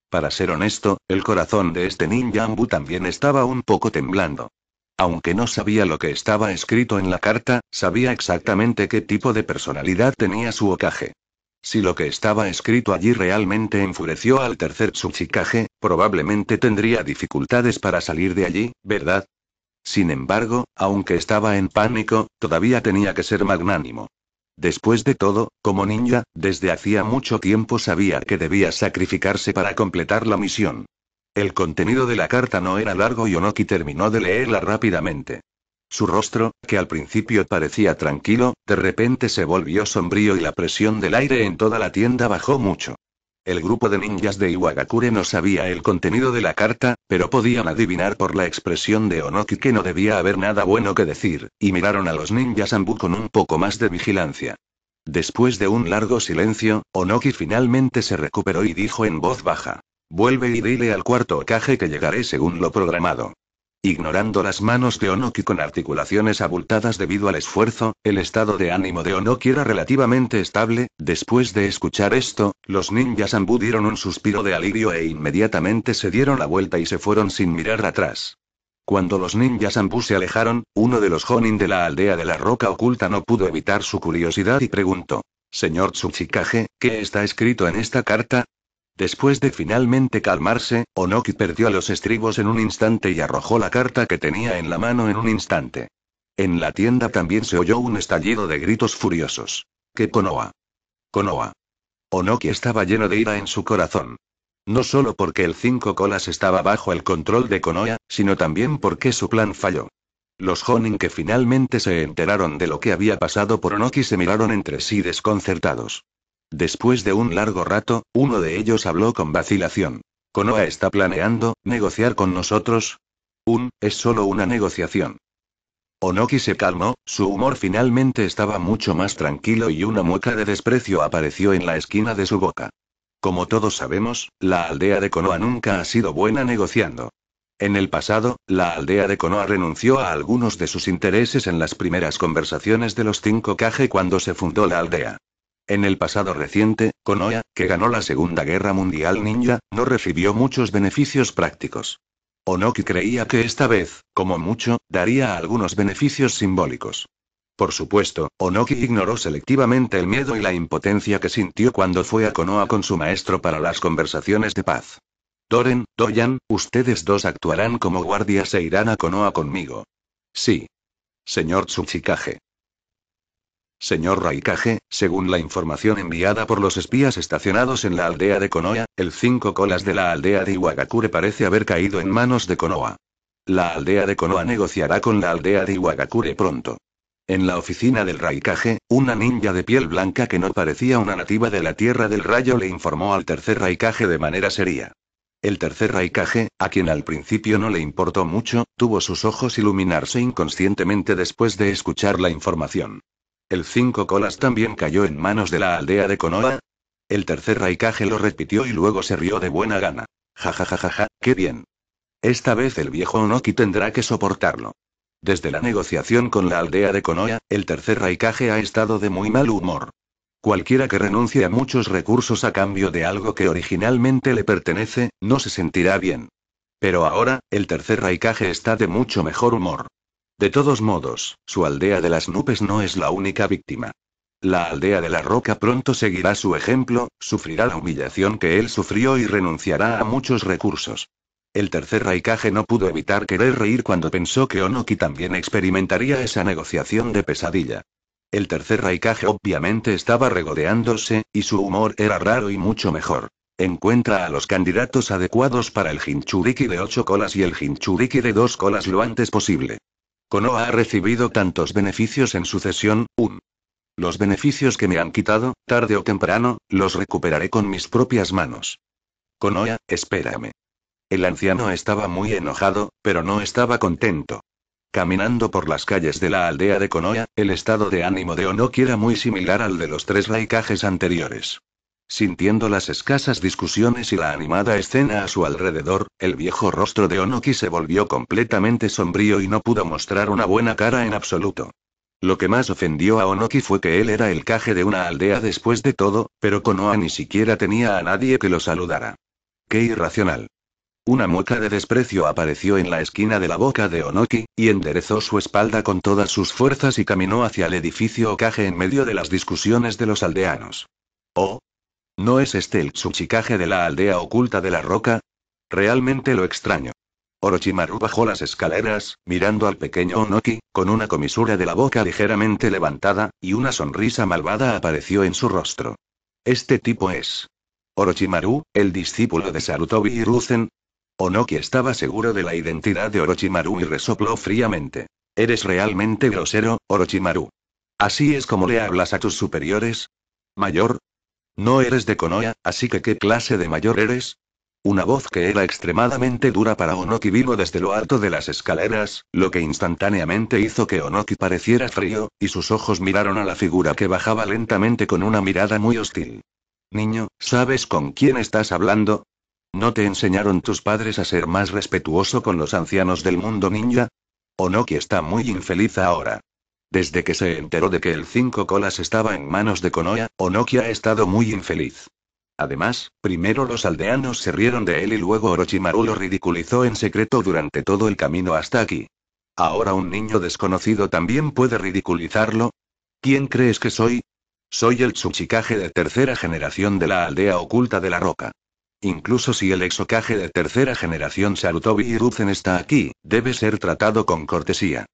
Para ser honesto, el corazón de este ninja también estaba un poco temblando. Aunque no sabía lo que estaba escrito en la carta, sabía exactamente qué tipo de personalidad tenía su ocaje. Si lo que estaba escrito allí realmente enfureció al tercer Tsuchikage, probablemente tendría dificultades para salir de allí, ¿verdad? Sin embargo, aunque estaba en pánico, todavía tenía que ser magnánimo. Después de todo, como ninja, desde hacía mucho tiempo sabía que debía sacrificarse para completar la misión. El contenido de la carta no era largo y Onoki terminó de leerla rápidamente. Su rostro, que al principio parecía tranquilo, de repente se volvió sombrío y la presión del aire en toda la tienda bajó mucho. El grupo de ninjas de Iwagakure no sabía el contenido de la carta, pero podían adivinar por la expresión de Onoki que no debía haber nada bueno que decir, y miraron a los ninjas Ambu con un poco más de vigilancia. Después de un largo silencio, Onoki finalmente se recuperó y dijo en voz baja. Vuelve y dile al cuarto Okage que llegaré según lo programado. Ignorando las manos de Onoki con articulaciones abultadas debido al esfuerzo, el estado de ánimo de Onoki era relativamente estable. Después de escuchar esto, los ninjas Ambu dieron un suspiro de alivio e inmediatamente se dieron la vuelta y se fueron sin mirar atrás. Cuando los ninjas Ambu se alejaron, uno de los Honin de la aldea de la roca oculta no pudo evitar su curiosidad y preguntó: Señor Tsuchikage, ¿qué está escrito en esta carta? Después de finalmente calmarse, Onoki perdió los estribos en un instante y arrojó la carta que tenía en la mano en un instante. En la tienda también se oyó un estallido de gritos furiosos. ¡Qué Konoa? Konoa. Onoki estaba lleno de ira en su corazón. No solo porque el cinco colas estaba bajo el control de Konoa, sino también porque su plan falló. Los Honin que finalmente se enteraron de lo que había pasado por Onoki se miraron entre sí desconcertados. Después de un largo rato, uno de ellos habló con vacilación. ¿Konoa está planeando, negociar con nosotros. Un, es solo una negociación. Onoki se calmó, su humor finalmente estaba mucho más tranquilo y una mueca de desprecio apareció en la esquina de su boca. Como todos sabemos, la aldea de Konoa nunca ha sido buena negociando. En el pasado, la aldea de Konoa renunció a algunos de sus intereses en las primeras conversaciones de los 5 Kage cuando se fundó la aldea. En el pasado reciente, Konoha, que ganó la Segunda Guerra Mundial Ninja, no recibió muchos beneficios prácticos. Onoki creía que esta vez, como mucho, daría algunos beneficios simbólicos. Por supuesto, Onoki ignoró selectivamente el miedo y la impotencia que sintió cuando fue a Konoha con su maestro para las conversaciones de paz. Doren, Doyan, ustedes dos actuarán como guardias e irán a Konoha conmigo. Sí. Señor Tsuchikage. Señor Raikage, según la información enviada por los espías estacionados en la aldea de Konoha, el cinco colas de la aldea de Iwagakure parece haber caído en manos de Konoha. La aldea de Konoha negociará con la aldea de Iwagakure pronto. En la oficina del Raikage, una ninja de piel blanca que no parecía una nativa de la Tierra del Rayo le informó al tercer Raikage de manera seria. El tercer Raikage, a quien al principio no le importó mucho, tuvo sus ojos iluminarse inconscientemente después de escuchar la información. El Cinco Colas también cayó en manos de la aldea de Konoha. El tercer raikaje lo repitió y luego se rió de buena gana. Ja ja ja ja ja, qué bien. Esta vez el viejo Onoki tendrá que soportarlo. Desde la negociación con la aldea de Konoha, el tercer raikaje ha estado de muy mal humor. Cualquiera que renuncie a muchos recursos a cambio de algo que originalmente le pertenece, no se sentirá bien. Pero ahora, el tercer raikaje está de mucho mejor humor. De todos modos, su aldea de las nubes no es la única víctima. La aldea de la roca pronto seguirá su ejemplo, sufrirá la humillación que él sufrió y renunciará a muchos recursos. El tercer raikaje no pudo evitar querer reír cuando pensó que Onoki también experimentaría esa negociación de pesadilla. El tercer raikaje obviamente estaba regodeándose, y su humor era raro y mucho mejor. Encuentra a los candidatos adecuados para el Jinchuriki de ocho colas y el Jinchuriki de dos colas lo antes posible. Konoha ha recibido tantos beneficios en sucesión, un. Los beneficios que me han quitado, tarde o temprano, los recuperaré con mis propias manos. Konoha, espérame. El anciano estaba muy enojado, pero no estaba contento. Caminando por las calles de la aldea de Konoha, el estado de ánimo de Ono era muy similar al de los tres laicajes anteriores. Sintiendo las escasas discusiones y la animada escena a su alrededor, el viejo rostro de Onoki se volvió completamente sombrío y no pudo mostrar una buena cara en absoluto. Lo que más ofendió a Onoki fue que él era el caje de una aldea después de todo, pero Konoha ni siquiera tenía a nadie que lo saludara. ¡Qué irracional! Una mueca de desprecio apareció en la esquina de la boca de Onoki, y enderezó su espalda con todas sus fuerzas y caminó hacia el edificio caje en medio de las discusiones de los aldeanos. Oh, ¿No es este el Tsuchikage de la aldea oculta de la roca? Realmente lo extraño. Orochimaru bajó las escaleras, mirando al pequeño Onoki, con una comisura de la boca ligeramente levantada, y una sonrisa malvada apareció en su rostro. Este tipo es. Orochimaru, el discípulo de Sarutobi y Ruzen. Onoki estaba seguro de la identidad de Orochimaru y resopló fríamente. Eres realmente grosero, Orochimaru. Así es como le hablas a tus superiores. Mayor, no eres de Konoya, así que ¿qué clase de mayor eres? Una voz que era extremadamente dura para Onoki vino desde lo alto de las escaleras, lo que instantáneamente hizo que Onoki pareciera frío, y sus ojos miraron a la figura que bajaba lentamente con una mirada muy hostil. Niño, ¿sabes con quién estás hablando? ¿No te enseñaron tus padres a ser más respetuoso con los ancianos del mundo ninja? Onoki está muy infeliz ahora. Desde que se enteró de que el Cinco Colas estaba en manos de Konoha, Onoki ha estado muy infeliz. Además, primero los aldeanos se rieron de él y luego Orochimaru lo ridiculizó en secreto durante todo el camino hasta aquí. ¿Ahora un niño desconocido también puede ridiculizarlo? ¿Quién crees que soy? Soy el Tsuchikage de tercera generación de la aldea oculta de la roca. Incluso si el exocaje de tercera generación Sarutobi Hiruzen está aquí, debe ser tratado con cortesía.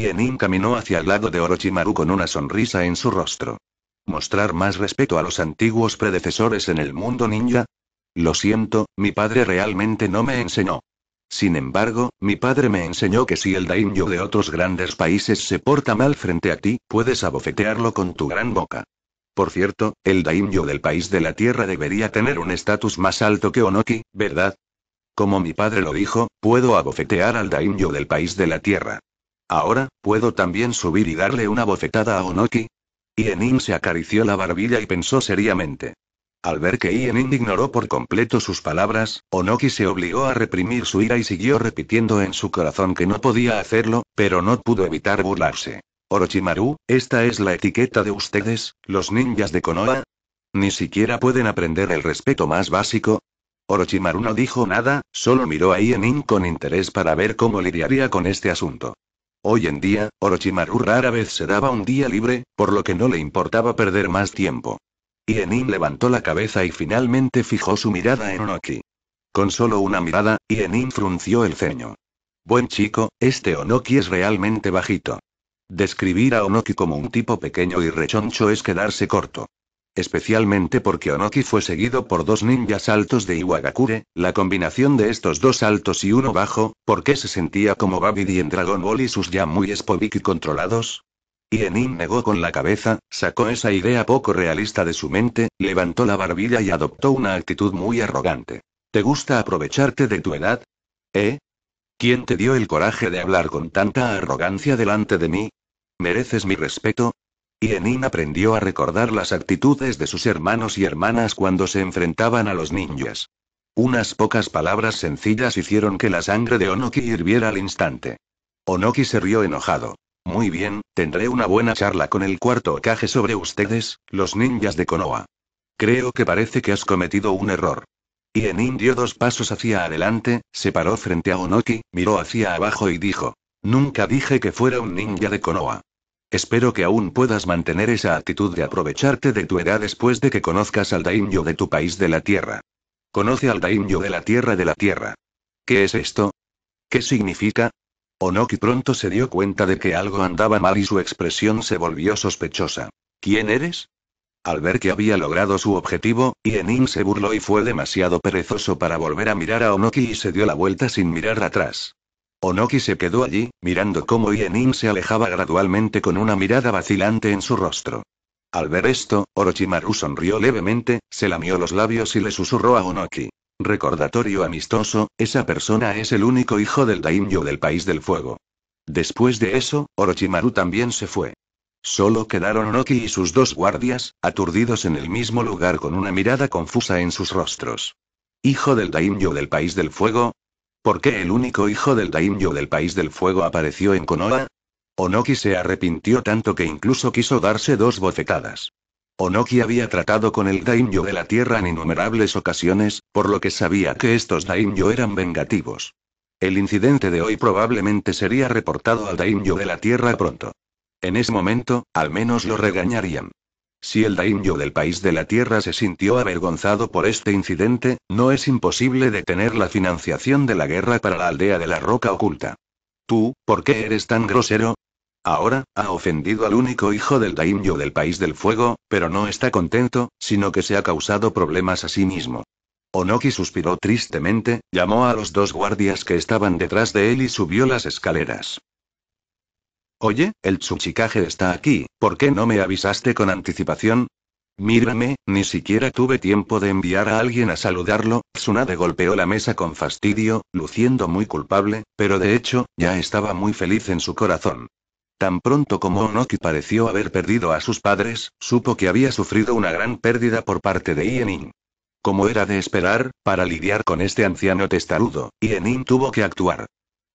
Yenin caminó hacia el lado de Orochimaru con una sonrisa en su rostro. ¿Mostrar más respeto a los antiguos predecesores en el mundo ninja? Lo siento, mi padre realmente no me enseñó. Sin embargo, mi padre me enseñó que si el daimyo de otros grandes países se porta mal frente a ti, puedes abofetearlo con tu gran boca. Por cierto, el daimyo del país de la tierra debería tener un estatus más alto que Onoki, ¿verdad? Como mi padre lo dijo, puedo abofetear al daimyo del país de la tierra. Ahora, ¿puedo también subir y darle una bofetada a Onoki? Ienin se acarició la barbilla y pensó seriamente. Al ver que Ienin ignoró por completo sus palabras, Onoki se obligó a reprimir su ira y siguió repitiendo en su corazón que no podía hacerlo, pero no pudo evitar burlarse. Orochimaru, esta es la etiqueta de ustedes, los ninjas de Konoha. Ni siquiera pueden aprender el respeto más básico. Orochimaru no dijo nada, solo miró a Ienin con interés para ver cómo lidiaría con este asunto. Hoy en día, Orochimaru rara vez se daba un día libre, por lo que no le importaba perder más tiempo. Y levantó la cabeza y finalmente fijó su mirada en Onoki. Con solo una mirada, Ienin frunció el ceño. Buen chico, este Onoki es realmente bajito. Describir a Onoki como un tipo pequeño y rechoncho es quedarse corto especialmente porque Onoki fue seguido por dos ninjas altos de Iwagakure, la combinación de estos dos altos y uno bajo, porque se sentía como Babidi en Dragon Ball y sus ya muy y controlados? Y Enin negó con la cabeza, sacó esa idea poco realista de su mente, levantó la barbilla y adoptó una actitud muy arrogante. ¿Te gusta aprovecharte de tu edad? ¿Eh? ¿Quién te dio el coraje de hablar con tanta arrogancia delante de mí? Mereces mi respeto, y aprendió a recordar las actitudes de sus hermanos y hermanas cuando se enfrentaban a los ninjas. Unas pocas palabras sencillas hicieron que la sangre de Onoki hirviera al instante. Onoki se rió enojado. Muy bien, tendré una buena charla con el cuarto ocaje sobre ustedes, los ninjas de Konoha. Creo que parece que has cometido un error. Y Enin dio dos pasos hacia adelante, se paró frente a Onoki, miró hacia abajo y dijo. Nunca dije que fuera un ninja de Konoha. Espero que aún puedas mantener esa actitud de aprovecharte de tu edad después de que conozcas al daimyo de tu país de la tierra. Conoce al daimyo de la tierra de la tierra. ¿Qué es esto? ¿Qué significa? Onoki pronto se dio cuenta de que algo andaba mal y su expresión se volvió sospechosa. ¿Quién eres? Al ver que había logrado su objetivo, Ienin se burló y fue demasiado perezoso para volver a mirar a Onoki y se dio la vuelta sin mirar atrás. Onoki se quedó allí, mirando cómo Ienin se alejaba gradualmente con una mirada vacilante en su rostro. Al ver esto, Orochimaru sonrió levemente, se lamió los labios y le susurró a Onoki. Recordatorio amistoso, esa persona es el único hijo del Daimyo del País del Fuego. Después de eso, Orochimaru también se fue. Solo quedaron Onoki y sus dos guardias, aturdidos en el mismo lugar con una mirada confusa en sus rostros. ¿Hijo del Daimyo del País del Fuego? ¿Por qué el único hijo del daimyo del País del Fuego apareció en Konoha? Onoki se arrepintió tanto que incluso quiso darse dos bofetadas. Onoki había tratado con el daimyo de la tierra en innumerables ocasiones, por lo que sabía que estos daimyo eran vengativos. El incidente de hoy probablemente sería reportado al daimyo de la tierra pronto. En ese momento, al menos lo regañarían. Si el daimyo del país de la tierra se sintió avergonzado por este incidente, no es imposible detener la financiación de la guerra para la aldea de la roca oculta. Tú, ¿por qué eres tan grosero? Ahora, ha ofendido al único hijo del daimyo del país del fuego, pero no está contento, sino que se ha causado problemas a sí mismo. Onoki suspiró tristemente, llamó a los dos guardias que estaban detrás de él y subió las escaleras. Oye, el Tsuchikage está aquí, ¿por qué no me avisaste con anticipación? Mírame, ni siquiera tuve tiempo de enviar a alguien a saludarlo, Tsunade golpeó la mesa con fastidio, luciendo muy culpable, pero de hecho, ya estaba muy feliz en su corazón. Tan pronto como Onoki pareció haber perdido a sus padres, supo que había sufrido una gran pérdida por parte de Ienin. Como era de esperar, para lidiar con este anciano testarudo, Ienin tuvo que actuar.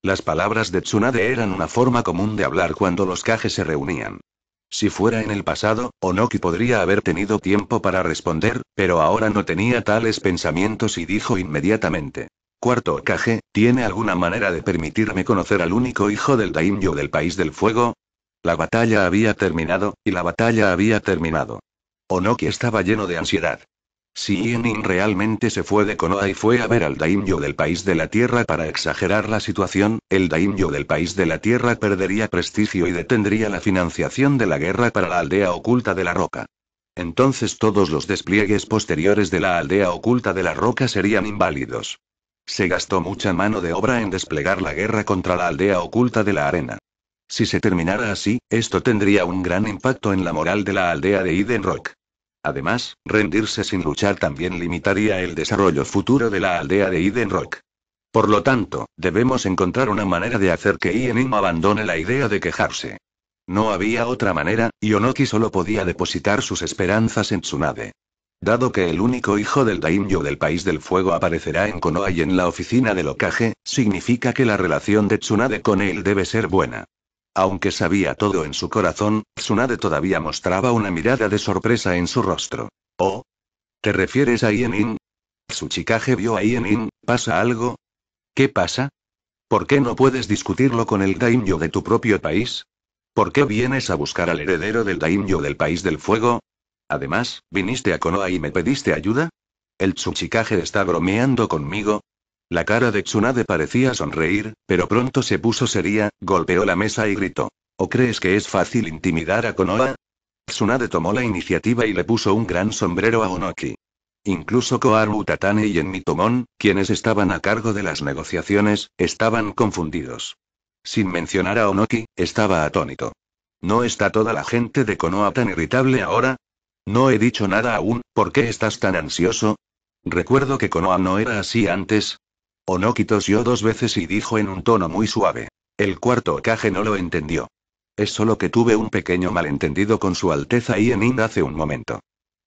Las palabras de Tsunade eran una forma común de hablar cuando los Kage se reunían. Si fuera en el pasado, Onoki podría haber tenido tiempo para responder, pero ahora no tenía tales pensamientos y dijo inmediatamente. Cuarto Kage, ¿tiene alguna manera de permitirme conocer al único hijo del Daimyo del País del Fuego? La batalla había terminado, y la batalla había terminado. Onoki estaba lleno de ansiedad. Si Yenin realmente se fue de Konoha y fue a ver al Daimyo del País de la Tierra para exagerar la situación, el Daimyo del País de la Tierra perdería prestigio y detendría la financiación de la guerra para la aldea oculta de la roca. Entonces todos los despliegues posteriores de la aldea oculta de la roca serían inválidos. Se gastó mucha mano de obra en desplegar la guerra contra la aldea oculta de la arena. Si se terminara así, esto tendría un gran impacto en la moral de la aldea de Eden Rock. Además, rendirse sin luchar también limitaría el desarrollo futuro de la aldea de Eden Rock. Por lo tanto, debemos encontrar una manera de hacer que Ienim abandone la idea de quejarse. No había otra manera, y Onoki solo podía depositar sus esperanzas en Tsunade. Dado que el único hijo del daimyo del País del Fuego aparecerá en Konoha y en la oficina del Okage, significa que la relación de Tsunade con él debe ser buena. Aunque sabía todo en su corazón, Tsunade todavía mostraba una mirada de sorpresa en su rostro. ¿Oh? ¿Te refieres a Ienin? Tsuchikage vio a Ienin, ¿pasa algo? ¿Qué pasa? ¿Por qué no puedes discutirlo con el daimyo de tu propio país? ¿Por qué vienes a buscar al heredero del daimyo del país del fuego? Además, ¿viniste a Konoha y me pediste ayuda? ¿El Tsuchikage está bromeando conmigo? La cara de Tsunade parecía sonreír, pero pronto se puso seria, golpeó la mesa y gritó. ¿O crees que es fácil intimidar a Konoha? Tsunade tomó la iniciativa y le puso un gran sombrero a Onoki. Incluso Koharu Tatane y Enmitomon, quienes estaban a cargo de las negociaciones, estaban confundidos. Sin mencionar a Onoki, estaba atónito. ¿No está toda la gente de Konoha tan irritable ahora? No he dicho nada aún, ¿por qué estás tan ansioso? Recuerdo que Konoha no era así antes, Onoki tosió dos veces y dijo en un tono muy suave. El cuarto Okage no lo entendió. Es solo que tuve un pequeño malentendido con su Alteza Ienin hace un momento.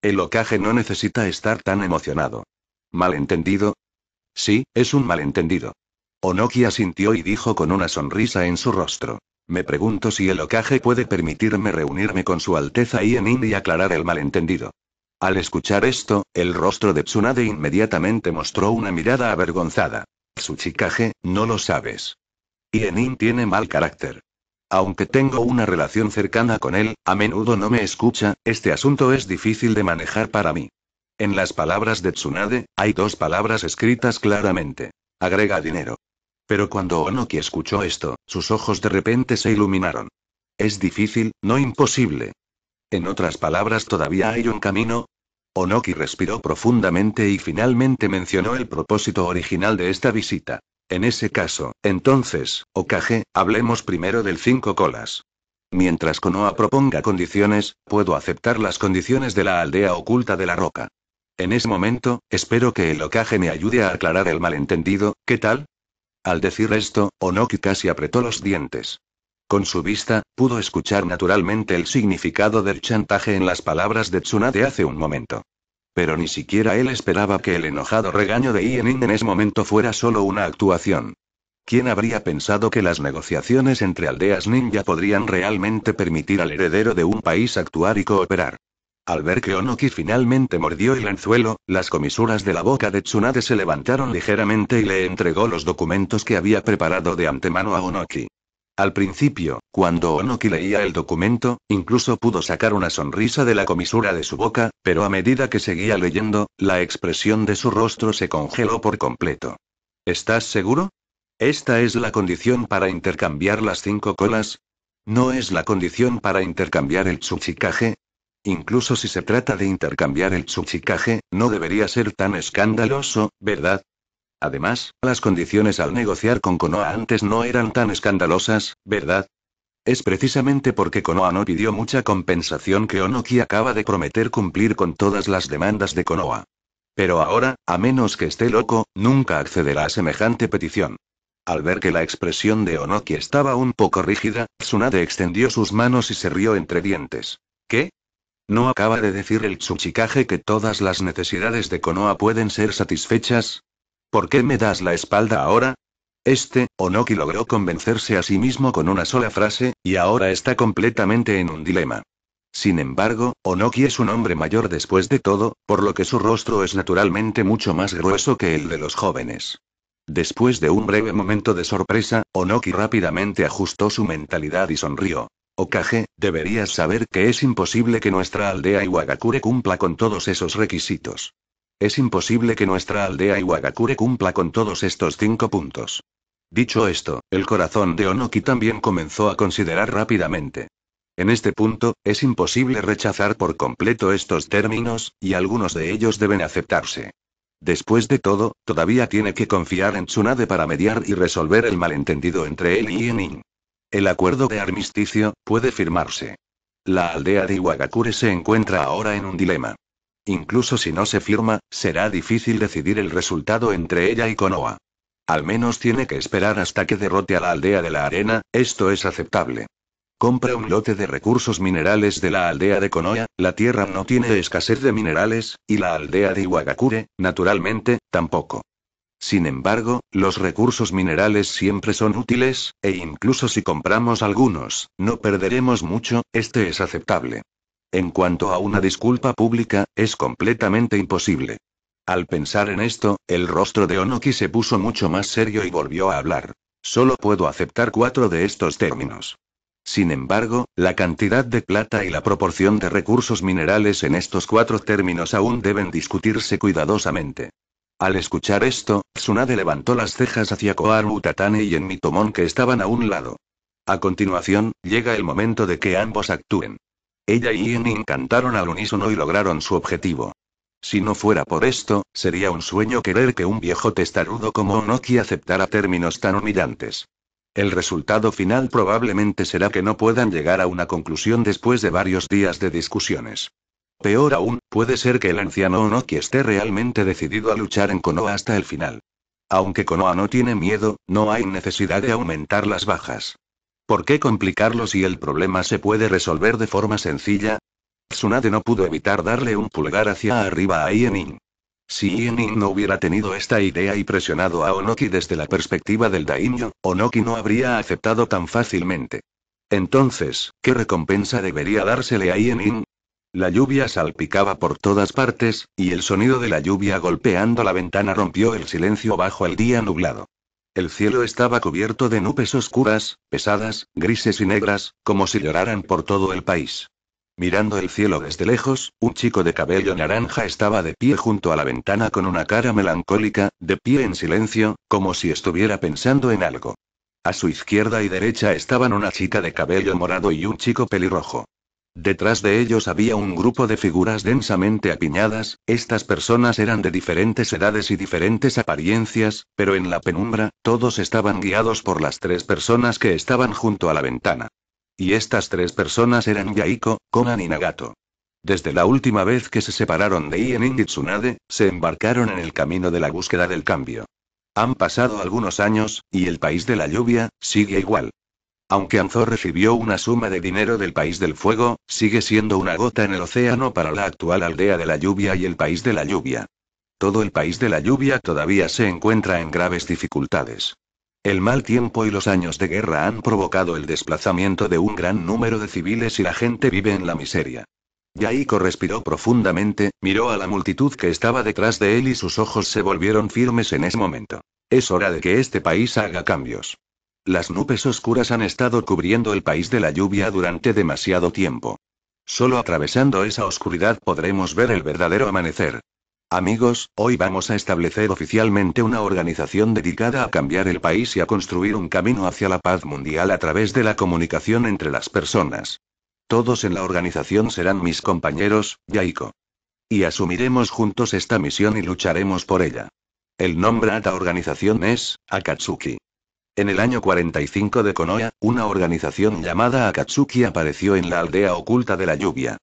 El Okage no necesita estar tan emocionado. ¿Malentendido? Sí, es un malentendido. Onoki asintió y dijo con una sonrisa en su rostro. Me pregunto si el Okage puede permitirme reunirme con su Alteza Ienin y aclarar el malentendido. Al escuchar esto, el rostro de Tsunade inmediatamente mostró una mirada avergonzada. Su chicaje, no lo sabes. enin tiene mal carácter. Aunque tengo una relación cercana con él, a menudo no me escucha, este asunto es difícil de manejar para mí. En las palabras de Tsunade, hay dos palabras escritas claramente. Agrega dinero. Pero cuando Onoki escuchó esto, sus ojos de repente se iluminaron. Es difícil, no imposible. En otras palabras, todavía hay un camino, Onoki respiró profundamente y finalmente mencionó el propósito original de esta visita. En ese caso, entonces, Okage, hablemos primero del cinco colas. Mientras Konoha proponga condiciones, puedo aceptar las condiciones de la aldea oculta de la roca. En ese momento, espero que el Okage me ayude a aclarar el malentendido, ¿qué tal? Al decir esto, Onoki casi apretó los dientes. Con su vista, pudo escuchar naturalmente el significado del chantaje en las palabras de Tsunade hace un momento. Pero ni siquiera él esperaba que el enojado regaño de Ienin en ese momento fuera solo una actuación. ¿Quién habría pensado que las negociaciones entre aldeas ninja podrían realmente permitir al heredero de un país actuar y cooperar? Al ver que Onoki finalmente mordió el anzuelo, las comisuras de la boca de Tsunade se levantaron ligeramente y le entregó los documentos que había preparado de antemano a Onoki. Al principio, cuando Onoki leía el documento, incluso pudo sacar una sonrisa de la comisura de su boca, pero a medida que seguía leyendo, la expresión de su rostro se congeló por completo. ¿Estás seguro? ¿Esta es la condición para intercambiar las cinco colas? ¿No es la condición para intercambiar el tsuchikage? Incluso si se trata de intercambiar el tsuchikage, no debería ser tan escandaloso, ¿verdad? Además, las condiciones al negociar con Konoa antes no eran tan escandalosas, ¿verdad? Es precisamente porque Konoha no pidió mucha compensación que Onoki acaba de prometer cumplir con todas las demandas de Konoha. Pero ahora, a menos que esté loco, nunca accederá a semejante petición. Al ver que la expresión de Onoki estaba un poco rígida, Tsunade extendió sus manos y se rió entre dientes. ¿Qué? ¿No acaba de decir el Tsuchikage que todas las necesidades de Konoha pueden ser satisfechas? ¿Por qué me das la espalda ahora? Este, Onoki logró convencerse a sí mismo con una sola frase, y ahora está completamente en un dilema. Sin embargo, Onoki es un hombre mayor después de todo, por lo que su rostro es naturalmente mucho más grueso que el de los jóvenes. Después de un breve momento de sorpresa, Onoki rápidamente ajustó su mentalidad y sonrió. Okage, deberías saber que es imposible que nuestra aldea Iwagakure cumpla con todos esos requisitos. Es imposible que nuestra aldea Iwagakure cumpla con todos estos cinco puntos. Dicho esto, el corazón de Onoki también comenzó a considerar rápidamente. En este punto, es imposible rechazar por completo estos términos, y algunos de ellos deben aceptarse. Después de todo, todavía tiene que confiar en Tsunade para mediar y resolver el malentendido entre él y Enin. El acuerdo de armisticio puede firmarse. La aldea de Iwagakure se encuentra ahora en un dilema. Incluso si no se firma, será difícil decidir el resultado entre ella y Konoha. Al menos tiene que esperar hasta que derrote a la aldea de la arena, esto es aceptable. Compra un lote de recursos minerales de la aldea de Konoha, la tierra no tiene escasez de minerales, y la aldea de Iwagakure, naturalmente, tampoco. Sin embargo, los recursos minerales siempre son útiles, e incluso si compramos algunos, no perderemos mucho, este es aceptable. En cuanto a una disculpa pública, es completamente imposible. Al pensar en esto, el rostro de Onoki se puso mucho más serio y volvió a hablar. Solo puedo aceptar cuatro de estos términos. Sin embargo, la cantidad de plata y la proporción de recursos minerales en estos cuatro términos aún deben discutirse cuidadosamente. Al escuchar esto, Tsunade levantó las cejas hacia Koaru Tatane y Enmitomon que estaban a un lado. A continuación, llega el momento de que ambos actúen. Ella y Ian encantaron al unísono y lograron su objetivo. Si no fuera por esto, sería un sueño querer que un viejo testarudo como Onoki aceptara términos tan humillantes. El resultado final probablemente será que no puedan llegar a una conclusión después de varios días de discusiones. Peor aún, puede ser que el anciano Onoki esté realmente decidido a luchar en Konoha hasta el final. Aunque Konoha no tiene miedo, no hay necesidad de aumentar las bajas. ¿Por qué complicarlo si el problema se puede resolver de forma sencilla? Tsunade no pudo evitar darle un pulgar hacia arriba a Ienin. Si Ienin no hubiera tenido esta idea y presionado a Onoki desde la perspectiva del daimyo, Onoki no habría aceptado tan fácilmente. Entonces, ¿qué recompensa debería dársele a Ienin? La lluvia salpicaba por todas partes, y el sonido de la lluvia golpeando la ventana rompió el silencio bajo el día nublado. El cielo estaba cubierto de nubes oscuras, pesadas, grises y negras, como si lloraran por todo el país. Mirando el cielo desde lejos, un chico de cabello naranja estaba de pie junto a la ventana con una cara melancólica, de pie en silencio, como si estuviera pensando en algo. A su izquierda y derecha estaban una chica de cabello morado y un chico pelirrojo. Detrás de ellos había un grupo de figuras densamente apiñadas, estas personas eran de diferentes edades y diferentes apariencias, pero en la penumbra, todos estaban guiados por las tres personas que estaban junto a la ventana. Y estas tres personas eran Yaiko, Konan y Nagato. Desde la última vez que se separaron de Ien y Tsunade, se embarcaron en el camino de la búsqueda del cambio. Han pasado algunos años, y el país de la lluvia, sigue igual. Aunque Anzor recibió una suma de dinero del País del Fuego, sigue siendo una gota en el océano para la actual aldea de la lluvia y el País de la lluvia. Todo el País de la lluvia todavía se encuentra en graves dificultades. El mal tiempo y los años de guerra han provocado el desplazamiento de un gran número de civiles y la gente vive en la miseria. Yaiko respiró profundamente, miró a la multitud que estaba detrás de él y sus ojos se volvieron firmes en ese momento. Es hora de que este país haga cambios. Las nubes oscuras han estado cubriendo el país de la lluvia durante demasiado tiempo. Solo atravesando esa oscuridad podremos ver el verdadero amanecer. Amigos, hoy vamos a establecer oficialmente una organización dedicada a cambiar el país y a construir un camino hacia la paz mundial a través de la comunicación entre las personas. Todos en la organización serán mis compañeros, Yaiko. Y asumiremos juntos esta misión y lucharemos por ella. El nombre de la organización es Akatsuki. En el año 45 de Konoha, una organización llamada Akatsuki apareció en la aldea oculta de la lluvia.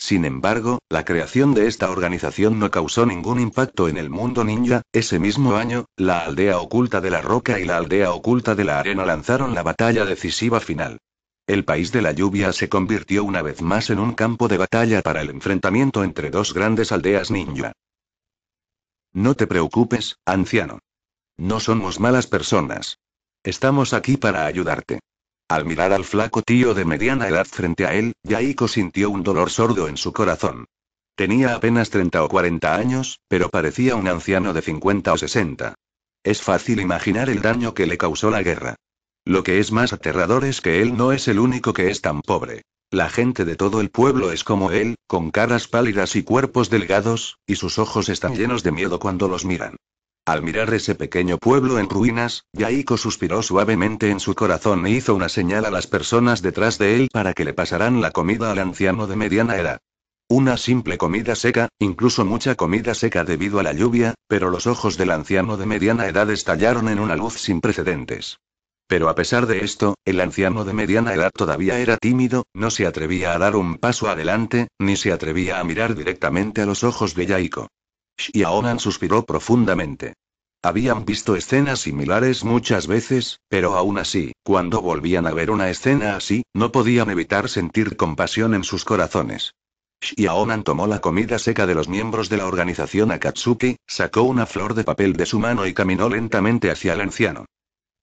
Sin embargo, la creación de esta organización no causó ningún impacto en el mundo ninja, ese mismo año, la aldea oculta de la roca y la aldea oculta de la arena lanzaron la batalla decisiva final. El país de la lluvia se convirtió una vez más en un campo de batalla para el enfrentamiento entre dos grandes aldeas ninja. No te preocupes, anciano. No somos malas personas. Estamos aquí para ayudarte. Al mirar al flaco tío de mediana edad frente a él, Yaiko sintió un dolor sordo en su corazón. Tenía apenas 30 o 40 años, pero parecía un anciano de 50 o 60. Es fácil imaginar el daño que le causó la guerra. Lo que es más aterrador es que él no es el único que es tan pobre. La gente de todo el pueblo es como él, con caras pálidas y cuerpos delgados, y sus ojos están llenos de miedo cuando los miran. Al mirar ese pequeño pueblo en ruinas, Yaiko suspiró suavemente en su corazón e hizo una señal a las personas detrás de él para que le pasaran la comida al anciano de mediana edad. Una simple comida seca, incluso mucha comida seca debido a la lluvia, pero los ojos del anciano de mediana edad estallaron en una luz sin precedentes. Pero a pesar de esto, el anciano de mediana edad todavía era tímido, no se atrevía a dar un paso adelante, ni se atrevía a mirar directamente a los ojos de Yaiko. Shiaonan suspiró profundamente. Habían visto escenas similares muchas veces, pero aún así, cuando volvían a ver una escena así, no podían evitar sentir compasión en sus corazones. Shiaonan tomó la comida seca de los miembros de la organización Akatsuki, sacó una flor de papel de su mano y caminó lentamente hacia el anciano.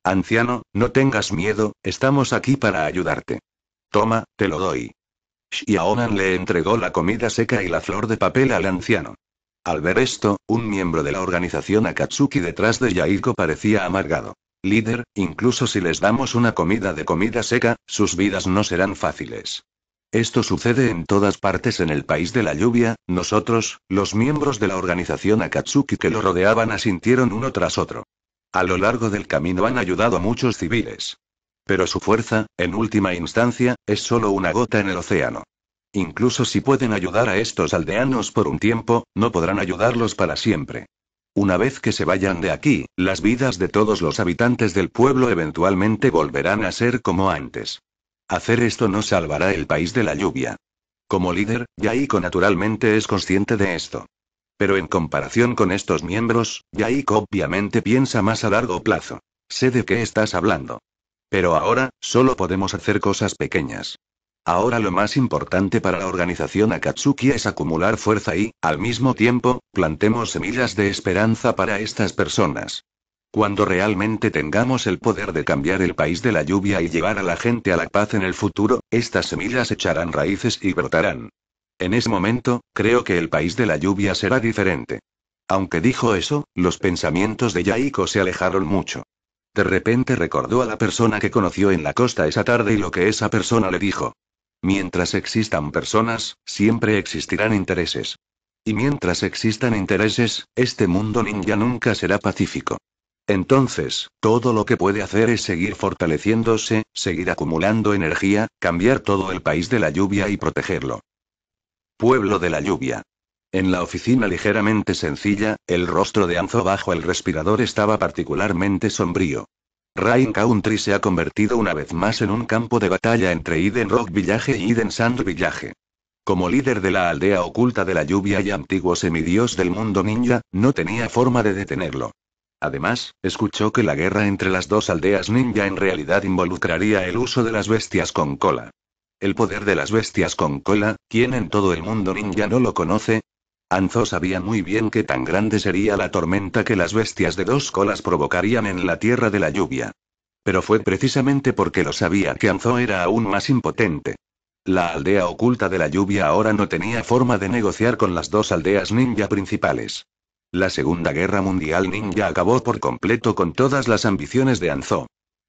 Anciano, no tengas miedo, estamos aquí para ayudarte. Toma, te lo doy. Shiaonan le entregó la comida seca y la flor de papel al anciano. Al ver esto, un miembro de la organización Akatsuki detrás de Yaiko parecía amargado. Líder, incluso si les damos una comida de comida seca, sus vidas no serán fáciles. Esto sucede en todas partes en el país de la lluvia, nosotros, los miembros de la organización Akatsuki que lo rodeaban asintieron uno tras otro. A lo largo del camino han ayudado a muchos civiles. Pero su fuerza, en última instancia, es solo una gota en el océano. Incluso si pueden ayudar a estos aldeanos por un tiempo, no podrán ayudarlos para siempre. Una vez que se vayan de aquí, las vidas de todos los habitantes del pueblo eventualmente volverán a ser como antes. Hacer esto no salvará el país de la lluvia. Como líder, Yaiko naturalmente es consciente de esto. Pero en comparación con estos miembros, Yaiko obviamente piensa más a largo plazo. Sé de qué estás hablando. Pero ahora, solo podemos hacer cosas pequeñas. Ahora lo más importante para la organización Akatsuki es acumular fuerza y, al mismo tiempo, plantemos semillas de esperanza para estas personas. Cuando realmente tengamos el poder de cambiar el país de la lluvia y llevar a la gente a la paz en el futuro, estas semillas echarán raíces y brotarán. En ese momento, creo que el país de la lluvia será diferente. Aunque dijo eso, los pensamientos de Yaiko se alejaron mucho. De repente recordó a la persona que conoció en la costa esa tarde y lo que esa persona le dijo. Mientras existan personas, siempre existirán intereses. Y mientras existan intereses, este mundo ninja nunca será pacífico. Entonces, todo lo que puede hacer es seguir fortaleciéndose, seguir acumulando energía, cambiar todo el país de la lluvia y protegerlo. Pueblo de la lluvia. En la oficina ligeramente sencilla, el rostro de Anzo bajo el respirador estaba particularmente sombrío. Rain Country se ha convertido una vez más en un campo de batalla entre Eden Rock Village y Eden Sand Village. Como líder de la aldea oculta de la lluvia y antiguo semidios del mundo ninja, no tenía forma de detenerlo. Además, escuchó que la guerra entre las dos aldeas ninja en realidad involucraría el uso de las bestias con cola. El poder de las bestias con cola, quien en todo el mundo ninja no lo conoce, Anzo sabía muy bien que tan grande sería la tormenta que las bestias de dos colas provocarían en la tierra de la lluvia. Pero fue precisamente porque lo sabía que Anzo era aún más impotente. La aldea oculta de la lluvia ahora no tenía forma de negociar con las dos aldeas ninja principales. La Segunda Guerra Mundial Ninja acabó por completo con todas las ambiciones de Anzo.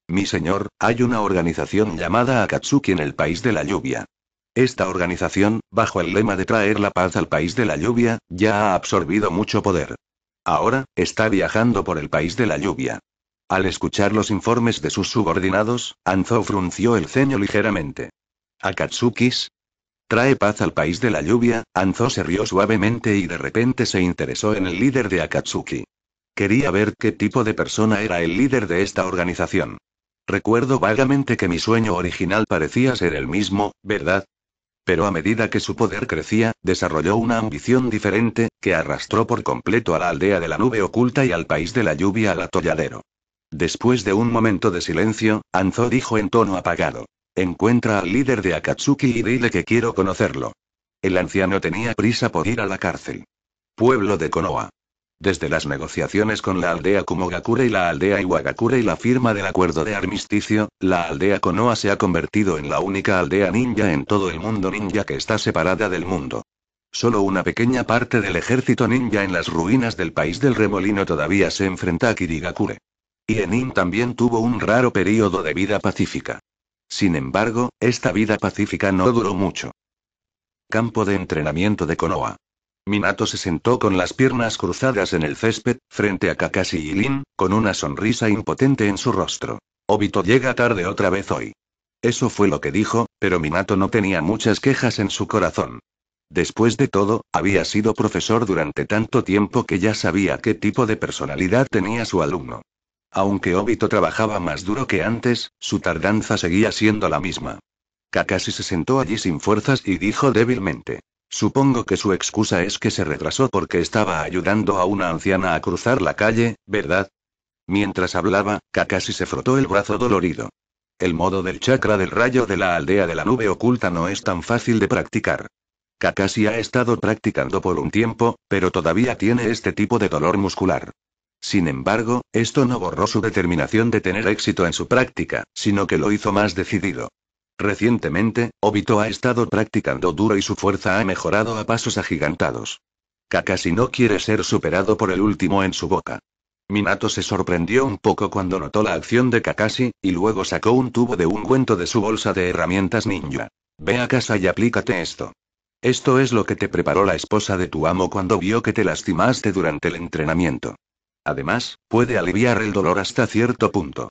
Mi señor, hay una organización llamada Akatsuki en el país de la lluvia. Esta organización, bajo el lema de traer la paz al país de la lluvia, ya ha absorbido mucho poder. Ahora, está viajando por el país de la lluvia. Al escuchar los informes de sus subordinados, Anzo frunció el ceño ligeramente. ¿Akatsukis? Trae paz al país de la lluvia, Anzo se rió suavemente y de repente se interesó en el líder de Akatsuki. Quería ver qué tipo de persona era el líder de esta organización. Recuerdo vagamente que mi sueño original parecía ser el mismo, ¿verdad? Pero a medida que su poder crecía, desarrolló una ambición diferente, que arrastró por completo a la aldea de la nube oculta y al país de la lluvia al atolladero. Después de un momento de silencio, Anzo dijo en tono apagado. Encuentra al líder de Akatsuki y dile que quiero conocerlo. El anciano tenía prisa por ir a la cárcel. Pueblo de Konoha. Desde las negociaciones con la aldea Kumogakure y la aldea Iwagakure y la firma del acuerdo de armisticio, la aldea Konoha se ha convertido en la única aldea ninja en todo el mundo ninja que está separada del mundo. Solo una pequeña parte del ejército ninja en las ruinas del país del remolino todavía se enfrenta a Kirigakure. Enin también tuvo un raro periodo de vida pacífica. Sin embargo, esta vida pacífica no duró mucho. Campo de entrenamiento de Konoha. Minato se sentó con las piernas cruzadas en el césped, frente a Kakashi y Lin, con una sonrisa impotente en su rostro. Obito llega tarde otra vez hoy. Eso fue lo que dijo, pero Minato no tenía muchas quejas en su corazón. Después de todo, había sido profesor durante tanto tiempo que ya sabía qué tipo de personalidad tenía su alumno. Aunque Obito trabajaba más duro que antes, su tardanza seguía siendo la misma. Kakashi se sentó allí sin fuerzas y dijo débilmente. Supongo que su excusa es que se retrasó porque estaba ayudando a una anciana a cruzar la calle, ¿verdad? Mientras hablaba, Kakashi se frotó el brazo dolorido. El modo del chakra del rayo de la aldea de la nube oculta no es tan fácil de practicar. Kakashi ha estado practicando por un tiempo, pero todavía tiene este tipo de dolor muscular. Sin embargo, esto no borró su determinación de tener éxito en su práctica, sino que lo hizo más decidido. Recientemente, Obito ha estado practicando duro y su fuerza ha mejorado a pasos agigantados. Kakashi no quiere ser superado por el último en su boca. Minato se sorprendió un poco cuando notó la acción de Kakashi, y luego sacó un tubo de ungüento de su bolsa de herramientas ninja. Ve a casa y aplícate esto. Esto es lo que te preparó la esposa de tu amo cuando vio que te lastimaste durante el entrenamiento. Además, puede aliviar el dolor hasta cierto punto.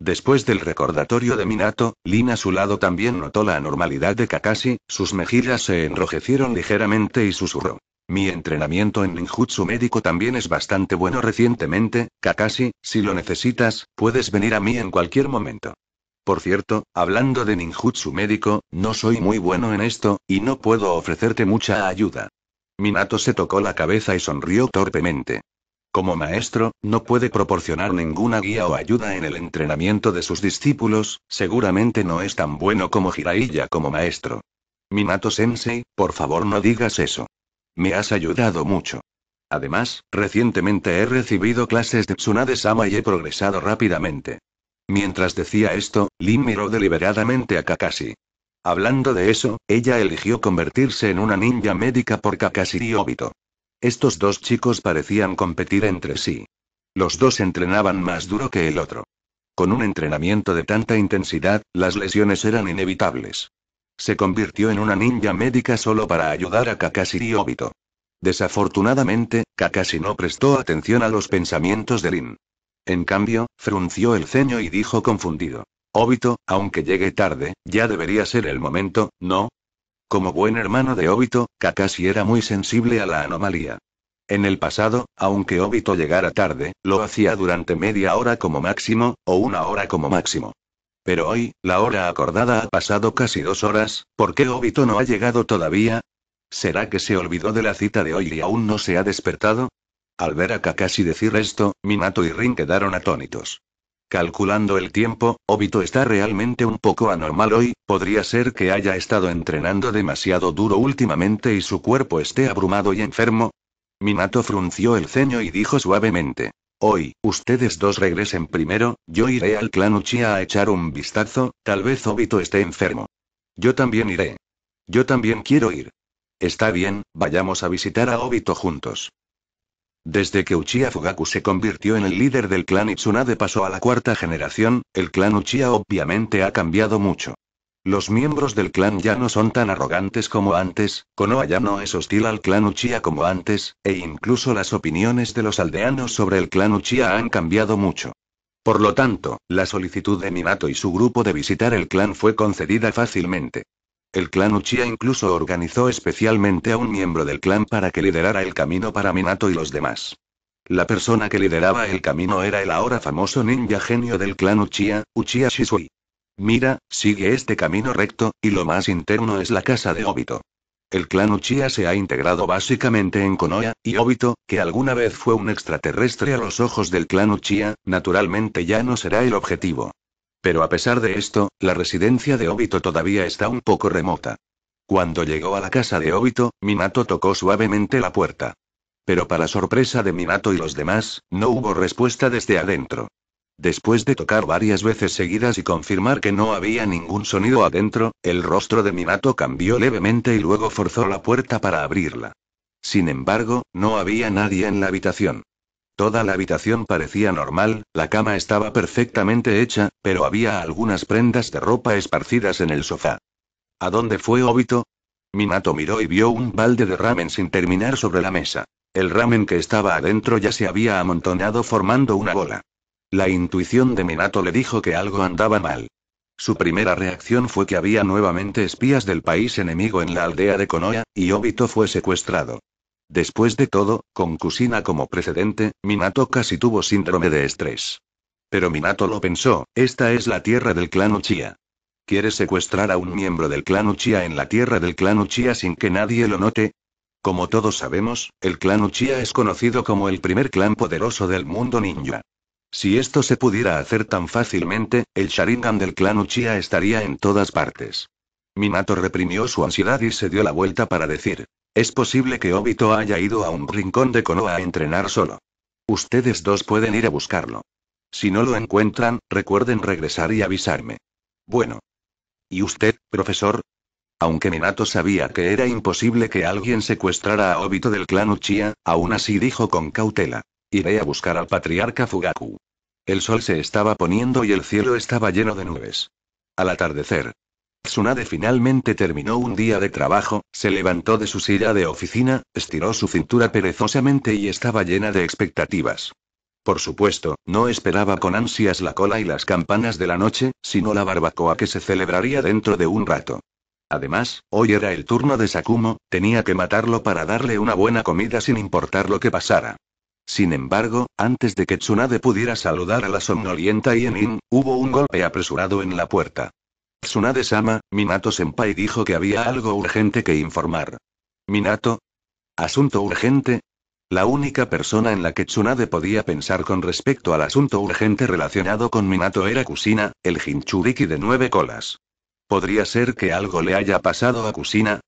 Después del recordatorio de Minato, Lin a su lado también notó la anormalidad de Kakashi, sus mejillas se enrojecieron ligeramente y susurró. Mi entrenamiento en ninjutsu médico también es bastante bueno recientemente, Kakashi, si lo necesitas, puedes venir a mí en cualquier momento. Por cierto, hablando de ninjutsu médico, no soy muy bueno en esto, y no puedo ofrecerte mucha ayuda. Minato se tocó la cabeza y sonrió torpemente. Como maestro, no puede proporcionar ninguna guía o ayuda en el entrenamiento de sus discípulos, seguramente no es tan bueno como Jiraiya como maestro. Minato Sensei, por favor no digas eso. Me has ayudado mucho. Además, recientemente he recibido clases de Tsunade-sama y he progresado rápidamente. Mientras decía esto, Lin miró deliberadamente a Kakashi. Hablando de eso, ella eligió convertirse en una ninja médica por Kakashi y Obito. Estos dos chicos parecían competir entre sí. Los dos entrenaban más duro que el otro. Con un entrenamiento de tanta intensidad, las lesiones eran inevitables. Se convirtió en una ninja médica solo para ayudar a Kakashi y Obito. Desafortunadamente, Kakashi no prestó atención a los pensamientos de Lin. En cambio, frunció el ceño y dijo confundido. Obito, aunque llegue tarde, ya debería ser el momento, ¿no? Como buen hermano de Obito, Kakashi era muy sensible a la anomalía. En el pasado, aunque Obito llegara tarde, lo hacía durante media hora como máximo, o una hora como máximo. Pero hoy, la hora acordada ha pasado casi dos horas, ¿por qué Obito no ha llegado todavía? ¿Será que se olvidó de la cita de hoy y aún no se ha despertado? Al ver a Kakashi decir esto, Minato y Rin quedaron atónitos. Calculando el tiempo, Obito está realmente un poco anormal hoy, podría ser que haya estado entrenando demasiado duro últimamente y su cuerpo esté abrumado y enfermo. Minato frunció el ceño y dijo suavemente. Hoy, ustedes dos regresen primero, yo iré al clan Uchiha a echar un vistazo, tal vez Obito esté enfermo. Yo también iré. Yo también quiero ir. Está bien, vayamos a visitar a Obito juntos. Desde que Uchiha Fugaku se convirtió en el líder del clan Itsunade pasó a la cuarta generación, el clan Uchiha obviamente ha cambiado mucho. Los miembros del clan ya no son tan arrogantes como antes, Konoha ya no es hostil al clan Uchiha como antes, e incluso las opiniones de los aldeanos sobre el clan Uchiha han cambiado mucho. Por lo tanto, la solicitud de Minato y su grupo de visitar el clan fue concedida fácilmente. El clan Uchiha incluso organizó especialmente a un miembro del clan para que liderara el camino para Minato y los demás. La persona que lideraba el camino era el ahora famoso ninja genio del clan Uchiha, Uchiha Shisui. Mira, sigue este camino recto, y lo más interno es la casa de Obito. El clan Uchiha se ha integrado básicamente en Konoha, y Obito, que alguna vez fue un extraterrestre a los ojos del clan Uchiha, naturalmente ya no será el objetivo. Pero a pesar de esto, la residencia de Obito todavía está un poco remota. Cuando llegó a la casa de Obito, Minato tocó suavemente la puerta. Pero para sorpresa de Minato y los demás, no hubo respuesta desde adentro. Después de tocar varias veces seguidas y confirmar que no había ningún sonido adentro, el rostro de Minato cambió levemente y luego forzó la puerta para abrirla. Sin embargo, no había nadie en la habitación. Toda la habitación parecía normal, la cama estaba perfectamente hecha, pero había algunas prendas de ropa esparcidas en el sofá. ¿A dónde fue Obito? Minato miró y vio un balde de ramen sin terminar sobre la mesa. El ramen que estaba adentro ya se había amontonado formando una bola. La intuición de Minato le dijo que algo andaba mal. Su primera reacción fue que había nuevamente espías del país enemigo en la aldea de Konoha, y Obito fue secuestrado. Después de todo, con Kusina como precedente, Minato casi tuvo síndrome de estrés. Pero Minato lo pensó, esta es la tierra del clan Uchiha. ¿Quieres secuestrar a un miembro del clan Uchiha en la tierra del clan Uchiha sin que nadie lo note? Como todos sabemos, el clan Uchiha es conocido como el primer clan poderoso del mundo ninja. Si esto se pudiera hacer tan fácilmente, el Sharingan del clan Uchiha estaría en todas partes. Minato reprimió su ansiedad y se dio la vuelta para decir, es posible que Obito haya ido a un rincón de Konoha a entrenar solo. Ustedes dos pueden ir a buscarlo. Si no lo encuentran, recuerden regresar y avisarme. Bueno. ¿Y usted, profesor? Aunque Minato sabía que era imposible que alguien secuestrara a Obito del clan Uchiha, aún así dijo con cautela. Iré a buscar al patriarca Fugaku. El sol se estaba poniendo y el cielo estaba lleno de nubes. Al atardecer, Tsunade finalmente terminó un día de trabajo, se levantó de su silla de oficina, estiró su cintura perezosamente y estaba llena de expectativas. Por supuesto, no esperaba con ansias la cola y las campanas de la noche, sino la barbacoa que se celebraría dentro de un rato. Además, hoy era el turno de Sakumo, tenía que matarlo para darle una buena comida sin importar lo que pasara. Sin embargo, antes de que Tsunade pudiera saludar a la somnolienta Yenin, hubo un golpe apresurado en la puerta. Tsunade-sama, Minato-senpai dijo que había algo urgente que informar. ¿Minato? ¿Asunto urgente? La única persona en la que Tsunade podía pensar con respecto al asunto urgente relacionado con Minato era Kusina, el Jinchuriki de nueve colas. ¿Podría ser que algo le haya pasado a Kusina?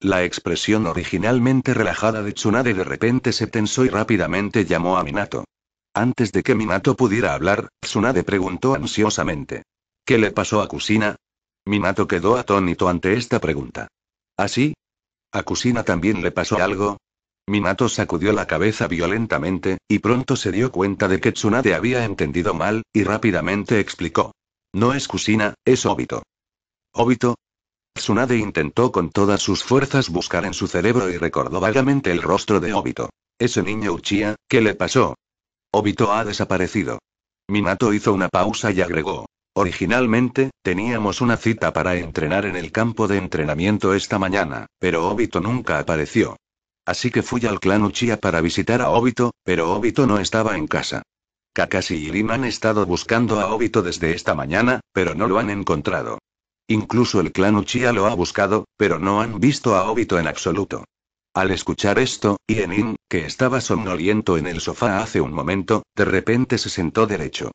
La expresión originalmente relajada de Tsunade de repente se tensó y rápidamente llamó a Minato. Antes de que Minato pudiera hablar, Tsunade preguntó ansiosamente. ¿Qué le pasó a Kusina? Minato quedó atónito ante esta pregunta. ¿Así? ¿Ah, ¿A Kusina también le pasó algo? Minato sacudió la cabeza violentamente, y pronto se dio cuenta de que Tsunade había entendido mal, y rápidamente explicó. No es Kusina, es Obito. ¿Obito? Tsunade intentó con todas sus fuerzas buscar en su cerebro y recordó vagamente el rostro de Obito. Ese niño Uchiha, ¿qué le pasó? Obito ha desaparecido. Minato hizo una pausa y agregó. Originalmente, teníamos una cita para entrenar en el campo de entrenamiento esta mañana, pero Obito nunca apareció. Así que fui al clan Uchiha para visitar a Obito, pero Obito no estaba en casa. Kakashi y Rin han estado buscando a Obito desde esta mañana, pero no lo han encontrado. Incluso el clan Uchiha lo ha buscado, pero no han visto a Obito en absoluto. Al escuchar esto, Ienin, que estaba somnoliento en el sofá hace un momento, de repente se sentó derecho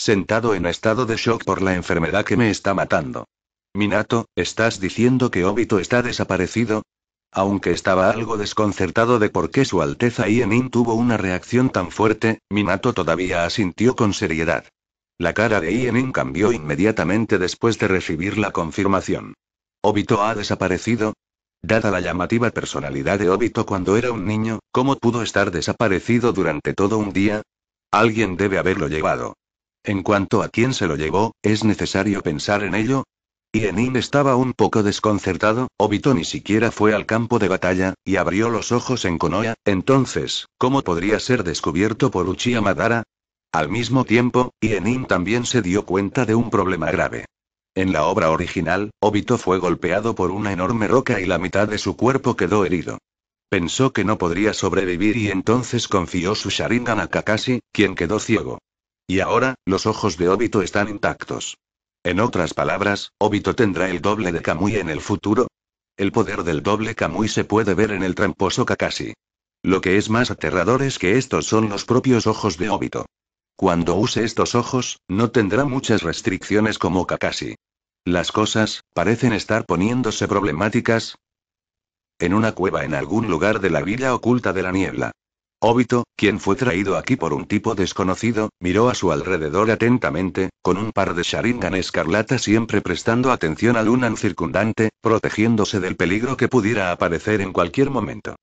sentado en estado de shock por la enfermedad que me está matando. Minato, ¿estás diciendo que Obito está desaparecido? Aunque estaba algo desconcertado de por qué su Alteza Ienin tuvo una reacción tan fuerte, Minato todavía asintió con seriedad. La cara de Ienin cambió inmediatamente después de recibir la confirmación. ¿Obito ha desaparecido? Dada la llamativa personalidad de Obito cuando era un niño, ¿cómo pudo estar desaparecido durante todo un día? Alguien debe haberlo llevado. En cuanto a quién se lo llevó, es necesario pensar en ello. Ienin estaba un poco desconcertado, Obito ni siquiera fue al campo de batalla, y abrió los ojos en Konoha, entonces, ¿cómo podría ser descubierto por Uchiha Madara? Al mismo tiempo, Ienin también se dio cuenta de un problema grave. En la obra original, Obito fue golpeado por una enorme roca y la mitad de su cuerpo quedó herido. Pensó que no podría sobrevivir y entonces confió su Sharingan a Kakashi, quien quedó ciego. Y ahora, los ojos de Obito están intactos. En otras palabras, Obito tendrá el doble de Kamui en el futuro. El poder del doble Kamui se puede ver en el tramposo Kakashi. Lo que es más aterrador es que estos son los propios ojos de Obito. Cuando use estos ojos, no tendrá muchas restricciones como Kakashi. Las cosas, parecen estar poniéndose problemáticas. En una cueva en algún lugar de la villa oculta de la niebla. Obito, quien fue traído aquí por un tipo desconocido, miró a su alrededor atentamente, con un par de Sharingan escarlata siempre prestando atención al Unan circundante, protegiéndose del peligro que pudiera aparecer en cualquier momento.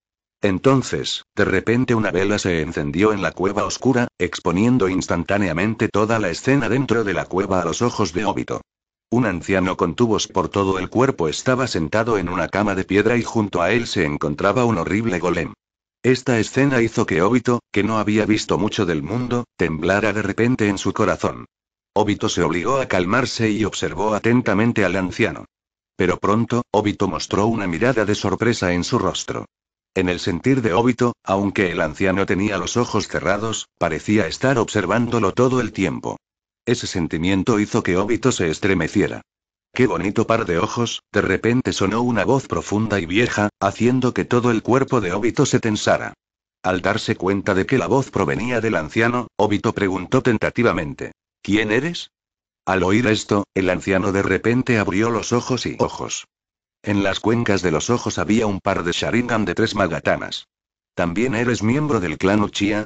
Entonces, de repente una vela se encendió en la cueva oscura, exponiendo instantáneamente toda la escena dentro de la cueva a los ojos de Obito. Un anciano con tubos por todo el cuerpo estaba sentado en una cama de piedra y junto a él se encontraba un horrible golem. Esta escena hizo que Obito, que no había visto mucho del mundo, temblara de repente en su corazón. Obito se obligó a calmarse y observó atentamente al anciano. Pero pronto, Obito mostró una mirada de sorpresa en su rostro. En el sentir de Obito, aunque el anciano tenía los ojos cerrados, parecía estar observándolo todo el tiempo. Ese sentimiento hizo que Obito se estremeciera. Qué bonito par de ojos, de repente sonó una voz profunda y vieja, haciendo que todo el cuerpo de Obito se tensara. Al darse cuenta de que la voz provenía del anciano, Obito preguntó tentativamente. ¿Quién eres? Al oír esto, el anciano de repente abrió los ojos y ojos. En las cuencas de los ojos había un par de Sharingan de tres magatanas. ¿También eres miembro del clan Uchiha?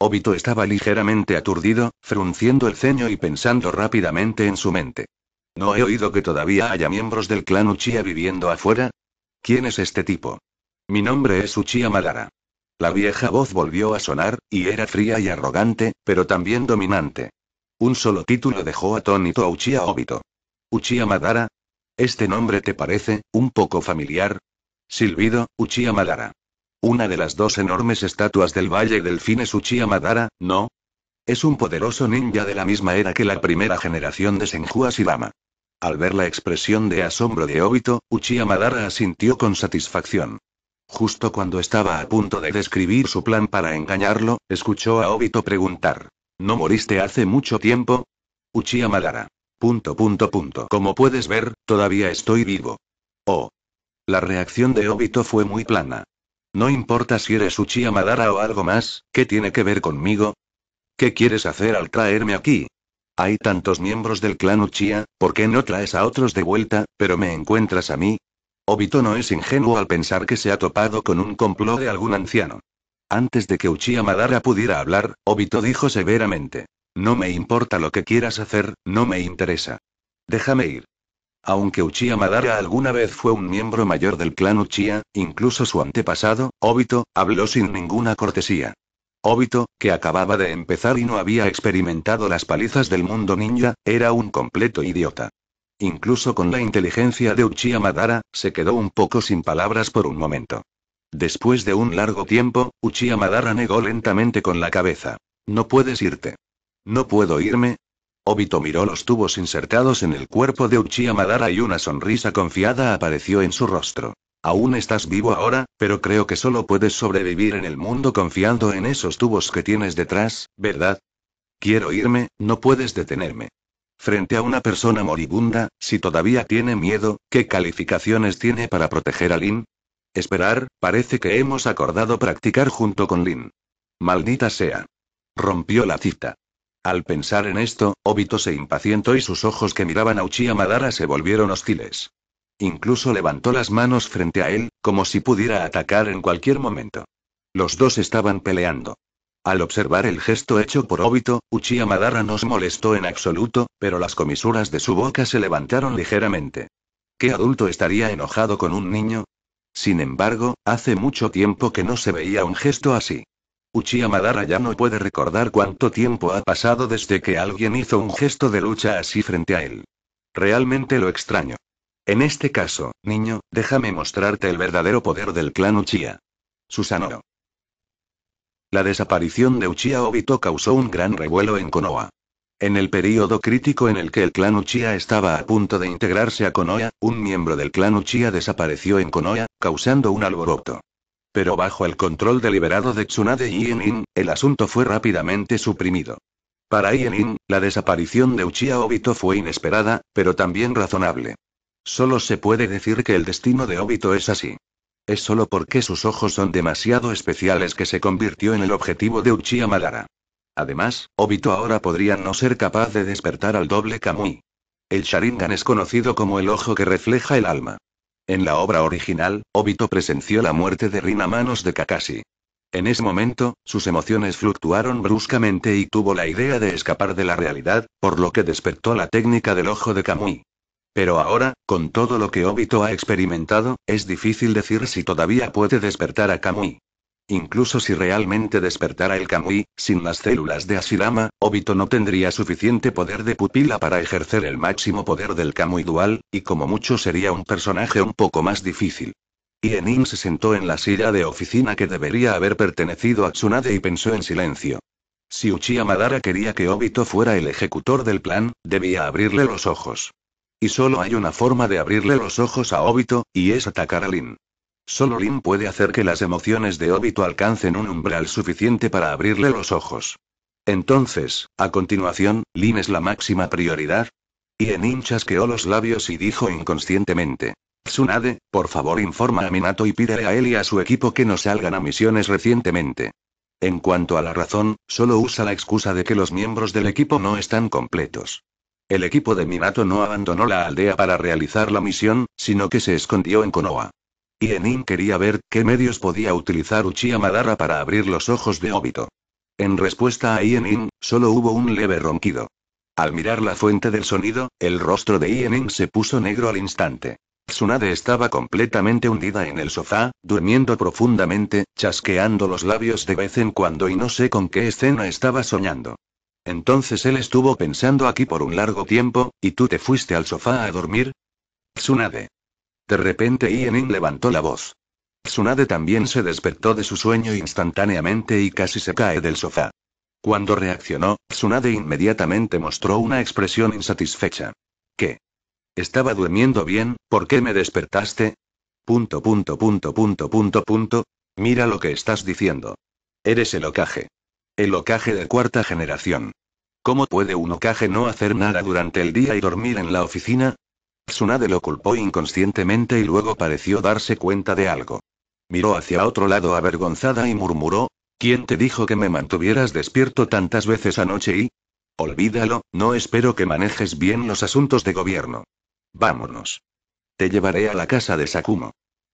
Obito estaba ligeramente aturdido, frunciendo el ceño y pensando rápidamente en su mente. ¿No he oído que todavía haya miembros del clan Uchiha viviendo afuera? ¿Quién es este tipo? Mi nombre es Uchiha Madara. La vieja voz volvió a sonar, y era fría y arrogante, pero también dominante. Un solo título dejó atónito a Uchiha Obito. ¿Uchiha Madara? ¿Este nombre te parece, un poco familiar? Silbido, Uchiha Madara. Una de las dos enormes estatuas del Valle del Fin es Uchiha Madara, ¿no? Es un poderoso ninja de la misma era que la primera generación de Senju Sidama. Al ver la expresión de asombro de Obito, Uchiha Madara asintió con satisfacción. Justo cuando estaba a punto de describir su plan para engañarlo, escuchó a Obito preguntar. ¿No moriste hace mucho tiempo? Uchiha Madara. Punto punto punto. Como puedes ver, todavía estoy vivo. Oh. La reacción de Obito fue muy plana. No importa si eres Uchiha Madara o algo más, ¿qué tiene que ver conmigo? ¿Qué quieres hacer al traerme aquí? Hay tantos miembros del clan Uchiha, ¿por qué no traes a otros de vuelta, pero me encuentras a mí? Obito no es ingenuo al pensar que se ha topado con un complot de algún anciano. Antes de que Uchiha Madara pudiera hablar, Obito dijo severamente. No me importa lo que quieras hacer, no me interesa. Déjame ir. Aunque Uchiha Madara alguna vez fue un miembro mayor del clan Uchiha, incluso su antepasado, Obito, habló sin ninguna cortesía. Obito, que acababa de empezar y no había experimentado las palizas del mundo ninja, era un completo idiota. Incluso con la inteligencia de Uchiha Madara, se quedó un poco sin palabras por un momento. Después de un largo tiempo, Uchiha Madara negó lentamente con la cabeza. No puedes irte. No puedo irme. Obito miró los tubos insertados en el cuerpo de Uchiha Madara y una sonrisa confiada apareció en su rostro. Aún estás vivo ahora, pero creo que solo puedes sobrevivir en el mundo confiando en esos tubos que tienes detrás, ¿verdad? Quiero irme, no puedes detenerme. Frente a una persona moribunda, si todavía tiene miedo, ¿qué calificaciones tiene para proteger a Lin? Esperar, parece que hemos acordado practicar junto con Lin. Maldita sea. Rompió la cita. Al pensar en esto, Obito se impacientó y sus ojos que miraban a Uchiha Madara se volvieron hostiles. Incluso levantó las manos frente a él, como si pudiera atacar en cualquier momento. Los dos estaban peleando. Al observar el gesto hecho por Obito, Uchiha Madara no se molestó en absoluto, pero las comisuras de su boca se levantaron ligeramente. ¿Qué adulto estaría enojado con un niño? Sin embargo, hace mucho tiempo que no se veía un gesto así. Uchiha Madara ya no puede recordar cuánto tiempo ha pasado desde que alguien hizo un gesto de lucha así frente a él. Realmente lo extraño. En este caso, niño, déjame mostrarte el verdadero poder del clan Uchiha. Susanoo. La desaparición de Uchiha Obito causó un gran revuelo en Konoha. En el período crítico en el que el clan Uchiha estaba a punto de integrarse a Konoha, un miembro del clan Uchiha desapareció en Konoha, causando un alboroto. Pero bajo el control deliberado de Tsunade y Ienin, el asunto fue rápidamente suprimido. Para Ienin, la desaparición de Uchiha Obito fue inesperada, pero también razonable. Solo se puede decir que el destino de Obito es así. Es solo porque sus ojos son demasiado especiales que se convirtió en el objetivo de Uchiha Madara. Además, Obito ahora podría no ser capaz de despertar al doble Kamui. El Sharingan es conocido como el ojo que refleja el alma. En la obra original, Obito presenció la muerte de Rin a manos de Kakashi. En ese momento, sus emociones fluctuaron bruscamente y tuvo la idea de escapar de la realidad, por lo que despertó la técnica del ojo de Kamui. Pero ahora, con todo lo que Obito ha experimentado, es difícil decir si todavía puede despertar a Kamui. Incluso si realmente despertara el Kamui, sin las células de Asirama, Obito no tendría suficiente poder de pupila para ejercer el máximo poder del Kamui dual, y como mucho sería un personaje un poco más difícil. Ienin se sentó en la silla de oficina que debería haber pertenecido a Tsunade y pensó en silencio. Si Uchiha Madara quería que Obito fuera el ejecutor del plan, debía abrirle los ojos. Y solo hay una forma de abrirle los ojos a Obito, y es atacar a Lin. Solo Lin puede hacer que las emociones de Obito alcancen un umbral suficiente para abrirle los ojos. Entonces, a continuación, Lin es la máxima prioridad. Y hinchas queó los labios y dijo inconscientemente. Tsunade, por favor informa a Minato y pídele a él y a su equipo que no salgan a misiones recientemente. En cuanto a la razón, solo usa la excusa de que los miembros del equipo no están completos. El equipo de Minato no abandonó la aldea para realizar la misión, sino que se escondió en Konoha. Ienin quería ver qué medios podía utilizar Uchiha Madara para abrir los ojos de Obito. En respuesta a Ienin, solo hubo un leve ronquido. Al mirar la fuente del sonido, el rostro de Ienin se puso negro al instante. Tsunade estaba completamente hundida en el sofá, durmiendo profundamente, chasqueando los labios de vez en cuando y no sé con qué escena estaba soñando. Entonces él estuvo pensando aquí por un largo tiempo, y tú te fuiste al sofá a dormir. Tsunade. De repente Ienin levantó la voz. Tsunade también se despertó de su sueño instantáneamente y casi se cae del sofá. Cuando reaccionó, Tsunade inmediatamente mostró una expresión insatisfecha. ¿Qué? Estaba durmiendo bien, ¿por qué me despertaste? Punto, punto, punto, punto, punto, punto. Mira lo que estás diciendo. Eres el ocaje. El ocaje de cuarta generación. ¿Cómo puede un ocaje no hacer nada durante el día y dormir en la oficina? Tsunade lo culpó inconscientemente y luego pareció darse cuenta de algo. Miró hacia otro lado avergonzada y murmuró, ¿quién te dijo que me mantuvieras despierto tantas veces anoche y... Olvídalo, no espero que manejes bien los asuntos de gobierno. Vámonos. Te llevaré a la casa de Sakumo.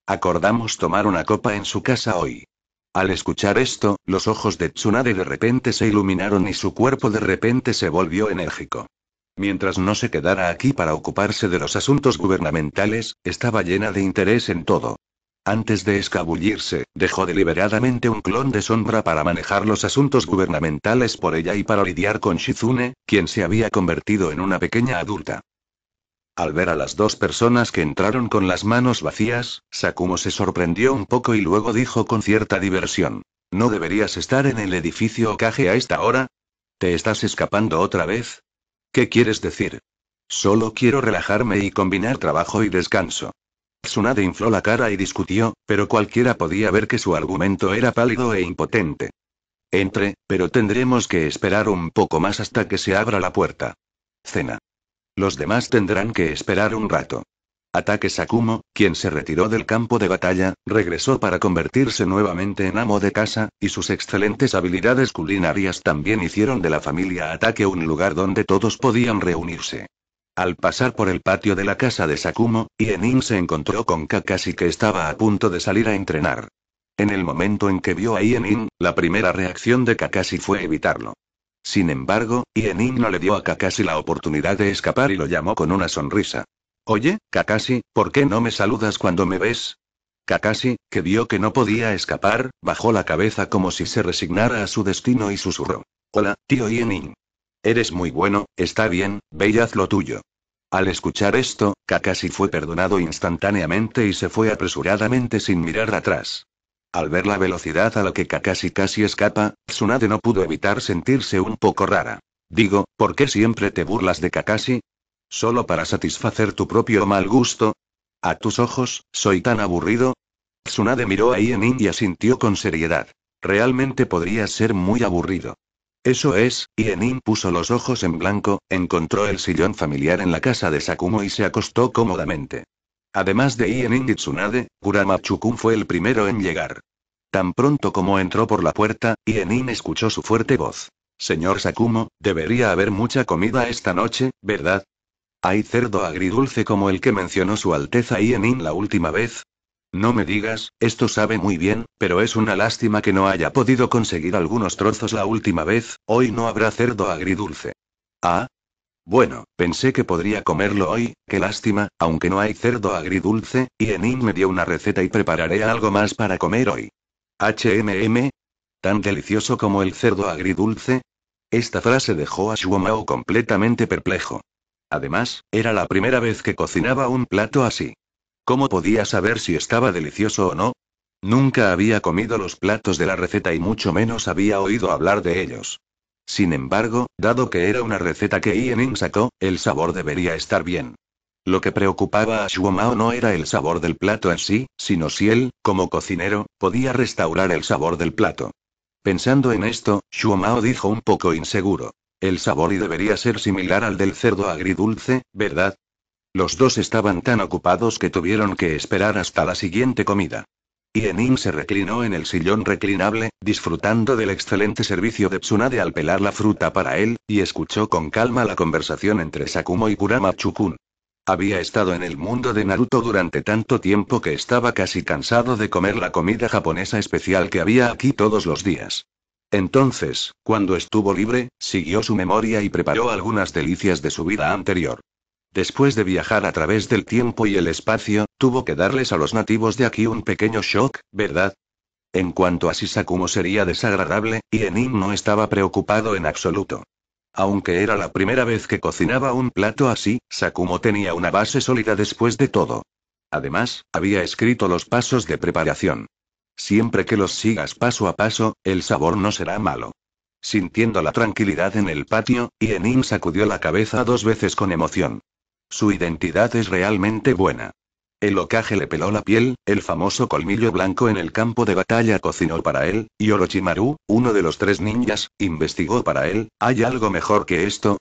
Acordamos tomar una copa en su casa hoy. Al escuchar esto, los ojos de Tsunade de repente se iluminaron y su cuerpo de repente se volvió enérgico. Mientras no se quedara aquí para ocuparse de los asuntos gubernamentales, estaba llena de interés en todo. Antes de escabullirse, dejó deliberadamente un clon de sombra para manejar los asuntos gubernamentales por ella y para lidiar con Shizune, quien se había convertido en una pequeña adulta. Al ver a las dos personas que entraron con las manos vacías, Sakumo se sorprendió un poco y luego dijo con cierta diversión. ¿No deberías estar en el edificio ocaje a esta hora? ¿Te estás escapando otra vez? ¿Qué quieres decir? Solo quiero relajarme y combinar trabajo y descanso. Tsunade infló la cara y discutió, pero cualquiera podía ver que su argumento era pálido e impotente. Entre, pero tendremos que esperar un poco más hasta que se abra la puerta. Cena. Los demás tendrán que esperar un rato. Ataque Sakumo, quien se retiró del campo de batalla, regresó para convertirse nuevamente en amo de casa, y sus excelentes habilidades culinarias también hicieron de la familia Ataque un lugar donde todos podían reunirse. Al pasar por el patio de la casa de Sakumo, Ienin se encontró con Kakashi que estaba a punto de salir a entrenar. En el momento en que vio a Ienin, la primera reacción de Kakashi fue evitarlo. Sin embargo, Ienin no le dio a Kakashi la oportunidad de escapar y lo llamó con una sonrisa. Oye, Kakashi, ¿por qué no me saludas cuando me ves? Kakashi, que vio que no podía escapar, bajó la cabeza como si se resignara a su destino y susurró. Hola, tío Ienin. Eres muy bueno, está bien, ve y haz lo tuyo. Al escuchar esto, Kakashi fue perdonado instantáneamente y se fue apresuradamente sin mirar atrás. Al ver la velocidad a la que Kakashi casi escapa, Tsunade no pudo evitar sentirse un poco rara. Digo, ¿por qué siempre te burlas de Kakashi? ¿Solo para satisfacer tu propio mal gusto? ¿A tus ojos, soy tan aburrido? Tsunade miró a Ienin y asintió con seriedad. Realmente podría ser muy aburrido. Eso es, Ienin puso los ojos en blanco, encontró el sillón familiar en la casa de Sakumo y se acostó cómodamente. Además de Ienin y Tsunade, Kurama Chukun fue el primero en llegar. Tan pronto como entró por la puerta, Ienin escuchó su fuerte voz. Señor Sakumo, debería haber mucha comida esta noche, ¿verdad? ¿Hay cerdo agridulce como el que mencionó su Alteza Ienin la última vez? No me digas, esto sabe muy bien, pero es una lástima que no haya podido conseguir algunos trozos la última vez, hoy no habrá cerdo agridulce. Ah, bueno, pensé que podría comerlo hoy, qué lástima, aunque no hay cerdo agridulce, y Enin me dio una receta y prepararé algo más para comer hoy. HMM. ¿Tan delicioso como el cerdo agridulce? Esta frase dejó a Shuomao completamente perplejo. Además, era la primera vez que cocinaba un plato así. ¿Cómo podía saber si estaba delicioso o no? Nunca había comido los platos de la receta y mucho menos había oído hablar de ellos. Sin embargo, dado que era una receta que Ienin sacó, el sabor debería estar bien. Lo que preocupaba a Shuomao no era el sabor del plato en sí, sino si él, como cocinero, podía restaurar el sabor del plato. Pensando en esto, Shuomao dijo un poco inseguro. El sabor debería ser similar al del cerdo agridulce, ¿verdad? Los dos estaban tan ocupados que tuvieron que esperar hasta la siguiente comida. Yenin se reclinó en el sillón reclinable, disfrutando del excelente servicio de Tsunade al pelar la fruta para él, y escuchó con calma la conversación entre Sakumo y Kurama Chukun. Había estado en el mundo de Naruto durante tanto tiempo que estaba casi cansado de comer la comida japonesa especial que había aquí todos los días. Entonces, cuando estuvo libre, siguió su memoria y preparó algunas delicias de su vida anterior. Después de viajar a través del tiempo y el espacio, tuvo que darles a los nativos de aquí un pequeño shock, ¿verdad? En cuanto a si Sakumo sería desagradable, Ienin no estaba preocupado en absoluto. Aunque era la primera vez que cocinaba un plato así, Sakumo tenía una base sólida después de todo. Además, había escrito los pasos de preparación. Siempre que los sigas paso a paso, el sabor no será malo. Sintiendo la tranquilidad en el patio, Ienin sacudió la cabeza dos veces con emoción. Su identidad es realmente buena. El ocaje le peló la piel, el famoso colmillo blanco en el campo de batalla cocinó para él, y Orochimaru, uno de los tres ninjas, investigó para él, ¿hay algo mejor que esto?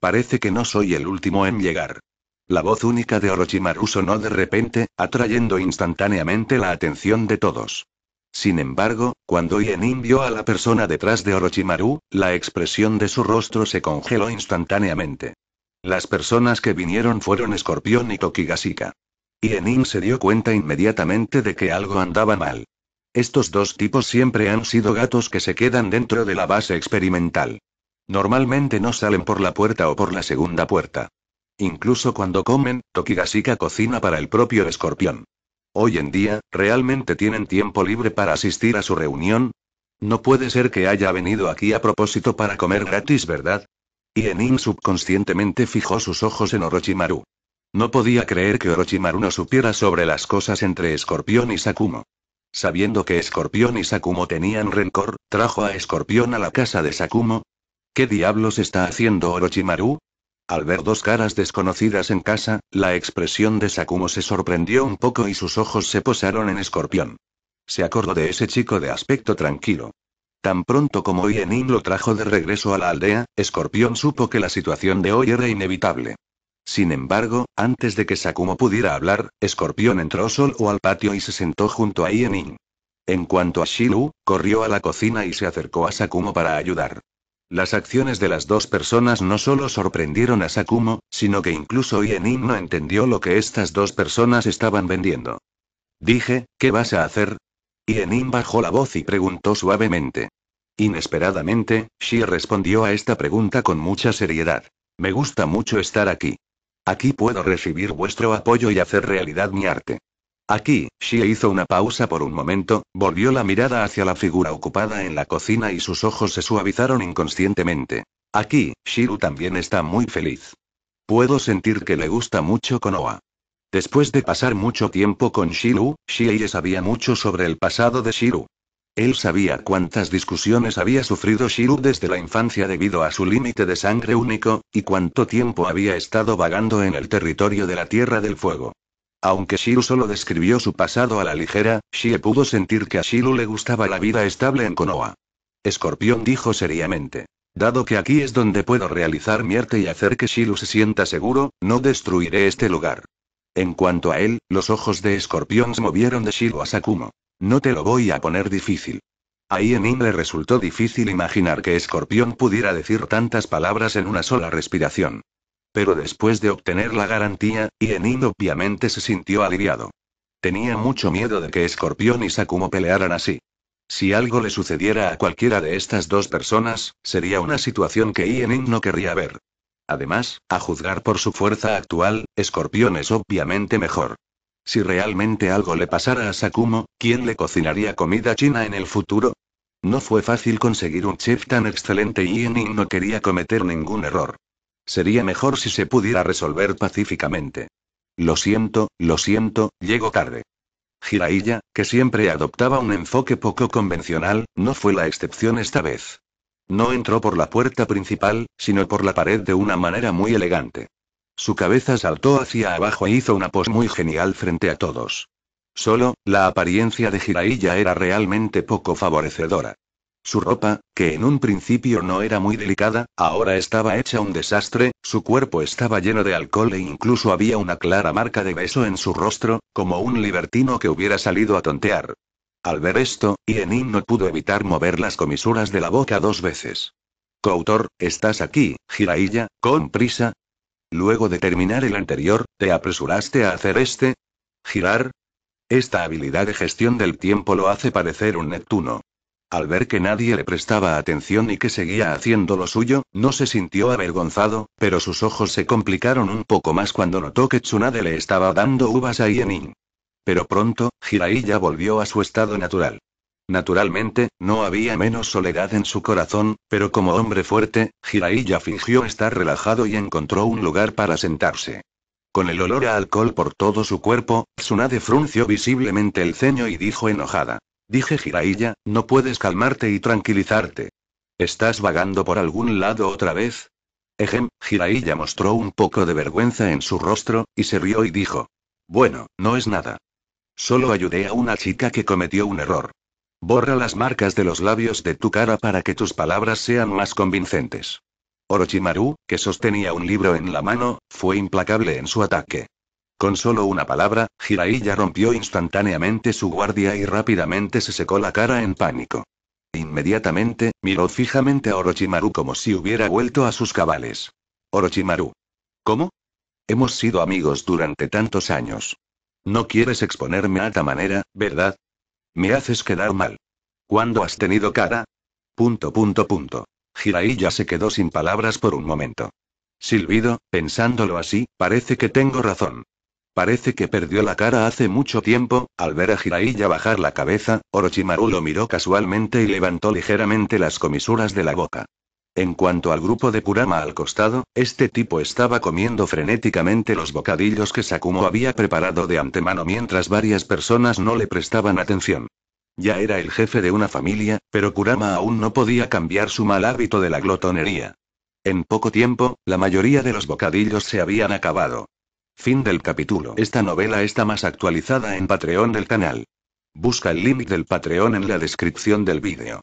Parece que no soy el último en llegar. La voz única de Orochimaru sonó de repente, atrayendo instantáneamente la atención de todos. Sin embargo, cuando Ienin vio a la persona detrás de Orochimaru, la expresión de su rostro se congeló instantáneamente. Las personas que vinieron fueron Escorpión y Tokigasika. Enin se dio cuenta inmediatamente de que algo andaba mal. Estos dos tipos siempre han sido gatos que se quedan dentro de la base experimental. Normalmente no salen por la puerta o por la segunda puerta. Incluso cuando comen, Tokigasika cocina para el propio escorpión. Hoy en día, ¿realmente tienen tiempo libre para asistir a su reunión? No puede ser que haya venido aquí a propósito para comer gratis, ¿verdad? in subconscientemente fijó sus ojos en Orochimaru. No podía creer que Orochimaru no supiera sobre las cosas entre Escorpión y Sakumo. Sabiendo que Escorpión y Sakumo tenían rencor, trajo a Escorpión a la casa de Sakumo. ¿Qué diablos está haciendo Orochimaru? Al ver dos caras desconocidas en casa, la expresión de Sakumo se sorprendió un poco y sus ojos se posaron en Escorpión. Se acordó de ese chico de aspecto tranquilo. Tan pronto como Ienin lo trajo de regreso a la aldea, Escorpión supo que la situación de hoy era inevitable. Sin embargo, antes de que Sakumo pudiera hablar, Escorpión entró solo al patio y se sentó junto a Ienin. En cuanto a Shilu, corrió a la cocina y se acercó a Sakumo para ayudar. Las acciones de las dos personas no solo sorprendieron a Sakumo, sino que incluso Ienin no entendió lo que estas dos personas estaban vendiendo. Dije, ¿qué vas a hacer? Yenin bajó la voz y preguntó suavemente. Inesperadamente, Shi respondió a esta pregunta con mucha seriedad. Me gusta mucho estar aquí. Aquí puedo recibir vuestro apoyo y hacer realidad mi arte. Aquí, Shi hizo una pausa por un momento, volvió la mirada hacia la figura ocupada en la cocina y sus ojos se suavizaron inconscientemente. Aquí, Shiru también está muy feliz. Puedo sentir que le gusta mucho Konoha. Después de pasar mucho tiempo con Shiru, Shiye sabía mucho sobre el pasado de Shiru. Él sabía cuántas discusiones había sufrido Shiru desde la infancia debido a su límite de sangre único, y cuánto tiempo había estado vagando en el territorio de la Tierra del Fuego. Aunque Shiru solo describió su pasado a la ligera, Shie pudo sentir que a Shiru le gustaba la vida estable en Konoha. Escorpión dijo seriamente. Dado que aquí es donde puedo realizar mi arte y hacer que Shiru se sienta seguro, no destruiré este lugar. En cuanto a él, los ojos de Escorpión se movieron de Shiro a Sakumo. No te lo voy a poner difícil. A Ienin le resultó difícil imaginar que Escorpión pudiera decir tantas palabras en una sola respiración. Pero después de obtener la garantía, Ienin obviamente se sintió aliviado. Tenía mucho miedo de que Escorpión y Sakumo pelearan así. Si algo le sucediera a cualquiera de estas dos personas, sería una situación que Ienin no querría ver. Además, a juzgar por su fuerza actual, Escorpión es obviamente mejor. Si realmente algo le pasara a Sakumo, ¿quién le cocinaría comida china en el futuro? No fue fácil conseguir un chef tan excelente y Enin no quería cometer ningún error. Sería mejor si se pudiera resolver pacíficamente. Lo siento, lo siento, llego tarde. Jiraiya, que siempre adoptaba un enfoque poco convencional, no fue la excepción esta vez. No entró por la puerta principal, sino por la pared de una manera muy elegante. Su cabeza saltó hacia abajo e hizo una pose muy genial frente a todos. Solo, la apariencia de Jiraiya era realmente poco favorecedora. Su ropa, que en un principio no era muy delicada, ahora estaba hecha un desastre, su cuerpo estaba lleno de alcohol e incluso había una clara marca de beso en su rostro, como un libertino que hubiera salido a tontear. Al ver esto, Yenin no pudo evitar mover las comisuras de la boca dos veces. Coutor, ¿estás aquí, Jiraiya, con prisa? Luego de terminar el anterior, ¿te apresuraste a hacer este? ¿Girar? Esta habilidad de gestión del tiempo lo hace parecer un Neptuno. Al ver que nadie le prestaba atención y que seguía haciendo lo suyo, no se sintió avergonzado, pero sus ojos se complicaron un poco más cuando notó que Tsunade le estaba dando uvas a Ienin. Pero pronto, Jiraiya volvió a su estado natural. Naturalmente, no había menos soledad en su corazón, pero como hombre fuerte, Jiraiya fingió estar relajado y encontró un lugar para sentarse. Con el olor a alcohol por todo su cuerpo, Tsunade frunció visiblemente el ceño y dijo enojada. Dije Jiraiya, no puedes calmarte y tranquilizarte. ¿Estás vagando por algún lado otra vez? Ejem, Jiraiya mostró un poco de vergüenza en su rostro, y se rió y dijo. Bueno, no es nada. Solo ayudé a una chica que cometió un error. Borra las marcas de los labios de tu cara para que tus palabras sean más convincentes. Orochimaru, que sostenía un libro en la mano, fue implacable en su ataque. Con solo una palabra, Jiraiya rompió instantáneamente su guardia y rápidamente se secó la cara en pánico. Inmediatamente, miró fijamente a Orochimaru como si hubiera vuelto a sus cabales. Orochimaru. ¿Cómo? Hemos sido amigos durante tantos años. No quieres exponerme a tal manera, ¿verdad? Me haces quedar mal. ¿Cuándo has tenido cara? Punto, punto, punto. se quedó sin palabras por un momento. Silbido, pensándolo así, parece que tengo razón. Parece que perdió la cara hace mucho tiempo, al ver a Jiraiya bajar la cabeza, Orochimaru lo miró casualmente y levantó ligeramente las comisuras de la boca. En cuanto al grupo de Kurama al costado, este tipo estaba comiendo frenéticamente los bocadillos que Sakumo había preparado de antemano mientras varias personas no le prestaban atención. Ya era el jefe de una familia, pero Kurama aún no podía cambiar su mal hábito de la glotonería. En poco tiempo, la mayoría de los bocadillos se habían acabado. Fin del capítulo. Esta novela está más actualizada en Patreon del canal. Busca el link del Patreon en la descripción del vídeo.